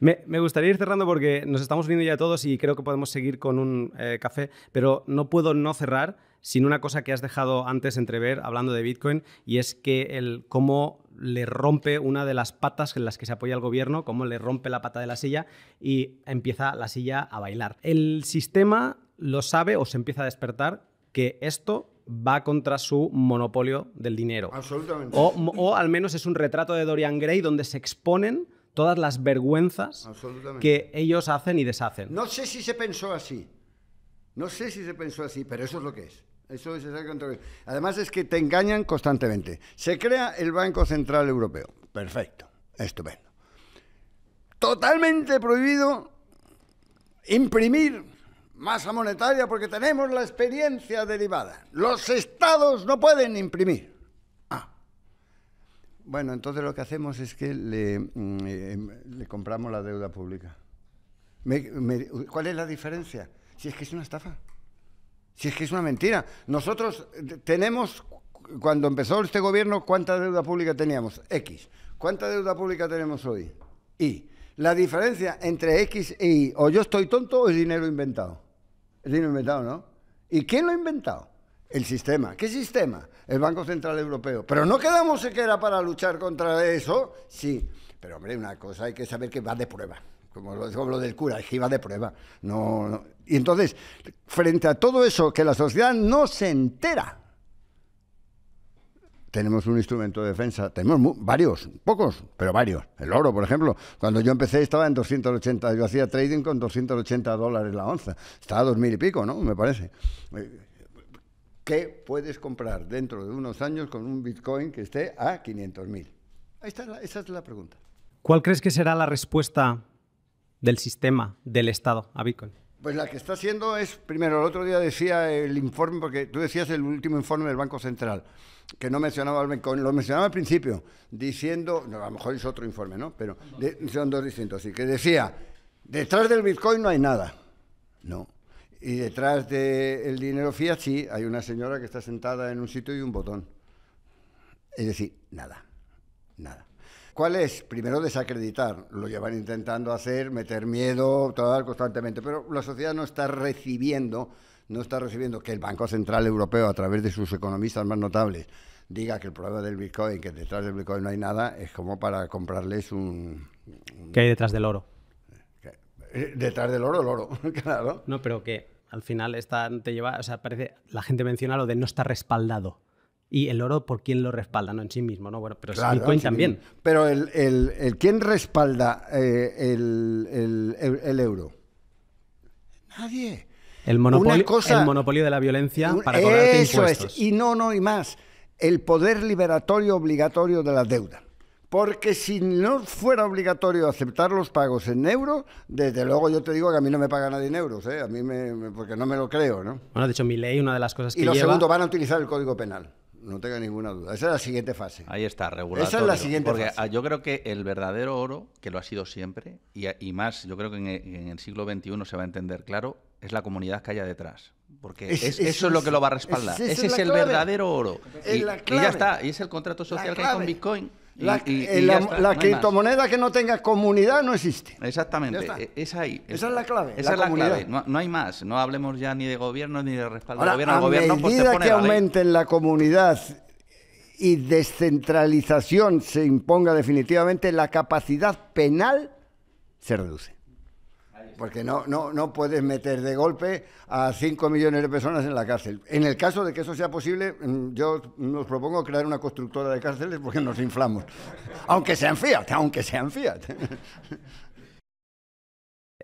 me, gustaría ir cerrando porque nos estamos viendo ya todos y creo que podemos seguir con un eh, café, pero no puedo no cerrar sin una cosa que has dejado antes entrever hablando de Bitcoin y es que el cómo le rompe una de las patas en las que se apoya el gobierno, cómo le rompe la pata de la silla y empieza la silla a bailar. El sistema lo sabe o se empieza a despertar que esto va contra su monopolio del dinero. Absolutamente. O, al menos es un retrato de Dorian Gray donde se exponen todas las vergüenzas que ellos hacen y deshacen. No sé si se pensó así. No sé si se pensó así, pero eso es lo que es. Eso es exactamente Además es que te engañan constantemente. Se crea el Banco Central Europeo. Perfecto. Estupendo. Totalmente prohibido imprimir masa monetaria porque tenemos la experiencia derivada. Los estados no pueden imprimir. Ah. Bueno, entonces lo que hacemos es que le, mm, eh, em, compramos la deuda pública. ¿Cuál es la diferencia? Si es que es una estafa. Si es que es una mentira. Nosotros eh, tenemos, cuando empezó este gobierno, ¿cuánta deuda pública teníamos? X. ¿Cuánta deuda pública tenemos hoy? Y. La diferencia entre X e Y, o yo estoy tonto o es dinero inventado. Es dinero inventado, ¿no? ¿Y quién lo ha inventado? El sistema. ¿Qué sistema? El Banco Central Europeo. Pero no quedamos que era para luchar contra eso. Sí. Pero hombre, una cosa hay que saber que va de prueba. Como lo, como lo del cura, es que iba de prueba. no. Y entonces, frente a todo eso, que la sociedad no se entera tenemos un instrumento de defensa. Tenemos varios, pocos, pero varios. El oro, por ejemplo. Cuando yo empecé estaba en 280. Yo hacía trading con 280 dólares la onza. Estaba a 2.000 y pico, ¿no? Me parece. Eh, ¿Qué puedes comprar dentro de unos años con un Bitcoin que esté a 500.000? esa es la pregunta. ¿Cuál crees que será la respuesta del sistema, del Estado a Bitcoin? Pues la que está haciendo es, primero, el otro día decía el informe, porque tú decías el último informe del Banco Central que no mencionaba al lo mencionaba al principio, diciendo, a lo mejor es otro informe, ¿no? Pero son dos distintos, y que decía, detrás del Bitcoin no hay nada. No. Y detrás del dinero fiat sí, hay una señora que está sentada en un sitio y un botón. Es decir, nada, nada. ¿Cuál es? Primero desacreditar. Lo llevan intentando hacer, meter miedo, todo constantemente, pero la sociedad no está recibiendo no está recibiendo, que el Banco Central Europeo, a través de sus economistas más notables, diga que el problema del Bitcoin, que detrás del Bitcoin no hay nada, es como para comprarles un... ¿Qué hay detrás del oro? Eh, detrás del oro, el oro, claro. No, pero que al final esta te lleva, o sea, parece, la gente menciona lo de no estar respaldado. Y el oro, ¿por quién lo respalda? No en sí mismo, ¿no? Bueno, pero el Bitcoin también. Pero el, el, ¿quién respalda eh, el, el euro? Nadie. El monopolio, el monopolio de la violencia para cobrarte eso Es. Y no, no, y más. El poder liberatorio obligatorio de la deuda porque si no fuera obligatorio aceptar los pagos en euros, desde luego yo te digo que a mí no me paga nadie en euros, ¿eh? a mí me, porque no me lo creo, ¿no? Bueno, de hecho, mi ley, una de las cosas que y lo segundo, van a utilizar el Código Penal no tenga ninguna duda. Esa es la siguiente fase. Ahí está, regulatorio. Esa es la siguiente Porque ah, yo creo que el verdadero oro, que lo ha sido siempre, y, y más, yo creo que en, el siglo XXI se va a entender claro, es la comunidad que haya detrás. Porque eso es lo que lo va a respaldar. Ese es, el verdadero oro. Y, y, ya está. Y es el contrato social que hay con Bitcoin. La, eh, la, criptomoneda que no tenga comunidad no existe. Exactamente. E, Esa es la clave. No, hay más. No hablemos ya ni de gobierno ni de respaldo al gobierno. A pues, medida que aumenten la comunidad y descentralización se imponga definitivamente, la capacidad penal se reduce porque no, no, no puedes meter de golpe a 5 millones de personas en la cárcel. En el caso de que eso sea posible, mm, yo nos propongo crear una constructora de cárceles porque nos inflamos. Aunque sean Fiat, aunque sean Fiat.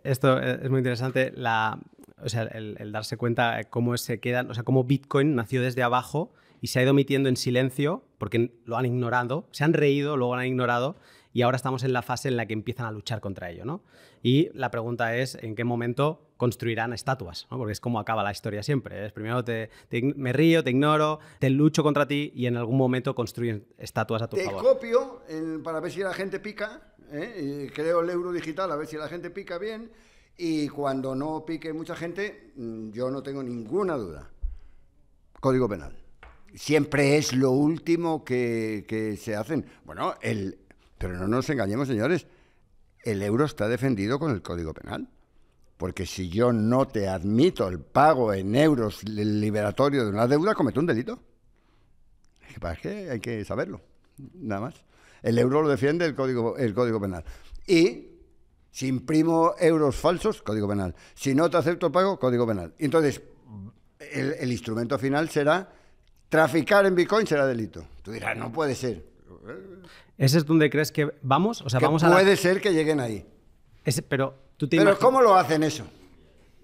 Esto eh, es muy interesante, la, o sea, el, darse cuenta eh, cómo se quedan, o sea, cómo Bitcoin nació desde abajo y se ha ido metiendo en silencio porque lo han ignorado, se han reído, luego lo han ignorado y ahora estamos en la fase en la que empiezan a luchar contra ello. ¿no? Y la pregunta es en qué momento construirán estatuas, ¿no? porque es como acaba la historia siempre. ¿eh? Es Primero te, me río, te ignoro, te lucho contra ti y en algún momento construyen estatuas a tu favor. Te copio para ver si la gente pica, ¿eh? creo el euro digital a ver si la gente pica bien y cuando no pique mucha gente, mm, yo no tengo ninguna duda. Código penal siempre es lo último que, que se hacen. Bueno, el, pero no nos engañemos, señores, el euro está defendido con el Código Penal. Porque si yo no te admito el pago en euros liberatorio de una deuda, cometo un delito. Es que hay que saberlo, nada más. El euro lo defiende el Código, el código Penal. Y si imprimo euros falsos, Código Penal. Si no te acepto el pago, Código Penal. Entonces, el, el instrumento final será traficar en Bitcoin será delito. Tú dirás, no puede ser. ¿Ese es donde crees que vamos? O sea, vamos a Puede ser que lleguen ahí. pero ¿cómo lo hacen eso?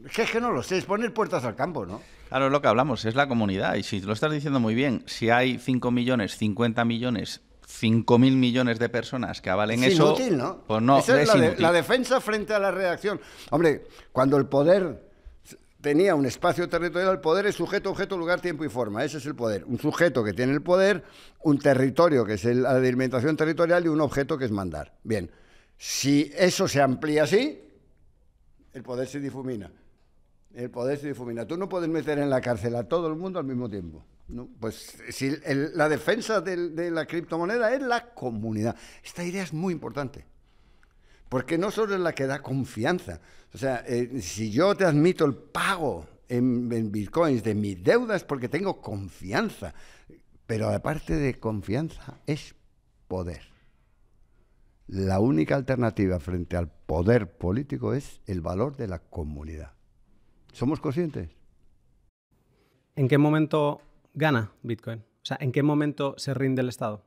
Es que no lo sé, es poner puertas al campo, ¿no? Claro, es lo que hablamos, es la comunidad. Y si lo estás diciendo muy bien, si hay 5 millones, 50 millones, mil millones de personas que avalen es eso... Inútil, ¿no? Pues no, es, la, la defensa frente a la reacción. Hombre, cuando el poder tenía un espacio territorial, el poder es sujeto, objeto, lugar, tiempo y forma. Ese es el poder. Un sujeto que tiene el poder, un territorio que es la alimentación territorial y un objeto que es mandar. Bien, si eso se amplía así, el poder se difumina. El poder se difumina. Tú no puedes meter en la cárcel a todo el mundo al mismo tiempo. pues si la defensa de, de la criptomoneda es la comunidad. Esta idea es muy importante. Porque no solo es la que da confianza, o sea, eh, si yo te admito el pago en, en bitcoins de mis deudas es porque tengo confianza. Pero aparte de confianza es poder. La única alternativa frente al poder político es el valor de la comunidad. ¿Somos conscientes? ¿En qué momento gana Bitcoin? O sea, ¿en qué momento se rinde el Estado?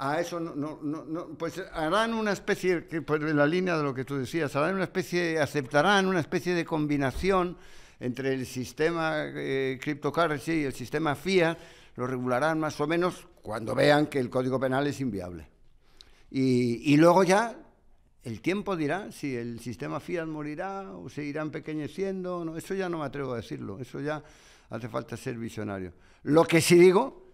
a eso no, no, no, pues harán una especie, que, pues en la línea de lo que tú decías, harán una especie, aceptarán una especie de combinación entre el sistema eh, y el sistema fiat, lo regularán más o menos cuando vean que el código penal es inviable. Y, luego ya el tiempo dirá si el sistema fiat morirá o se irá empequeñeciendo, eso ya no me atrevo a decirlo, eso ya hace falta ser visionario. Lo que sí digo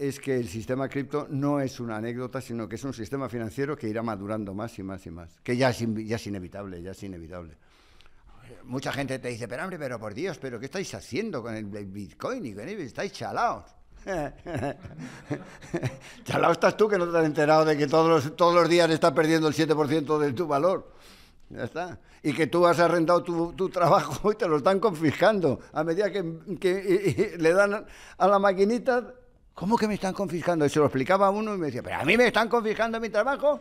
es que el sistema cripto no es una anécdota, sino que es un sistema financiero que irá madurando más y más y más, que ya es, ya es inevitable, ya es inevitable. Mucha gente te dice, pero hombre, pero por Dios, pero ¿qué estáis haciendo con el Bitcoin y con el Estáis chalaos. ...chalaos estás tú que no te has enterado de que todos los, todos los días estás perdiendo el 7% de tu valor. Ya está. Y que tú has arrendado tu, trabajo y te lo están confiscando. A medida que, le dan a la maquinita, ¿Cómo que me están confiscando? Y se lo explicaba uno y me decía, ¿pero a mí me están confiscando mi trabajo?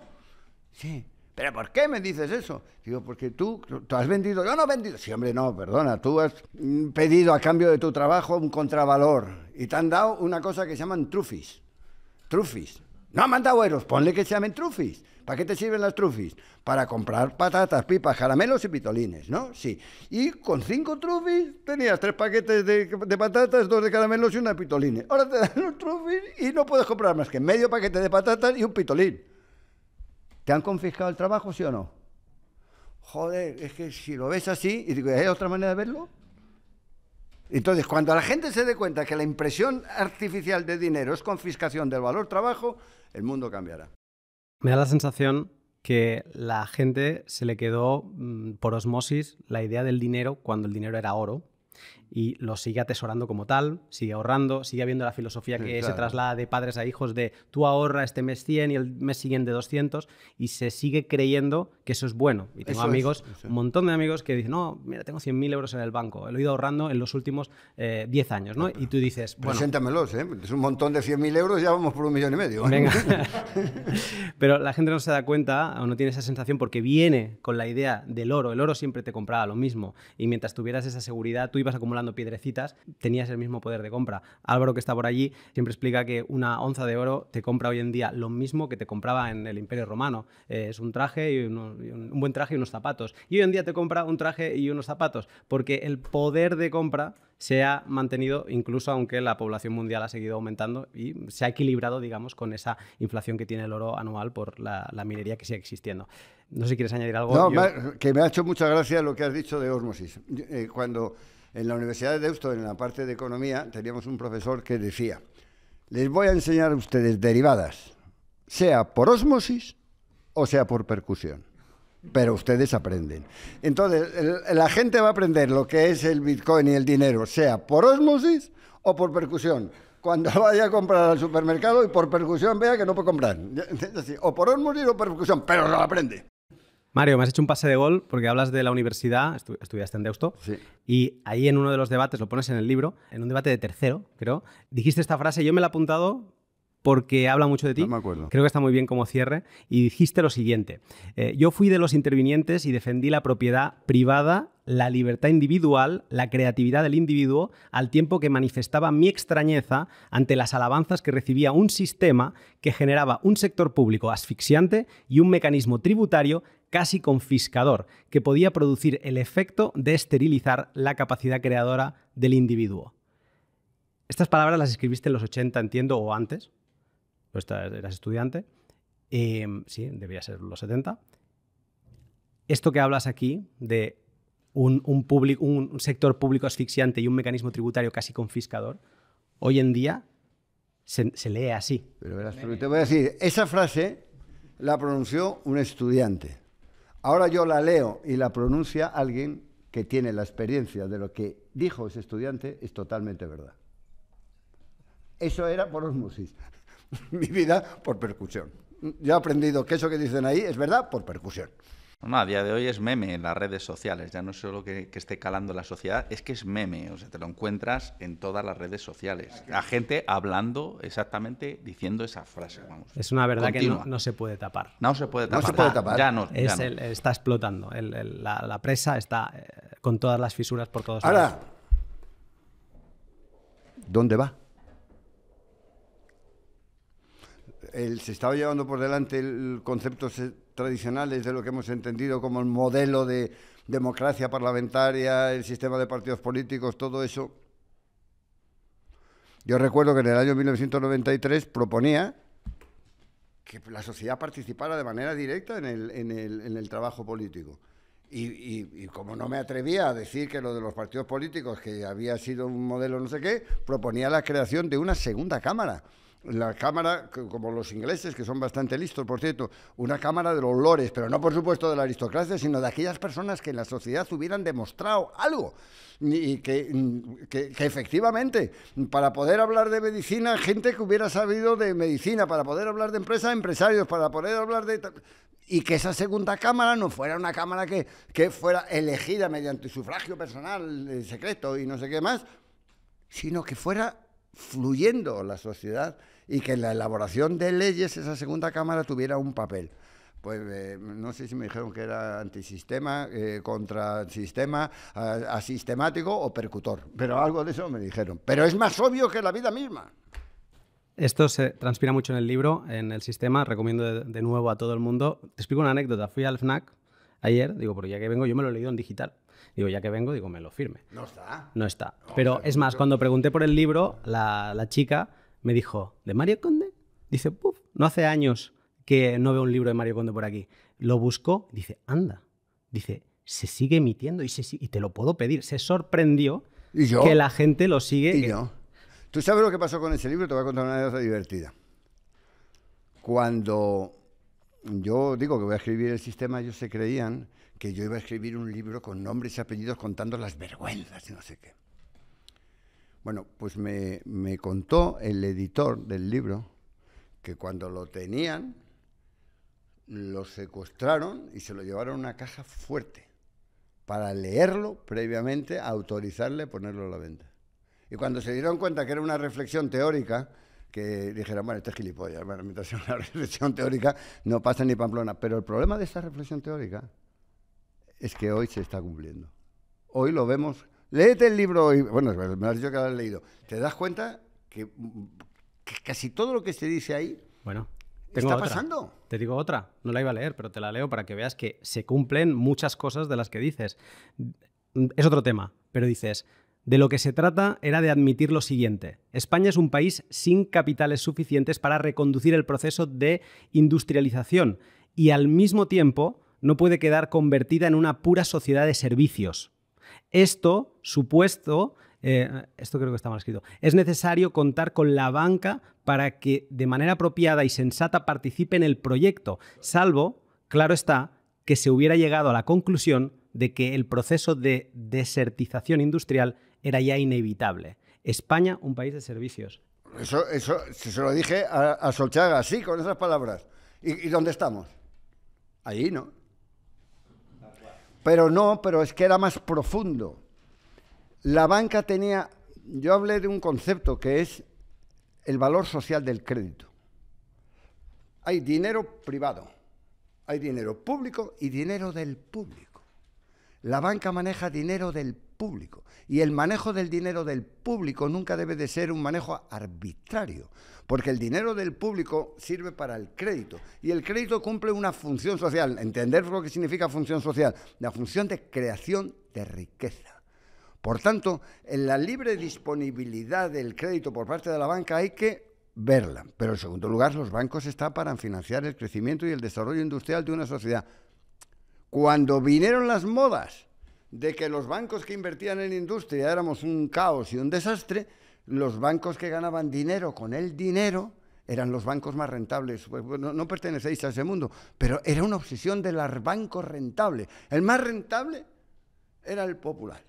Sí. ¿Pero por qué me dices eso? Digo, porque tú, tú has vendido. Yo no he vendido. Sí, hombre, no, perdona. Tú has mm, pedido a cambio de tu trabajo un contravalor y te han dado una cosa que se llaman trufis. Trufis. No manda han ponle que se llamen trufis. ¿Para qué te sirven las trufis? Para comprar patatas, pipas, caramelos y pitolines, ¿no? Sí. Y con cinco trufis tenías tres paquetes de, patatas, dos de caramelos y una de pitolines. Ahora te dan un trufis y no puedes comprar más que medio paquete de patatas y un pitolín. ¿Te han confiscado el trabajo, sí o no? Joder, es que si lo ves así, y digo, ¿hay otra manera de verlo? Entonces, cuando la gente se dé cuenta que la impresión artificial de dinero es confiscación del valor trabajo, el mundo cambiará. Me da la sensación que la gente se le quedó mm, por osmosis la idea del dinero cuando el dinero era oro y lo sigue atesorando como tal, sigue ahorrando, sigue habiendo la filosofía que se traslada de padres a hijos de tú ahorra este mes 100 y el mes siguiente 200 y se sigue creyendo que eso es bueno. Y tengo amigos, un montón de amigos que dicen, no, mira, tengo 100.000 euros en el banco, he ido ahorrando en los últimos 10 eh, años, ¿no? y tú dices, bueno... Preséntamelos, ¿eh? Es un montón de 100.000 euros, ya vamos por un millón y medio. Venga. Pero la gente no se da cuenta o no tiene esa sensación porque viene con la idea del oro. El oro siempre te compraba lo mismo y mientras tuvieras esa seguridad tú ibas acumulando piedrecitas, tenías el mismo poder de compra. Álvaro, que está por allí, siempre explica que una onza de oro te compra hoy en día lo mismo que te compraba en el Imperio Romano. Eh, es un traje, y un buen traje y unos zapatos. Y hoy en día te compra un traje y unos zapatos, porque el poder de compra se ha mantenido incluso aunque la población mundial ha seguido aumentando y se ha equilibrado, digamos, con esa inflación que tiene el oro anual por la, minería que sigue existiendo. No sé si quieres añadir algo. No, que me ha hecho mucha gracia lo que has dicho de Osmosis. Eh, cuando en la Universidad de Deusto, en la parte de economía, teníamos un profesor que decía, les voy a enseñar a ustedes derivadas, sea por osmosis o sea por percusión. Pero ustedes aprenden. Entonces, la gente va a aprender lo que es el Bitcoin y el dinero, sea por osmosis o por percusión cuando vaya a comprar al supermercado y por percusión vea que no puede comprar. O por osmosis o percusión, pero lo aprende. Mario, me has hecho un pase de gol porque hablas de la universidad, estudiaste en Deusto, y ahí en uno de los debates, lo pones en el libro, en un debate de tercero, creo, dijiste esta frase, yo me la he apuntado porque habla mucho de ti. me Creo que está muy bien como cierre. Y dijiste lo siguiente, eh, yo fui de los intervinientes y defendí la propiedad privada, la libertad individual, la creatividad del individuo, al tiempo que manifestaba mi extrañeza ante las alabanzas que recibía un sistema que generaba un sector público asfixiante y un mecanismo tributario casi confiscador, que podía producir el efecto de esterilizar la capacidad creadora del individuo. Estas palabras las escribiste en los 80, entiendo, o antes. Pues eras estudiante. Em, sí, debía ser los 70. Esto que hablas aquí de un, sector público asfixiante y un mecanismo tributario casi confiscador, hoy en día se, lee así. Pero te voy a decir, esa frase la pronunció un estudiante. Ahora yo la leo y la pronuncia alguien que tiene la experiencia de lo que dijo ese estudiante, es totalmente verdad. Eso era por osmosis. Mi vida por percusión. Yo he aprendido que eso que dicen ahí es verdad por percusión. No, a día de hoy es meme en las redes sociales, ya no es solo que, esté calando la sociedad, es que es meme, o sea, te lo encuentras en todas las redes sociales. Ah, la gente hablando exactamente diciendo esa frase. Es una verdad que no, se puede tapar. No se puede tapar. No se puede tapar. Ya no. está explotando. la, presa está eh, con todas las fisuras por todos lados. Ahora, ¿dónde va? se estaba llevando por delante el concepto tradicionales de lo que hemos entendido como el modelo de democracia parlamentaria, el sistema de partidos políticos, todo eso. Yo recuerdo que en el año 1993 proponía que la sociedad participara de manera directa en el, trabajo político. Y, y, como no me atrevía a decir que lo de los partidos políticos, que había sido un modelo no sé qué, proponía la creación de una segunda cámara la cámara, como los ingleses, que son bastante listos, por cierto, una cámara de los lores, pero no por supuesto de la aristocracia, sino de aquellas personas que en la sociedad hubieran demostrado algo. Y mm, que, efectivamente, para poder hablar de medicina, gente que hubiera sabido de medicina, para poder hablar de empresa, empresarios, para poder hablar de y que esa segunda cámara no fuera una cámara que, que, fuera elegida mediante sufragio personal eh, secreto y no sé qué más, sino que fuera fluyendo la sociedad y que en la elaboración de leyes esa segunda cámara tuviera un papel. Pues eh, no sé si me dijeron que era antisistema, eh, contra sistema, asistemático o percutor, pero algo de eso me dijeron. Pero es más obvio que la vida misma. Esto se transpira mucho en el libro, en el sistema. Recomiendo de, de nuevo a todo el mundo. Te explico una anécdota. Fui al FNAC ayer, digo, porque ya que vengo, yo me lo he leído en digital. Digo, ya que vengo, digo, me lo firme. No está. No está. Pero es más, cuando pregunté por el libro, la, la chica me dijo, ¿de Mario Conde? Dice, no hace años que no veo un libro de Mario Conde por aquí. Lo buscó, dice, anda. Dice, se sigue emitiendo y, se, y te lo puedo pedir. Se sorprendió que la gente lo sigue. Y yo. Tú sabes lo que pasó con ese libro, te voy a contar una cosa divertida. Cuando yo digo que voy a escribir el sistema, ellos se creían que yo iba a escribir un libro con nombres y apellidos contando las vergüenzas y no sé qué. Bueno, pues me, contó el editor del libro que cuando lo tenían, lo secuestraron y se lo llevaron a una caja fuerte para leerlo previamente, autorizarle ponerlo a la venta. Y cuando se dieron cuenta que era una reflexión teórica, que dijeron, bueno, este es gilipollas, bueno, mientras sea una reflexión teórica, no pasa ni Pamplona. Pero el problema de esa reflexión teórica es que hoy se está cumpliendo. Hoy lo vemos. Léete el libro hoy. Bueno, me has dicho que lo has leído. ¿Te das cuenta que, casi todo lo que se dice ahí bueno, está pasando? Te digo otra. No la iba a leer, pero te la leo para que veas que se cumplen muchas cosas de las que dices. Es otro tema, pero dices, de lo que se trata era de admitir lo siguiente. España es un país sin capitales suficientes para reconducir el proceso de industrialización y al mismo tiempo no puede quedar convertida en una pura sociedad de servicios. Esto, supuesto, eh, esto creo que está mal escrito, es necesario contar con la banca para que de manera apropiada y sensata participe en el proyecto, salvo, claro está, que se hubiera llegado a la conclusión de que el proceso de desertización industrial era ya inevitable. España, un país de servicios. Eso, se lo dije a, Solchaga, sí, con esas palabras. ¿Y, ¿Y dónde estamos? Ahí, ¿no? Pero no, pero es que era más profundo. La banca tenía, yo hablé de un concepto que es el valor social del crédito. Hay dinero privado, hay dinero público y dinero del público. La banca maneja dinero del público. Y el manejo del dinero del público nunca debe de ser un manejo arbitrario, porque el dinero del público sirve para el crédito y el crédito cumple una función social. Entender lo que significa función social, la función de creación de riqueza. Por tanto, en la libre disponibilidad del crédito por parte de la banca hay que verla. Pero en segundo lugar, los bancos están para financiar el crecimiento y el desarrollo industrial de una sociedad. Cuando vinieron las modas, de que los bancos que invertían en industria éramos un caos y un desastre, los bancos que ganaban dinero con el dinero eran los bancos más rentables. Pues, no, pertenecéis a ese mundo, pero era una obsesión de los bancos El más rentable era el popular.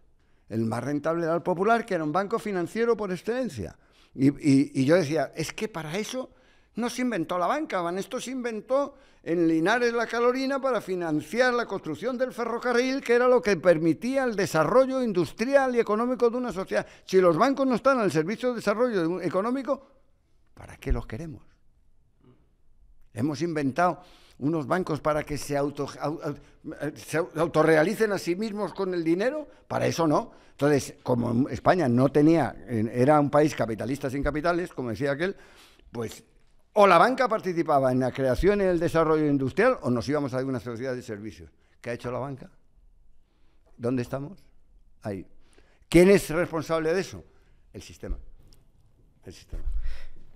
El más rentable era el popular, que era un banco financiero por excelencia. Y, y yo decía, es que para eso no se inventó la banca, Van, esto se inventó en Linares la Calorina para financiar la construcción del ferrocarril, que era lo que permitía el desarrollo industrial y económico de una sociedad. Si los bancos no están al servicio del desarrollo económico, ¿para qué los queremos? Hemos inventado unos bancos para que se, auto, se autorrealicen a sí mismos con el dinero, para eso no. Entonces, como España no tenía, era un país capitalista sin capitales, como decía aquel, pues o la banca participaba en la creación y el desarrollo industrial o nos íbamos a una sociedad de servicios. ¿Qué ha hecho la banca? ¿Dónde estamos? Ahí. ¿Quién es responsable de eso? El sistema. El sistema.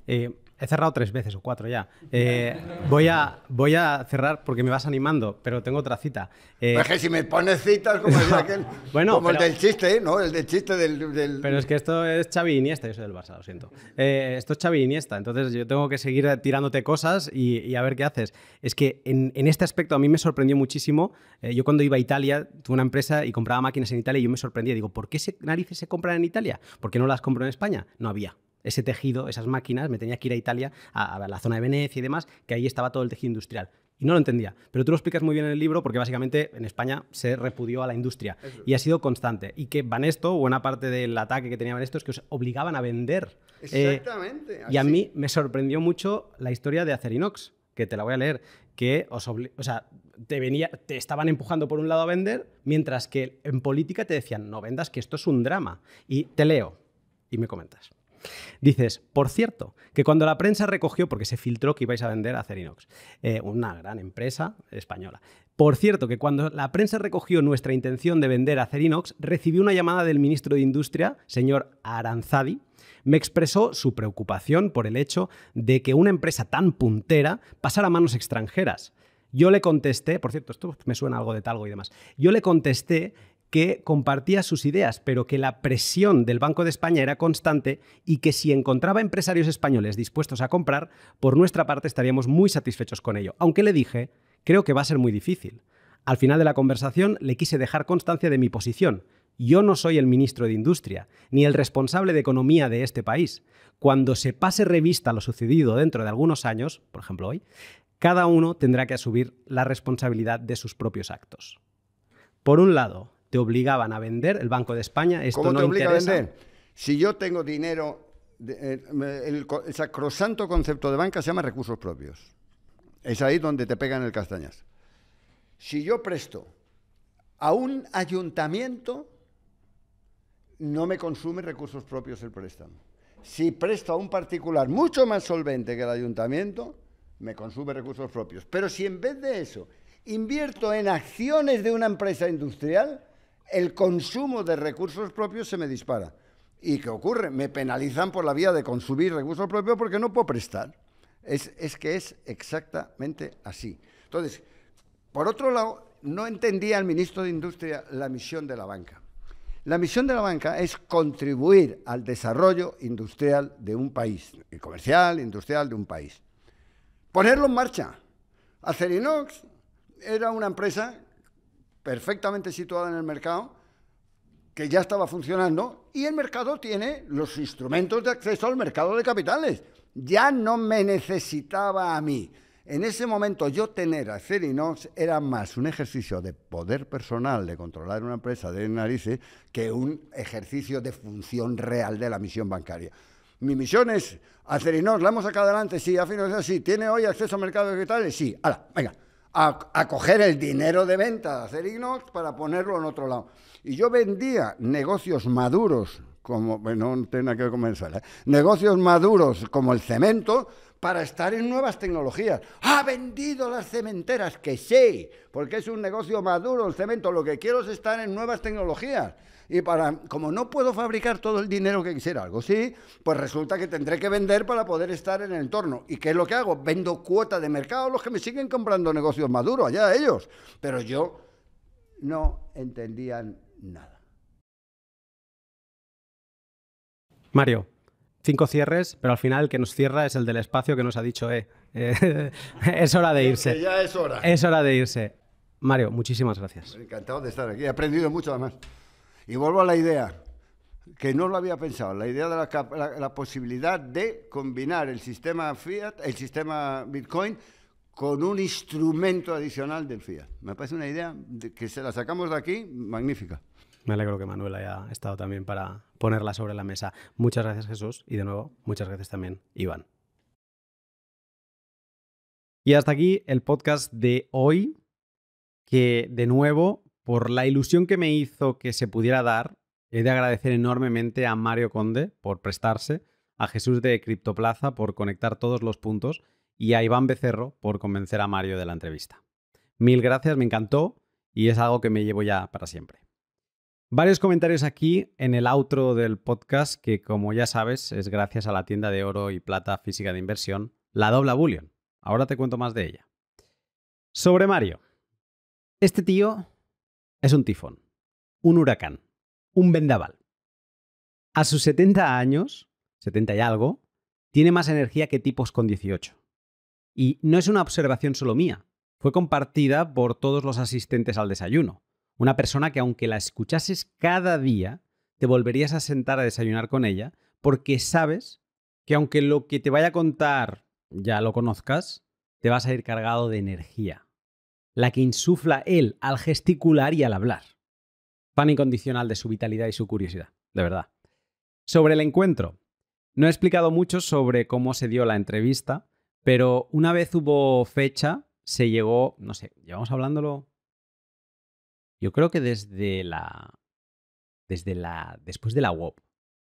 Eh, He cerrado tres veces o cuatro ya. Eh, voy, a, voy a cerrar porque me vas animando, pero tengo otra cita. Eh, que si me pones citas como, el, bueno, como el del chiste, ¿eh? ¿no? El del chiste del, Pero es que esto es Xavi e Iniesta, yo soy del Barça, lo siento. Eh, esto es Xavi e Iniesta, entonces yo tengo que seguir tirándote cosas y, a ver qué haces. Es que en, este aspecto a mí me sorprendió muchísimo. yo cuando iba a Italia, tuve una empresa y compraba máquinas en Italia y yo me sorprendía. Digo, ¿por qué narices se compran en Italia? ¿Por qué no las compro en España? No había ese tejido, esas máquinas, me tenía que ir a Italia, a, la zona de Venecia y demás, que ahí estaba todo el tejido industrial y no lo entendía. Pero tú lo explicas muy bien en el libro porque básicamente en España se repudió a la industria y ha sido constante. Y que Banesto, buena parte del ataque que tenía Banesto es que os obligaban a vender. Eh, Exactamente. y a mí me sorprendió mucho la historia de Acerinox, que te la voy a leer, que o sea, te, venía, te estaban empujando por un lado a vender, mientras que en política te decían, no vendas, que esto es un drama. Y te leo y me comentas. Dices, por cierto, que cuando la prensa recogió, porque se filtró que ibais a vender a Cerinox, eh, una gran empresa española. Por cierto, que cuando la prensa recogió nuestra intención de vender a Cerinox, recibí una llamada del ministro de Industria, señor Aranzadi, me expresó su preocupación por el hecho de que una empresa tan puntera pasara a manos extranjeras. Yo le contesté, por cierto, esto me suena algo de talgo y demás. Yo le contesté que compartía sus ideas, pero que la presión del Banco de España era constante y que si encontraba empresarios españoles dispuestos a comprar, por nuestra parte estaríamos muy satisfechos con ello. Aunque le dije, creo que va a ser muy difícil. Al final de la conversación le quise dejar constancia de mi posición. Yo no soy el ministro de Industria, ni el responsable de Economía de este país. Cuando se pase revista lo sucedido dentro de algunos años, por ejemplo hoy, cada uno tendrá que asumir la responsabilidad de sus propios actos. Por un lado, te obligaban a vender, el Banco de España, esto ¿Cómo no te obliga a vender? Si yo tengo dinero, eh, el, sacrosanto concepto de banca se llama recursos propios. Es ahí donde te pegan el castañas... Si yo presto a un ayuntamiento, no me consume recursos propios el préstamo. Si presto a un particular mucho más solvente que el ayuntamiento, me consume recursos propios. Pero si en vez de eso invierto en acciones de una empresa industrial, el consumo de recursos propios se me dispara. ¿Y qué ocurre? Me penalizan por la vía de consumir recursos propios porque no puedo prestar. Es, que es exactamente así. Entonces, por otro lado, no entendía el ministro de Industria la misión de la banca. La misión de la banca es contribuir al desarrollo industrial de un país, comercial, industrial de un país. Ponerlo en marcha. Acerinox era una empresa perfectamente situada en el mercado, que ya estaba funcionando, y el mercado tiene los instrumentos de acceso al mercado de capitales. Ya no me necesitaba a mí. En ese momento yo tener a Cerinox era más un ejercicio de poder personal, de controlar una empresa de narices, que un ejercicio de función real de la misión bancaria. Mi misión es, a Cerinox la hemos sacado adelante, sí, de sí, tiene hoy acceso al mercado de capitales, sí, ahora, venga, a, coger el dinero de venta de Ignox para ponerlo en otro lado. Y yo vendía negocios maduros, como, bueno, no que comenzar, ¿eh? negocios maduros como el cemento para estar en nuevas tecnologías. Ha vendido las cementeras, que sí, porque es un negocio maduro el cemento, lo que quiero es estar en nuevas tecnologías y para, como no puedo fabricar todo el dinero que quisiera, algo sí, pues resulta que tendré que vender para poder estar en el entorno. ¿Y qué es lo que hago? Vendo cuota de mercado a los que me siguen comprando negocios maduros, allá ellos. Pero yo no entendían nada. Mario, cinco cierres, pero al final el que nos cierra es el del espacio que nos ha dicho, eh, eh es hora de irse. ya es hora. Es hora de irse. Mario, muchísimas gracias. Encantado de estar aquí. He aprendido mucho además. Y vuelvo a la idea, que no lo había pensado, la idea de la, posibilidad de combinar el sistema fiat, el sistema Bitcoin, con un instrumento adicional del fiat. Me parece una idea que se la sacamos de aquí, magnífica. Me alegro que Manuel haya estado también para ponerla sobre la mesa. Muchas gracias Jesús y de nuevo muchas gracias también Iván. Y hasta aquí el podcast de hoy, que de nuevo por la ilusión que me hizo que se pudiera dar, he de agradecer enormemente a Mario Conde por prestarse, a Jesús de Criptoplaza por conectar todos los puntos y a Iván Becerro por convencer a Mario de la entrevista. Mil gracias, me encantó y es algo que me llevo ya para siempre. Varios comentarios aquí en el outro del podcast que como ya sabes es gracias a la tienda de oro y plata física de inversión, la Dobla Bullion. Ahora te cuento más de ella. Sobre Mario. Este tío es un tifón, un huracán, un vendaval. A sus 70 años, 70 y algo, tiene más energía que tipos con 18. Y no es una observación solo mía, fue compartida por todos los asistentes al desayuno. Una persona que aunque la escuchases cada día, te volverías a sentar a desayunar con ella porque sabes que aunque lo que te vaya a contar ya lo conozcas, te vas a ir cargado de energía la que insufla él al gesticular y al hablar. Pan incondicional de su vitalidad y su curiosidad, de verdad. Sobre el encuentro, no he explicado mucho sobre cómo se dio la entrevista, pero una vez hubo fecha, se llegó, no sé, llevamos hablándolo, yo creo que desde la, desde la, después de la web,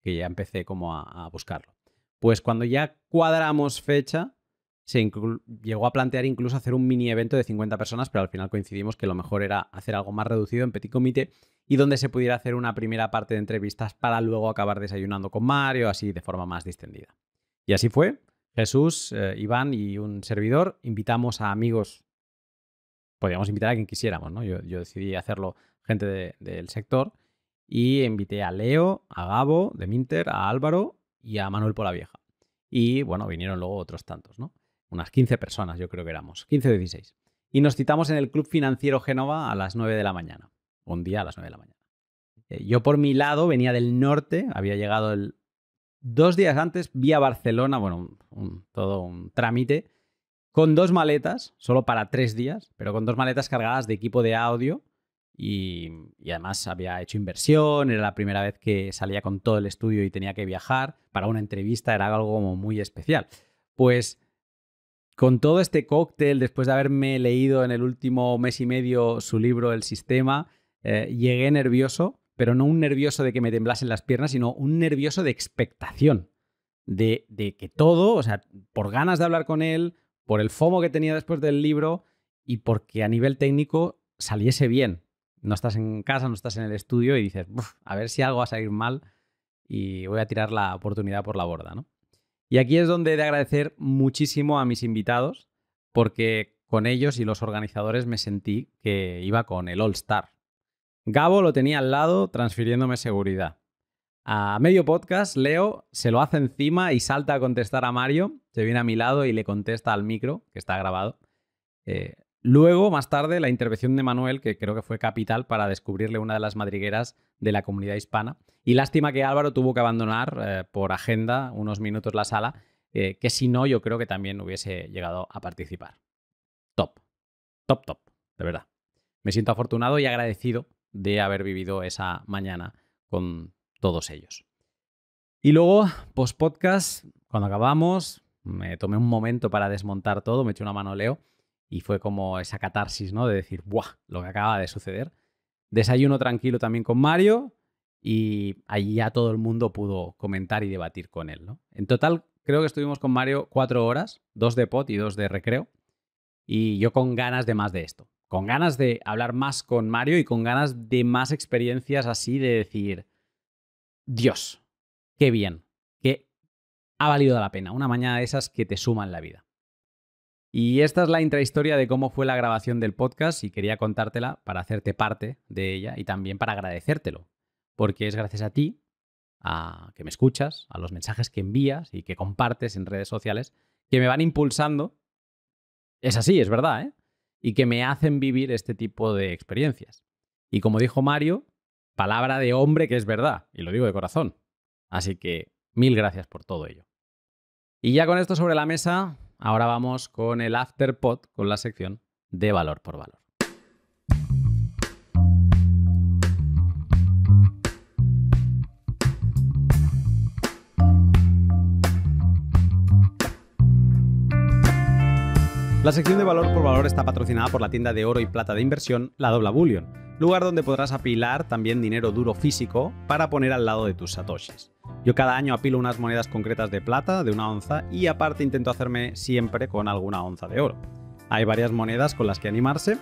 que ya empecé como a buscarlo. Pues cuando ya cuadramos fecha, se llegó a plantear incluso hacer un mini evento de 50 personas, pero al final coincidimos que lo mejor era hacer algo más reducido en petit comité y donde se pudiera hacer una primera parte de entrevistas para luego acabar desayunando con Mario, así de forma más distendida. Y así fue. Jesús, eh, Iván y un servidor invitamos a amigos, podíamos invitar a quien quisiéramos, ¿no? Yo, decidí hacerlo gente del sector y invité a Leo, a Gabo de Minter, a Álvaro y a Manuel vieja Y bueno, vinieron luego otros tantos, ¿no? unas 15 personas, yo creo que éramos, 15 o 16. Y nos citamos en el Club Financiero Génova a las 9 de la mañana, un día a las 9 de la mañana. Eh, yo por mi lado venía del norte, había llegado el... dos días antes, vía Barcelona, bueno, todo un trámite, con dos maletas, solo para tres días, pero con dos maletas cargadas de equipo de audio y, y, además había hecho inversión, era la primera vez que salía con todo el estudio y tenía que viajar, para una entrevista era algo como muy especial. Pues con todo este cóctel, después de haberme leído en el último mes y medio su libro El Sistema, eh, llegué nervioso, pero no un nervioso de que me temblasen las piernas, sino un nervioso de expectación, de, de que todo, o sea, por ganas de hablar con él, por el FOMO que tenía después del libro y porque a nivel técnico saliese bien. No estás en casa, no estás en el estudio y dices, a ver si algo va a salir mal y voy a tirar la oportunidad por la borda, ¿no? Y aquí es donde he de agradecer muchísimo a mis invitados, porque con ellos y los organizadores me sentí que iba con el All Star. Gabo lo tenía al lado transfiriéndome seguridad. A medio podcast, Leo se lo hace encima y salta a contestar a Mario, se viene a mi lado y le contesta al micro, que está grabado. Eh, Luego, más tarde, la intervención de Manuel, que creo que fue capital para descubrirle una de las madrigueras de la comunidad hispana. Y lástima que Álvaro tuvo que abandonar eh, por agenda unos minutos la sala, eh, que si no, yo creo que también hubiese llegado a participar. Top, top, top, de verdad. Me siento afortunado y agradecido de haber vivido esa mañana con todos ellos. Y luego, post podcast, cuando acabamos, me tomé un momento para desmontar todo, me eché una mano Leo y fue como esa catarsis, ¿no? De decir, ¡buah! Lo que acaba de suceder. Desayuno tranquilo también con Mario y ahí ya todo el mundo pudo comentar y debatir con él, ¿no? En total, creo que estuvimos con Mario cuatro horas, dos de pot y dos de recreo. Y yo con ganas de más de esto, con ganas de hablar más con Mario y con ganas de más experiencias así de decir, Dios, qué bien, que ha valido la pena, una mañana de esas que te suman la vida. Y esta es la intrahistoria de cómo fue la grabación del podcast y quería contártela para hacerte parte de ella y también para agradecértelo, porque es gracias a ti, a que me escuchas, a los mensajes que envías y que compartes en redes sociales, que me van impulsando, es así, es verdad, ¿eh? y que me hacen vivir este tipo de experiencias. Y como dijo Mario, palabra de hombre que es verdad, y lo digo de corazón. Así que mil gracias por todo ello. Y ya con esto sobre la mesa, ahora vamos con el afterpod, con la sección de valor por valor. La sección de valor por valor está patrocinada por la tienda de oro y plata de inversión, la Dobla Bullion lugar donde podrás apilar también dinero duro físico para poner al lado de tus satoshis. Yo cada año apilo unas monedas concretas de plata de una onza y aparte intento hacerme siempre con alguna onza de oro. Hay varias monedas con las que animarse,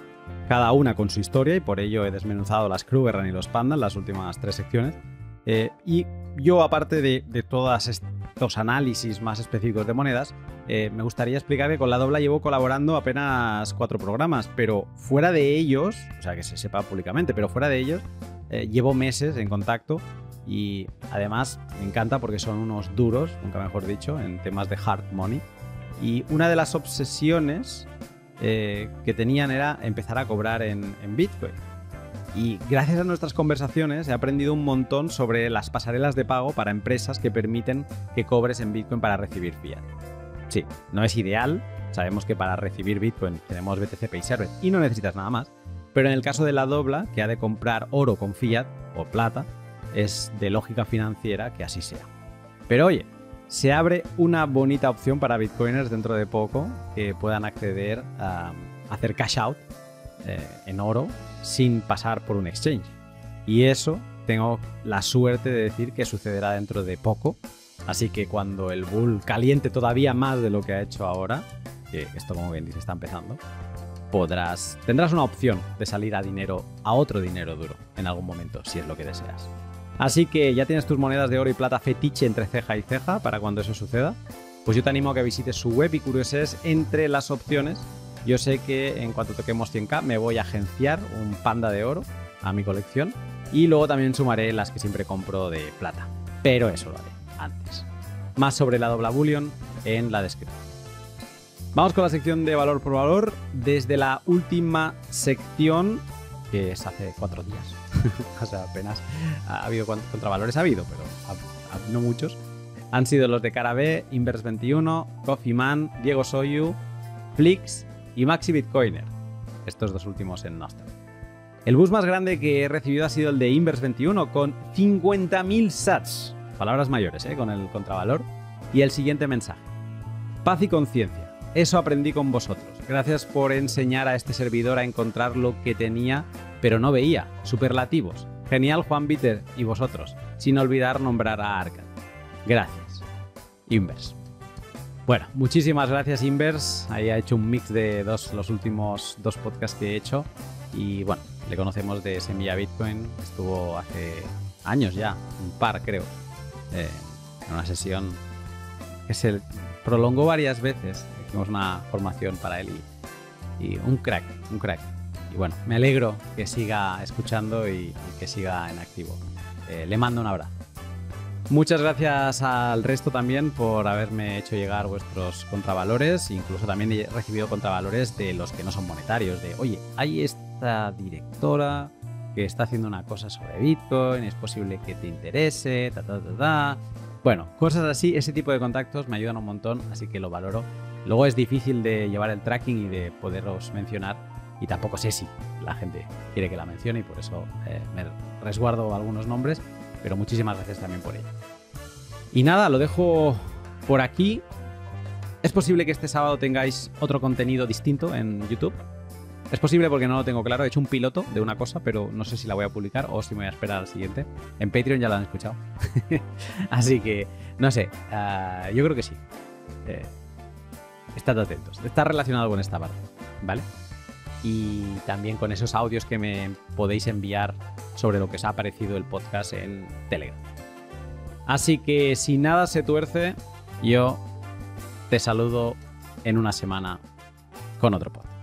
cada una con su historia y por ello he desmenuzado las Krugerrand y los Pandas las últimas tres secciones, eh, y yo, aparte de, todos estos análisis más específicos de monedas, eh, me gustaría explicar que con la dobla llevo colaborando apenas cuatro programas, pero fuera de ellos, o sea, que se sepa públicamente, pero fuera de ellos, eh, llevo meses en contacto y además me encanta porque son unos duros, nunca mejor dicho, en temas de hard money. Y una de las obsesiones que tenían era empezar a cobrar en Bitcoin. Y gracias a nuestras conversaciones he aprendido un montón sobre las pasarelas de pago para empresas que permiten que cobres en Bitcoin para recibir fiat. Sí, no es ideal, sabemos que para recibir Bitcoin tenemos BTC Pay Server y no necesitas nada más, pero en el caso de la dobla, que ha de comprar oro con fiat o plata, es de lógica financiera que así sea. Pero oye, se abre una bonita opción para bitcoiners dentro de poco que puedan acceder a hacer cash out eh, en oro sin pasar por un exchange. Y eso tengo la suerte de decir que sucederá dentro de poco. Así que cuando el bull caliente todavía más de lo que ha hecho ahora, que esto como bien dice está empezando, podrás tendrás una opción de salir a dinero a otro dinero duro en algún momento, si es lo que deseas. Así que ya tienes tus monedas de oro y plata fetiche entre ceja y ceja para cuando eso suceda. Pues yo te animo a que visites su web y curioses entre las opciones yo sé que en cuanto toquemos 100k me voy a agenciar un panda de oro a mi colección y luego también sumaré las que siempre compro de plata. Pero eso lo haré antes. Más sobre la dobla bullion en la descripción. Vamos con la sección de valor por valor desde la última sección que es hace cuatro días. o sea, apenas ha habido contravalores, ha habido, pero no muchos. Han sido los de Cara Inverse 21, Coffee Man, Diego Soyu, Flix, y Maxi Bitcoiner, estos dos últimos en Nostra. El bus más grande que he recibido ha sido el de Inverse 21 con 50.000 sats, palabras mayores, ¿eh? con el contravalor, y el siguiente mensaje. Paz y conciencia, eso aprendí con vosotros. Gracias por enseñar a este servidor a encontrar lo que tenía pero no veía, superlativos. Genial Juan Bitter y vosotros, sin olvidar nombrar a Arca. Gracias. Inverse. Bueno, muchísimas gracias Invers. Ahí ha hecho un mix de los últimos dos podcasts que he hecho. Y bueno, le conocemos de Semilla Bitcoin. Estuvo hace años ya, un par creo, eh, en una sesión que se prolongó varias veces. Hicimos una formación para él y, un crack, un crack. Y bueno, me alegro que siga escuchando y, que siga en activo. Eh, le mando un abrazo. Muchas gracias al resto también por haberme hecho llegar vuestros contravalores. Incluso también he recibido contravalores de los que no son monetarios. De, oye, hay esta directora que está haciendo una cosa sobre Bitcoin, es posible que te interese, ta, ta, Bueno, cosas así, ese tipo de contactos me ayudan un montón, así que lo valoro. Luego es difícil de llevar el tracking y de poderos mencionar, y tampoco sé si la gente quiere que la mencione y por eso eh, me resguardo algunos nombres. Pero muchísimas gracias también por ello. Y nada, lo dejo por aquí. Es posible que este sábado tengáis otro contenido distinto en YouTube. Es posible porque no lo tengo claro. He hecho un piloto de una cosa, pero no sé si la voy a publicar o si me voy a esperar al siguiente. En Patreon ya la han escuchado. Así que, no sé. Ah, yo creo que sí. Eh, estad atentos. Está relacionado con esta parte. ¿Vale? y también con esos audios que me podéis enviar sobre lo que os ha parecido el podcast en Telegram. Así que si nada se tuerce, yo te saludo en una semana con otro podcast.